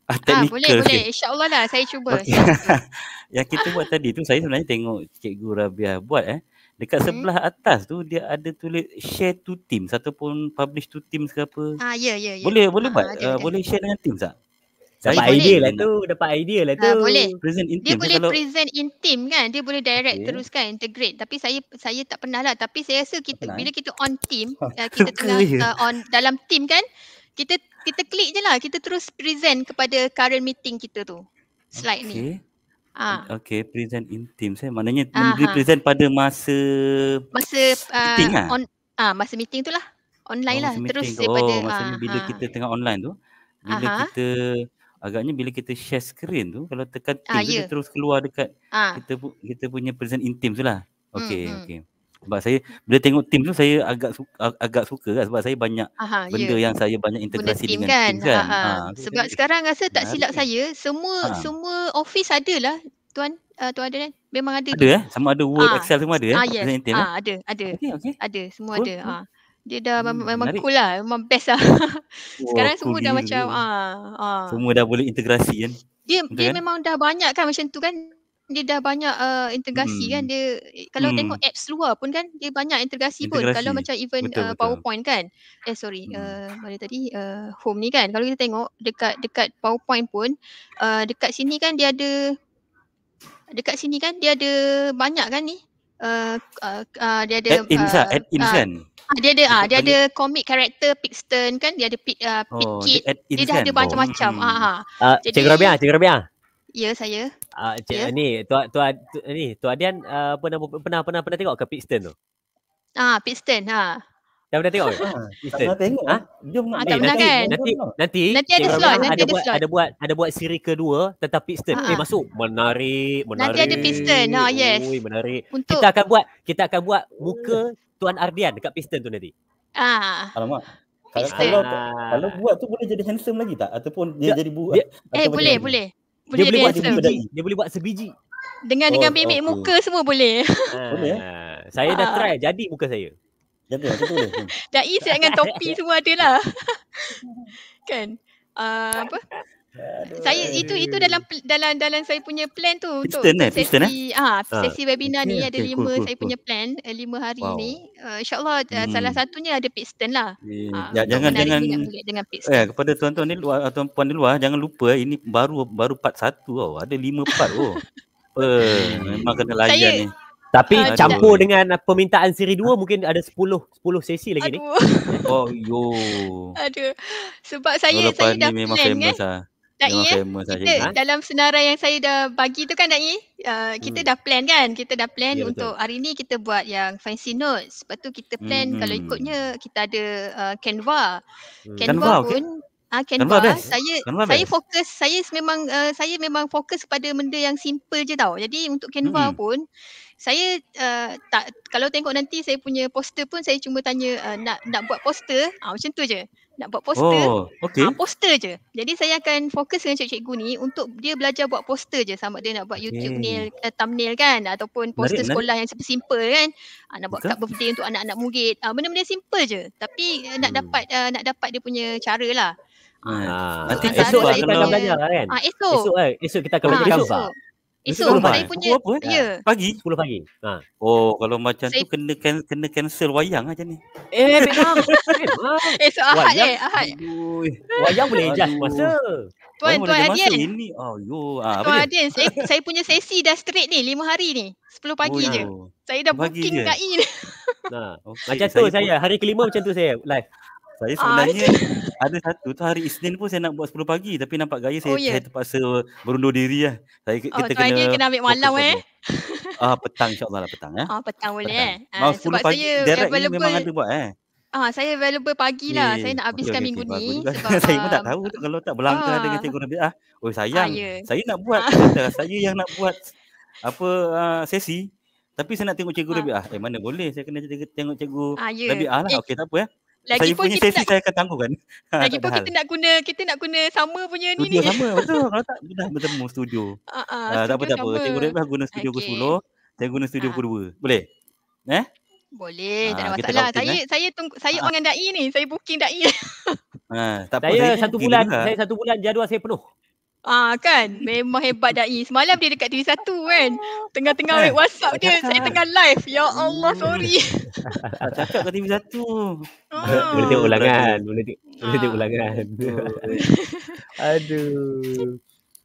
Ah, ha, boleh, sikit. boleh. InsyaAllah lah. Saya cuba. Okay. [laughs] yang kita buat tadi tu saya sebenarnya tengok Cikgu Rabia buat eh. Dekat hmm. sebelah atas tu dia ada tulis share to team ataupun publish to team ke apa. Ah ya yeah, ya yeah, ya. Yeah. Boleh boleh ah, buat. Ah, uh, boleh share dengan team tak? Dapat Jadi idea lah tu, dapat idea lah ah, tu. Ah, boleh. Present in team. Dia boleh kalau... present in team kan. Dia boleh direct okay. teruskan integrate. Tapi saya saya tak pernah lah. Tapi saya rasa kita pernah. Eh? bila kita on team, [laughs] eh, kita tengah uh, on dalam team kan, kita kita klik je lah. Kita terus present kepada current meeting kita tu. Slide okay. ni. Ah. Okay, present in team saya. Maknanya memberi present pada masa masa ah, meeting, uh, ha? ah masa meeting tu lah. Online oh, lah. Meeting. Terus daripada oh, ah, masa uh, bila uh. kita tengah online tu, bila uh kita agaknya bila kita share screen tu kalau tekan team uh, tu dia ya. terus keluar dekat uh. kita kita punya present in team tu lah. Hmm, okay, hmm, okay. Hmm sebab saya bila tengok tim tu saya agak suka, agak suka lah sebab saya banyak Aha, ya. benda yeah. yang saya banyak integrasi team dengan kan? team kan. Ha, ha. ha sebab saya, sekarang rasa tak nah, silap kan. saya semua ha. semua office adalah tuan uh, tuan ada kan? Memang ada. Ada eh? Sama ada Word, ha. Excel semua ada eh? Ha, yes. Ha, ada, ada. Okay, okay. Ada, semua cool. ada. Ha. Dia dah hmm, memang menarik. cool lah. Memang best lah. [laughs] sekarang oh, semua dah dia macam. Dia. Ha, Semua dah boleh integrasi kan? Dia, dia kan? memang dah banyak kan macam tu kan? dia dah banyak uh, integrasi kan, hmm. kan dia kalau hmm. tengok apps luar pun kan dia banyak integrasi, integrasi. pun kalau macam even betul, uh, betul. powerpoint kan eh sorry hmm. uh, mana tadi uh, home ni kan kalau kita tengok dekat dekat powerpoint pun uh, dekat sini kan dia ada dekat sini kan dia ada banyak kan ni uh, uh, uh, dia ada add-ins lah, uh, add-ins uh, kan ah, dia ada ah dia ada komik karakter Pixton kan dia ada uh, oh, pit oh, kit dia, dah ada kan? oh. macam-macam ha ha jadi cikgu Rabia cikgu Rabia Ya, saya. Ah, uh, yeah. tuan tuan tu ni tu Adian uh, pernah, pernah pernah pernah pernah tengok ke Pitstone tu? Ah, Pitstone ha. Dah pernah tengok ke? Ah, ha, Tak pernah tengok. Ha? Jom ah, eh, nanti, kan? nanti nanti nanti ada slot, nanti ada, slot. Ada buat ada buat siri kedua tentang Pitstone. Ha. Eh ah, ah. masuk menarik, menarik. Nanti ada Pitstone. Ha, yes. Ui, menarik. Untuk... Kita akan buat kita akan buat muka Tuan Ardian dekat Pitstone tu nanti. Ah. Alamak. Kalau, kalau, kalau buat tu boleh jadi handsome lagi tak? Ataupun dia, dia jadi buat? eh boleh, boleh dia, dia boleh buat sebiji. Dia boleh buat sebiji. Dengan oh, dengan pemik okay. muka semua boleh. [laughs] Ah, boleh. Ha, saya dah ah. try jadi muka saya. Jadi, jadi. Dah isi dengan topi semua ada lah. [laughs] kan? Uh, apa? Aduh. Saya itu itu dalam dalam dalam saya punya plan tu Piston, untuk kan? eh? sesi Piston, eh? Ah, ah sesi webinar ni okay, ada lima cool, cool, saya cool. punya plan eh, lima hari wow. ni uh, insyaallah uh, salah satunya ada Piston lah. Hmm. Ya, jangan jangan dengan Piston. Eh, kepada tuan-tuan ni luar atau puan di luar jangan lupa ini baru baru part satu tau. Oh. Ada lima part oh. uh, [laughs] memang kena layan saya, ni. Tapi uh, campur tidak. dengan permintaan siri 2 mungkin ada 10 10 sesi lagi Aduh. ni. oh yo. Aduh. Sebab saya Lepas saya dah plan kan. Lah. Dai eh, kita ha? dalam senarai yang saya dah bagi tu kan Dai, uh, kita hmm. dah plan kan? Kita dah plan yeah, untuk betul. hari ni kita buat yang fancy notes. Lepas tu kita plan hmm. kalau ikutnya kita ada uh, Canva. Hmm. Canva. Canva pun okay. Ha, uh, Canva, Canva saya Canva saya fokus saya memang uh, saya memang fokus pada benda yang simple je tau. Jadi untuk Canva hmm. pun saya uh, tak kalau tengok nanti saya punya poster pun saya cuma tanya uh, nak nak buat poster, ah uh, macam tu je nak buat poster. Oh, okay. Ha, ah, poster je. Jadi saya akan fokus dengan cikgu-cikgu ni untuk dia belajar buat poster je sama dia nak buat okay. YouTube nail, uh, thumbnail kan ataupun poster Narik, sekolah nak. yang simple, simple kan. Ha, nak buat card birthday untuk anak-anak murid. Ha, benda-benda simple je. Tapi uh, nak hmm. dapat uh, nak dapat dia punya cara lah. Ha, nanti esok lah kita belajar kan. Ha, esok. Esok, eh. esok kita akan ha, belajar. Esok. Kan? Itu saya punya oh, apa, ya. Pagi 10 pagi. Ha. Oh kalau macam saya... tu kena can, kena cancel wayang macam ni. Eh memang. [laughs] [laughs] eh so ahad wayang, eh, ahad. [laughs] Wayang boleh adjust masa. Tuan Tuan Adian. oh yo ah, Tuan Adian saya saya punya sesi dah straight ni 5 hari ni. 10 pagi ya. je. Saya dah booking dia. kat in. macam tu saya hari kelima macam tu saya live. Saya ah, sebenarnya ah, ada satu tu hari Isnin pun saya nak buat 10 pagi tapi nampak gaya saya, oh, yeah. saya terpaksa berundur diri lah. Saya oh, kita kena kena ambil malam eh. Ah petang insya lah petang eh. Ah petang boleh petang. eh. Ah, sebab pagi, saya ni memang ada buat eh. Ah saya available pagi yeah. lah. Saya nak habiskan okay, minggu okay, ni bagus. sebab [laughs] saya pun tak tahu kalau tak berlangkah ah. dengan cikgu Nabi ah. Oh sayang. Ah, yeah. Saya nak buat ah. [laughs] saya yang nak buat apa uh, sesi tapi saya nak tengok cikgu ah. Rabi'ah. Eh mana boleh saya kena tengok cikgu ah, yeah. Ya. Rabi'ah lah. Eh. Okey tak apa ya. Eh. Lagi saya punya sesi saya akan tangguhkan. [laughs] Lagi pun kita nak guna kita nak guna sama punya studio ni ni. Studio sama [laughs] betul. Kalau tak kita dah bertemu studio. uh, uh, uh, tak apa tak apa. Cikgu Rebah guna studio okay. ke 10. Saya guna studio uh. 2. Boleh? Eh? Boleh. Uh, tak ada masalah. Kautin, saya, saya saya tunggu saya uh. orang dai ni. Saya booking dai. Ha [laughs] uh, tak apa. Saya, saya satu bulan saya satu bulan jadual saya penuh. Ah kan memang hebat dai. Semalam dia dekat TV1 kan. Tengah-tengah eh, WhatsApp dia, cakap. saya kan? tengah live. Ya hmm. Allah sorry. [laughs] cakap kat TV1. Ah. Boleh tengok ulangan. Boleh tengok, boleh tengok ulangan. Aduh.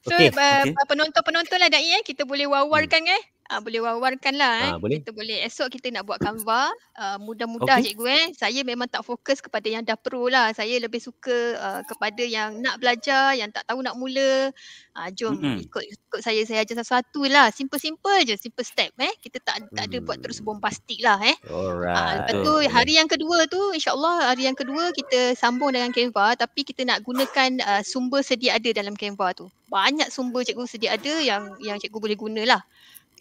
So okay. Uh, eh, okay. penonton-penonton lah dai eh kita boleh wawarkan eh. Ah boleh war-warkanlah eh. Ha, boleh. Kita boleh. Esok kita nak buat Canva. Uh, mudah-mudah okay. cikgu eh. Saya memang tak fokus kepada yang dah pro lah. Saya lebih suka uh, kepada yang nak belajar, yang tak tahu nak mula. Ah uh, jom ikut, ikut saya saya ajar sesuatu lah. Simple-simple je, simple step eh. Kita tak tak ada buat terus bom hmm. bombastik lah eh. Alright. Uh, lepas tu hari yang kedua tu insyaallah hari yang kedua kita sambung dengan Canva tapi kita nak gunakan uh, sumber sedia ada dalam Canva tu. Banyak sumber cikgu sedia ada yang yang cikgu boleh gunalah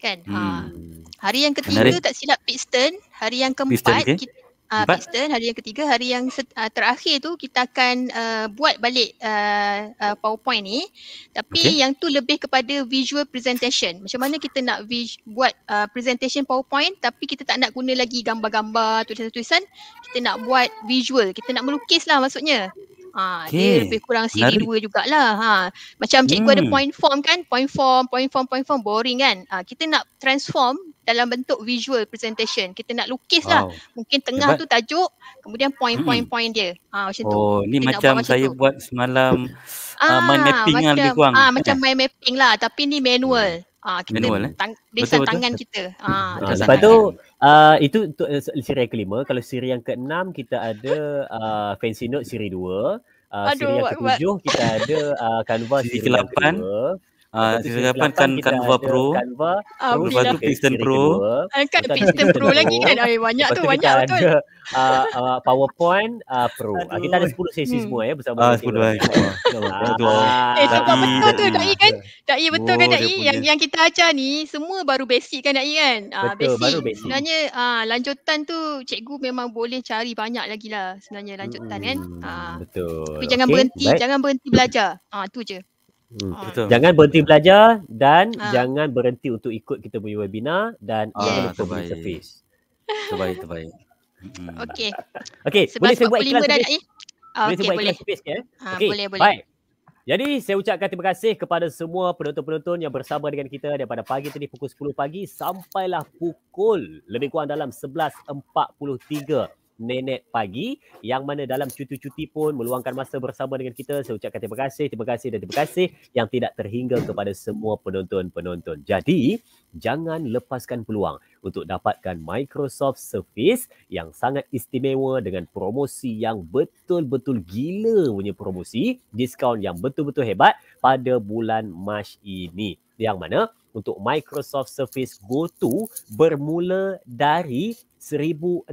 kan ha. hmm. ha. hari yang ketiga Menarik. tak silap piston hari yang keempat piston, okay. kita ha, Uh, piston hari yang ketiga hari yang uh, terakhir tu kita akan uh, buat balik uh, uh, powerpoint ni tapi okay. yang tu lebih kepada visual presentation macam mana kita nak vis- buat uh, presentation powerpoint tapi kita tak nak guna lagi gambar-gambar tulisan-tulisan kita nak buat visual kita nak melukis lah maksudnya okay. Ha, dia lebih kurang siri dua jugalah ha. macam cikgu hmm. ada point form kan point form point form point form boring kan ha. kita nak transform dalam bentuk visual presentation kita nak lukis wow. lah mungkin tengah Hebat. tu tajuk kemudian point hmm. point point dia ha, macam oh, tu oh ni macam, macam saya tu. buat semalam ah, uh, mind mapping lah macam, lebih kurang ah, macam mind mapping lah tapi ni manual hmm. Ah, kita manual, eh? tang- desa betul, tangan betul. kita. Ah, hmm. ah, lepas tu Uh, itu untuk eh, siri yang kelima. Kalau siri yang keenam kita ada uh, Fancy Note siri dua. Uh, Aduh, siri yang ketujuh kita ada uh, Canva siri, siri ke Ah, uh, season 8 kan Canva Pro. Canva. Uh, Piston Pro. Ah, kan Piston Pro lagi kan. Ay, banyak tu, banyak tu. Ah, uh, ah, PowerPoint uh, Pro. Aduh. kita ada 10 sesi hmm. semua ya eh, bersama. Ah, 10 eh, betul tu. Eh, tu betul tu Dai kan. Dai betul kan oh, Dai yang yang kita ajar ni semua baru basic kan Dai kan. Ah, basic. Sebenarnya ah lanjutan tu cikgu memang boleh cari banyak lagi lah sebenarnya lanjutan kan. Ah. Betul. Tapi jangan berhenti, jangan berhenti belajar. Ah, tu je. Hmm, ah. Betul. Jangan berhenti belajar dan ha. jangan berhenti untuk ikut kita punya webinar dan ah, ikut lupa beli service. Terbaik, terbaik. Hmm. Okey. Okey, boleh saya buat iklan dah sikit? Okay, eh? boleh saya buat iklan sikit? Ya? Ha, okay. boleh, boleh. Baik. Jadi saya ucapkan terima kasih kepada semua penonton-penonton yang bersama dengan kita daripada pagi tadi pukul 10 pagi sampailah pukul lebih kurang dalam 11.43. Nenek Pagi yang mana dalam cuti-cuti pun meluangkan masa bersama dengan kita. Saya ucapkan terima kasih, terima kasih dan terima kasih yang tidak terhingga kepada semua penonton-penonton. Jadi, jangan lepaskan peluang untuk dapatkan Microsoft Surface yang sangat istimewa dengan promosi yang betul-betul gila punya promosi, diskaun yang betul-betul hebat pada bulan Mac ini. Yang mana untuk Microsoft Surface Go 2 bermula dari 1655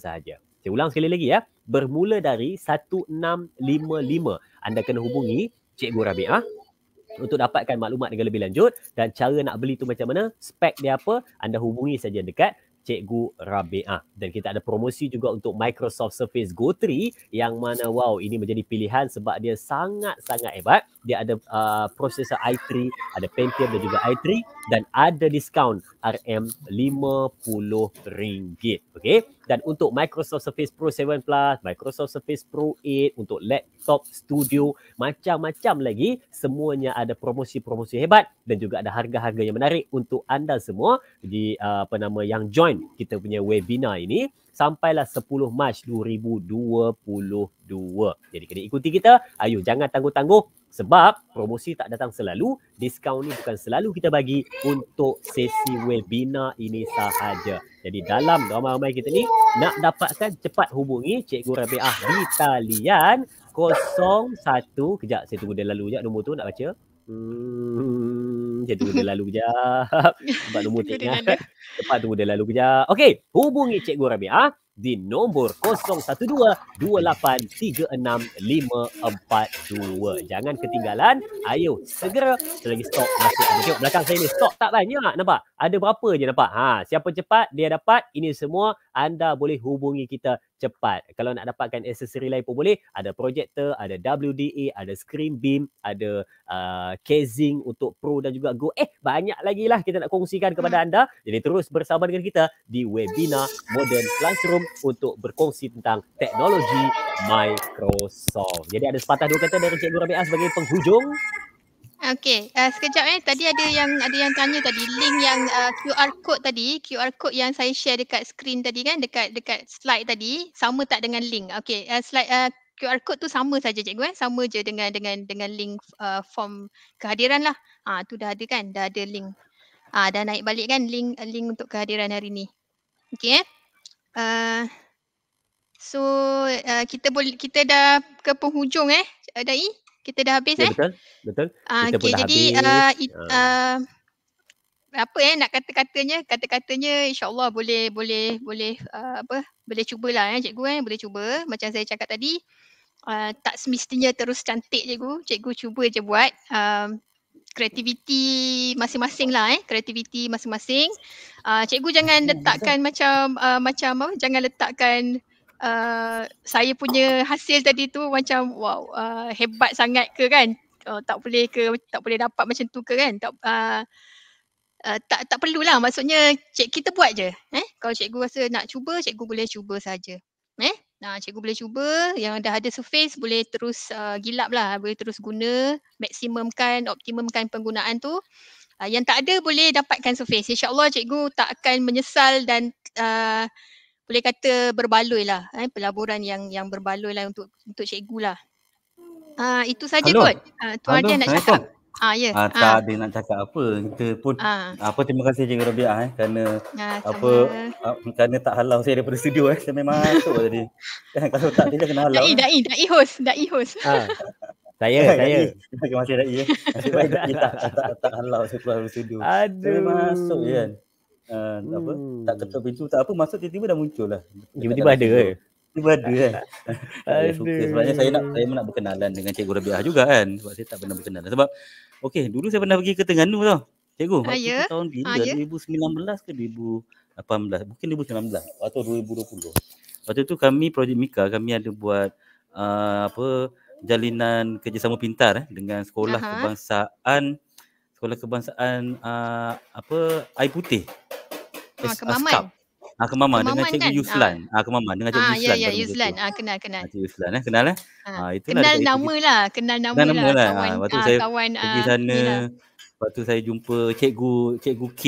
sahaja. Saya ulang sekali lagi ya. Bermula dari 1655. Anda kena hubungi Cikgu Rabi'ah untuk dapatkan maklumat dengan lebih lanjut dan cara nak beli tu macam mana, spek dia apa, anda hubungi saja dekat Cikgu Rabi'ah. Dan kita ada promosi juga untuk Microsoft Surface Go 3 yang mana wow ini menjadi pilihan sebab dia sangat-sangat hebat. Dia ada uh, prosesor i3, ada Pentium dan juga i3 dan ada diskaun RM50. Okey dan untuk Microsoft Surface Pro 7 Plus, Microsoft Surface Pro 8 untuk laptop studio macam-macam lagi semuanya ada promosi-promosi hebat dan juga ada harga-harga yang menarik untuk anda semua di uh, apa nama yang join kita punya webinar ini sampailah 10 Mac 2022. Jadi kena ikuti kita. Ayuh jangan tangguh-tangguh. Sebab promosi tak datang selalu, diskaun ni bukan selalu kita bagi untuk sesi webinar ini sahaja. Jadi dalam ramai-ramai kita ni nak dapatkan cepat hubungi Cikgu Rabiah di talian 01 kejap saya tunggu dia lalu je nombor tu nak baca. Hmm, saya tunggu dia lalu je. [laughs] Sebab nombor tu tengah. Cepat tunggu dia lalu je. Okey, hubungi Cikgu Rabiah 01 di nombor 0122836542. Jangan ketinggalan. Ayo segera lagi stok masuk. Tengok belakang saya ni stok tak banyak nampak. Ada berapa je nampak. Ha siapa cepat dia dapat. Ini semua anda boleh hubungi kita cepat. Kalau nak dapatkan aksesori lain pun boleh. Ada projector, ada WDA, ada screen beam, ada uh, casing untuk Pro dan juga Go. Eh, banyak lagi lah kita nak kongsikan kepada hmm. anda. Jadi terus bersama dengan kita di webinar Modern Classroom untuk berkongsi tentang teknologi Microsoft. Jadi ada sepatah dua kata dari Nur Rabia sebagai penghujung. Okay, uh, sekejap eh. Tadi ada yang ada yang tanya tadi link yang uh, QR code tadi, QR code yang saya share dekat screen tadi kan, dekat dekat slide tadi sama tak dengan link? Okay, uh, slide uh, QR code tu sama saja cikgu eh, sama je dengan dengan dengan link uh, form kehadiran lah. Ah uh, tu dah ada kan, dah ada link. Ah uh, dah naik balik kan link uh, link untuk kehadiran hari ni. Okay. Eh? Uh, so uh, kita boleh kita dah ke penghujung eh, Dai? Kita dah habis ya, eh? Betul. Betul. Uh, kita okay, pun dah jadi, habis. Uh, uh, uh. apa eh nak kata-katanya? Kata-katanya insya-Allah boleh boleh boleh uh, apa? Boleh cubalah eh cikgu eh, boleh cuba macam saya cakap tadi. Uh, tak semestinya terus cantik cikgu. Cikgu cuba je buat. Uh, kreativiti masing-masing lah eh. Kreativiti masing-masing. Uh, cikgu jangan letakkan macam uh, macam apa? Jangan letakkan uh, saya punya hasil tadi tu macam wow uh, hebat sangat ke kan uh, tak boleh ke tak boleh dapat macam tu ke kan tak uh, uh, tak tak perlulah maksudnya cik kita buat je eh kalau cikgu rasa nak cuba cikgu boleh cuba saja eh nah cikgu boleh cuba yang dah ada surface boleh terus uh, gilap lah boleh terus guna maksimumkan optimumkan penggunaan tu uh, yang tak ada boleh dapatkan surface insyaallah cikgu tak akan menyesal dan uh, boleh kata berbaloi lah eh, pelaburan yang yang berbaloi lah untuk untuk cikgu lah. Ha, itu saja kot. Ha, Tuan Ardian nak cakap. Ha, ya. Yeah. tak ha. ada nak cakap apa. Kita pun ha. apa terima kasih Cikgu Rabiah eh kerana ha, apa uh, kerana tak halau saya daripada studio eh. Saya memang masuk tadi. [laughs] Kan, kalau tak dia kena halau. Dai, dai, dai host, dai host. Ha. Saya, saya. Terima kasih Dai. Terima kasih Dai. Ya. [laughs] Tak halau saya keluar dari studio. Aduh. masuk kan. Yeah. Ah, hmm. tak apa tak ketuk pintu tak apa masuk tiba-tiba dah muncul lah tiba-tiba ada ke eh? tiba-tiba [laughs] ada kan okay, sebenarnya saya nak saya nak berkenalan dengan cikgu Rabiah juga kan sebab saya tak pernah berkenalan sebab okey dulu saya pernah pergi ke Terengganu tau cikgu ah, ya. tahun bila ha, ah, ya. 2019 ke 2018 mungkin 2019 atau 2020 waktu tu kami projek Mika kami ada buat uh, apa jalinan kerjasama pintar eh, dengan sekolah Aha. kebangsaan sekolah kebangsaan uh, apa air putih ha, kemaman. Askap. Ah kemama ah, dengan cikgu kan? Yuslan. Ah, ah kemama dengan cikgu ah, Yuslan. Ah ya ya Yuslan. Ya, ah kenal kenal. Ah, cikgu Yuslan eh kenal eh. Ah itulah kenal itu, nama lah, kenal nama kawan lah. Nama lah. lah. Kawan, ah, saya kawan, pergi ah, sana. Inilah. Waktu saya jumpa cikgu cikgu K,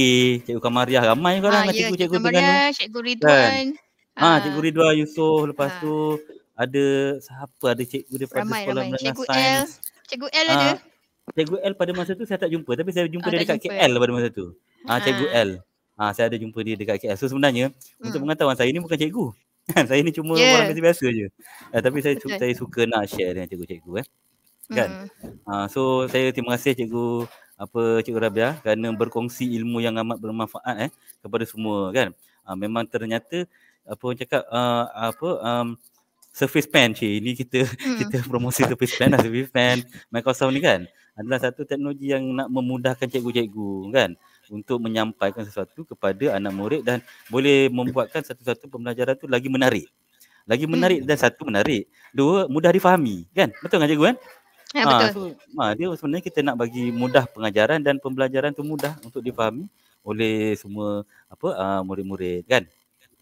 cikgu Kamariah ramai kan dengan ya, cikgu cikgu Kamariah, cikgu, cikgu kan? Ridwan. Kan? Ah. ah cikgu Ridwan Yusof lepas tu ada siapa ada cikgu daripada ramai, sekolah ramai. Cikgu L. Cikgu L ada. Ah, cikgu L pada masa tu saya tak jumpa tapi saya jumpa ah, dia dekat KL pada masa tu. Ah cikgu L. Ah ha, saya ada jumpa dia dekat KL. So sebenarnya hmm. untuk pengetahuan saya ni bukan cikgu. [laughs] saya ni cuma yeah. orang biasa je. Uh, tapi saya su- saya suka nak share dengan cikgu-cikgu eh. Kan? Hmm. Ha, so saya terima kasih cikgu apa cikgu Rabia kerana berkongsi ilmu yang amat bermanfaat eh kepada semua kan. Ha, memang ternyata apa orang cakap uh, apa um, surface pen cik. Ini kita hmm. kita promosi surface pen lah. surface pen Microsoft ni kan adalah satu teknologi yang nak memudahkan cikgu-cikgu kan untuk menyampaikan sesuatu kepada anak murid dan boleh membuatkan satu-satu pembelajaran tu lagi menarik. Lagi menarik hmm. dan satu menarik, dua mudah difahami, kan? Betul kan cikgu kan? Ya ha, betul. Ah ha, dia sebenarnya kita nak bagi mudah pengajaran dan pembelajaran tu mudah untuk difahami oleh semua apa uh, murid-murid kan?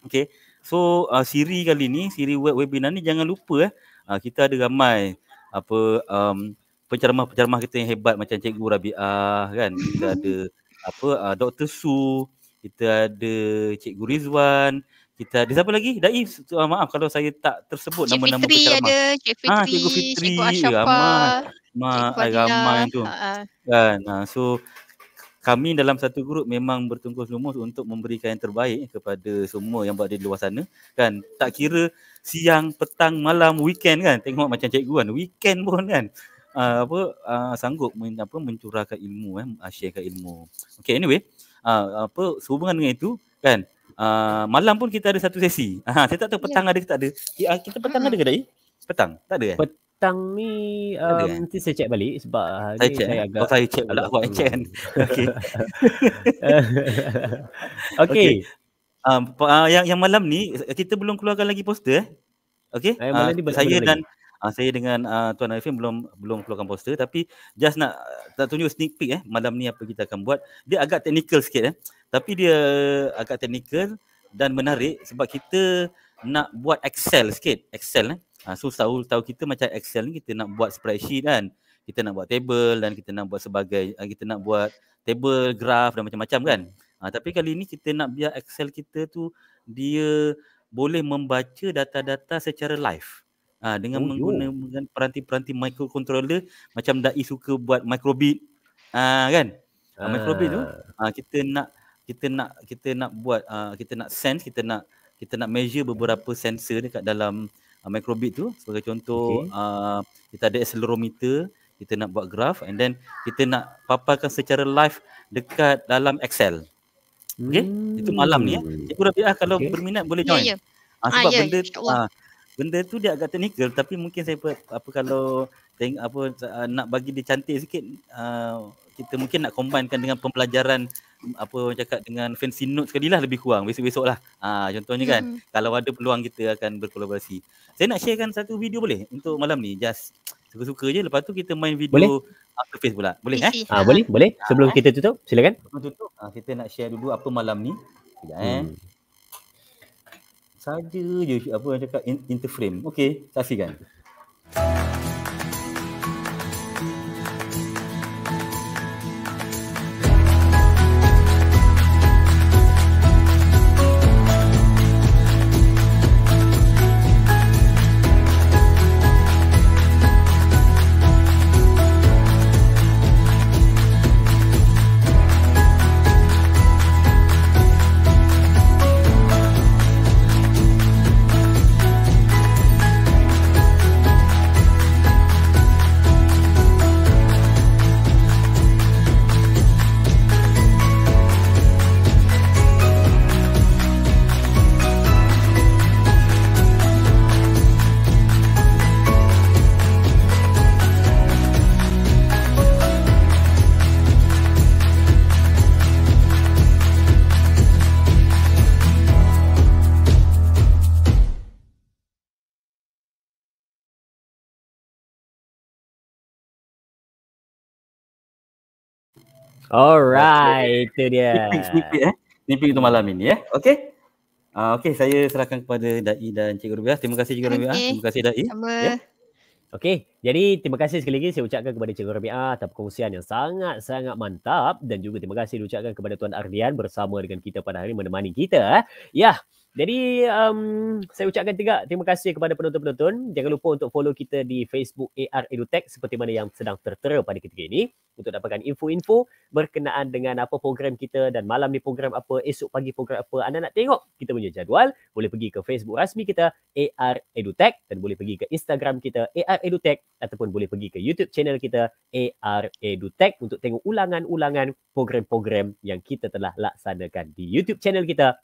Okay, So uh, siri kali ni, siri webinar ni jangan lupa eh uh, kita ada ramai apa um, penceramah-penceramah kita yang hebat macam cikgu Rabiah kan? Kita ada apa uh, ah, Dr. Su, kita ada Cikgu Rizwan, kita ada siapa lagi? Daif, uh, maaf kalau saya tak tersebut nama nama Cik Fitri peceramah. ada, Cik ah, Fitri, ha, Cikgu Fitri, Cikgu Ashafah, Mak Ramai tu. Kan? Uh-uh. Ha, so kami dalam satu grup memang bertungkus lumus untuk memberikan yang terbaik kepada semua yang berada di luar sana kan tak kira siang petang malam weekend kan tengok macam cikgu kan weekend pun kan uh, apa uh, sanggup men, apa mencurahkan ilmu eh ah, sharekan ilmu. Okay anyway, uh, apa sehubungan dengan itu kan? Uh, malam pun kita ada satu sesi. Ha saya tak tahu ya. petang yeah. ada ke tak ada. Ya, kita petang ada ke tadi? Petang. Tak ada eh? Pet- petang ni um, nanti saya cek balik sebab hari saya, check, saya eh? agak oh, saya check pula buat check kan. Okey. Okey. Um, uh, yang yang malam ni eh, kita belum keluarkan lagi poster eh. Okey. uh, saya dan Uh, saya dengan uh, Tuan Arifin belum belum keluarkan poster tapi just nak tak tunjuk sneak peek eh malam ni apa kita akan buat. Dia agak technical sikit eh. Tapi dia agak technical dan menarik sebab kita nak buat Excel sikit. Excel eh. Uh, so tahu tahu kita macam Excel ni kita nak buat spreadsheet kan. Kita nak buat table dan kita nak buat sebagai kita nak buat table, graph dan macam-macam kan. Uh, tapi kali ni kita nak biar Excel kita tu dia boleh membaca data-data secara live ha, dengan oh, menggunakan peranti-peranti microcontroller macam dai suka buat microbit ha, kan ha, microbit tu ha, kita nak kita nak kita nak buat ha, kita nak sense kita nak kita nak measure beberapa sensor dekat dalam uh, microbit tu sebagai contoh okay. uh, kita ada accelerometer kita nak buat graph and then kita nak paparkan secara live dekat dalam excel okey hmm. itu malam ni ya hmm. cikgu Rabiah kalau okay. berminat boleh ya, join ya yeah, yeah. uh, sebab ah, yeah, benda yeah benda tu dia agak teknikal tapi mungkin saya apa kalau tengok apa ah, nak bagi dia cantik sikit uh, kita mungkin nak combinekan dengan pembelajaran apa orang cakap dengan fancy notes sekali lah lebih kurang besok-besok lah ha, contohnya kan mm. kalau ada peluang kita akan berkolaborasi saya nak sharekan satu video boleh untuk malam ni just suka-suka je lepas tu kita main video boleh? after face pula boleh eh? ha, boleh boleh sebelum kita tutup silakan sebelum tutup kita nak share dulu apa malam ni sekejap eh hmm saja je apa cakap interframe, frame okey saksikan Alright, okay. itu dia. Snippet, snippet eh. Snippet untuk malam ini eh. Okay. Uh, ah, okay, saya serahkan kepada Dai dan Cikgu Rubiah. Terima kasih Cikgu okay. Rubiah. Terima kasih Dai. Sama. Yeah. Okey, jadi terima kasih sekali lagi saya ucapkan kepada Cikgu Rabi'ah atas perkongsian yang sangat-sangat mantap dan juga terima kasih diucapkan kepada Tuan Ardian bersama dengan kita pada hari ini menemani kita. Eh. Ya, jadi um, saya ucapkan juga terima kasih kepada penonton-penonton. Jangan lupa untuk follow kita di Facebook AR EduTech seperti mana yang sedang tertera pada ketika ini untuk dapatkan info-info berkenaan dengan apa program kita dan malam ni program apa, esok pagi program apa. Anda nak tengok kita punya jadual, boleh pergi ke Facebook rasmi kita AR EduTech dan boleh pergi ke Instagram kita AR EduTech ataupun boleh pergi ke YouTube channel kita AR EduTech untuk tengok ulangan-ulangan program-program yang kita telah laksanakan di YouTube channel kita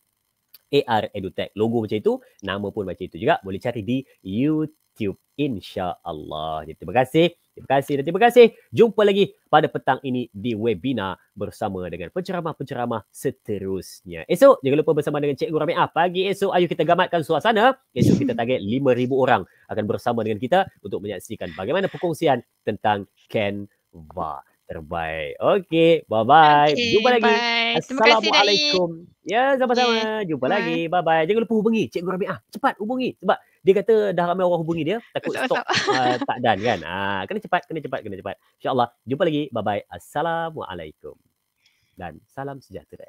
AR EduTech. Logo macam itu, nama pun macam itu juga. Boleh cari di YouTube. InsyaAllah. Terima kasih. Terima kasih dan terima kasih. Jumpa lagi pada petang ini di webinar bersama dengan penceramah-penceramah seterusnya. Esok, jangan lupa bersama dengan Cikgu Ramiah. Pagi esok, ayo kita gamatkan suasana. Esok kita target 5,000 orang akan bersama dengan kita untuk menyaksikan bagaimana perkongsian tentang Canva terbaik. Okey, bye bye. Okay, Jumpa lagi. Bye. Assalamualaikum. Ya, sama-sama. Okay. Ya, jumpa bye. lagi. Bye bye. Jangan lupa hubungi Cikgu Rabiah. Cepat hubungi sebab dia kata dah ramai orang hubungi dia takut Masa-masa. stok uh, [laughs] tak dan kan. Ah, kena cepat, kena cepat, kena cepat. Insya-Allah. Jumpa lagi. Bye bye. Assalamualaikum. Dan salam sejahtera.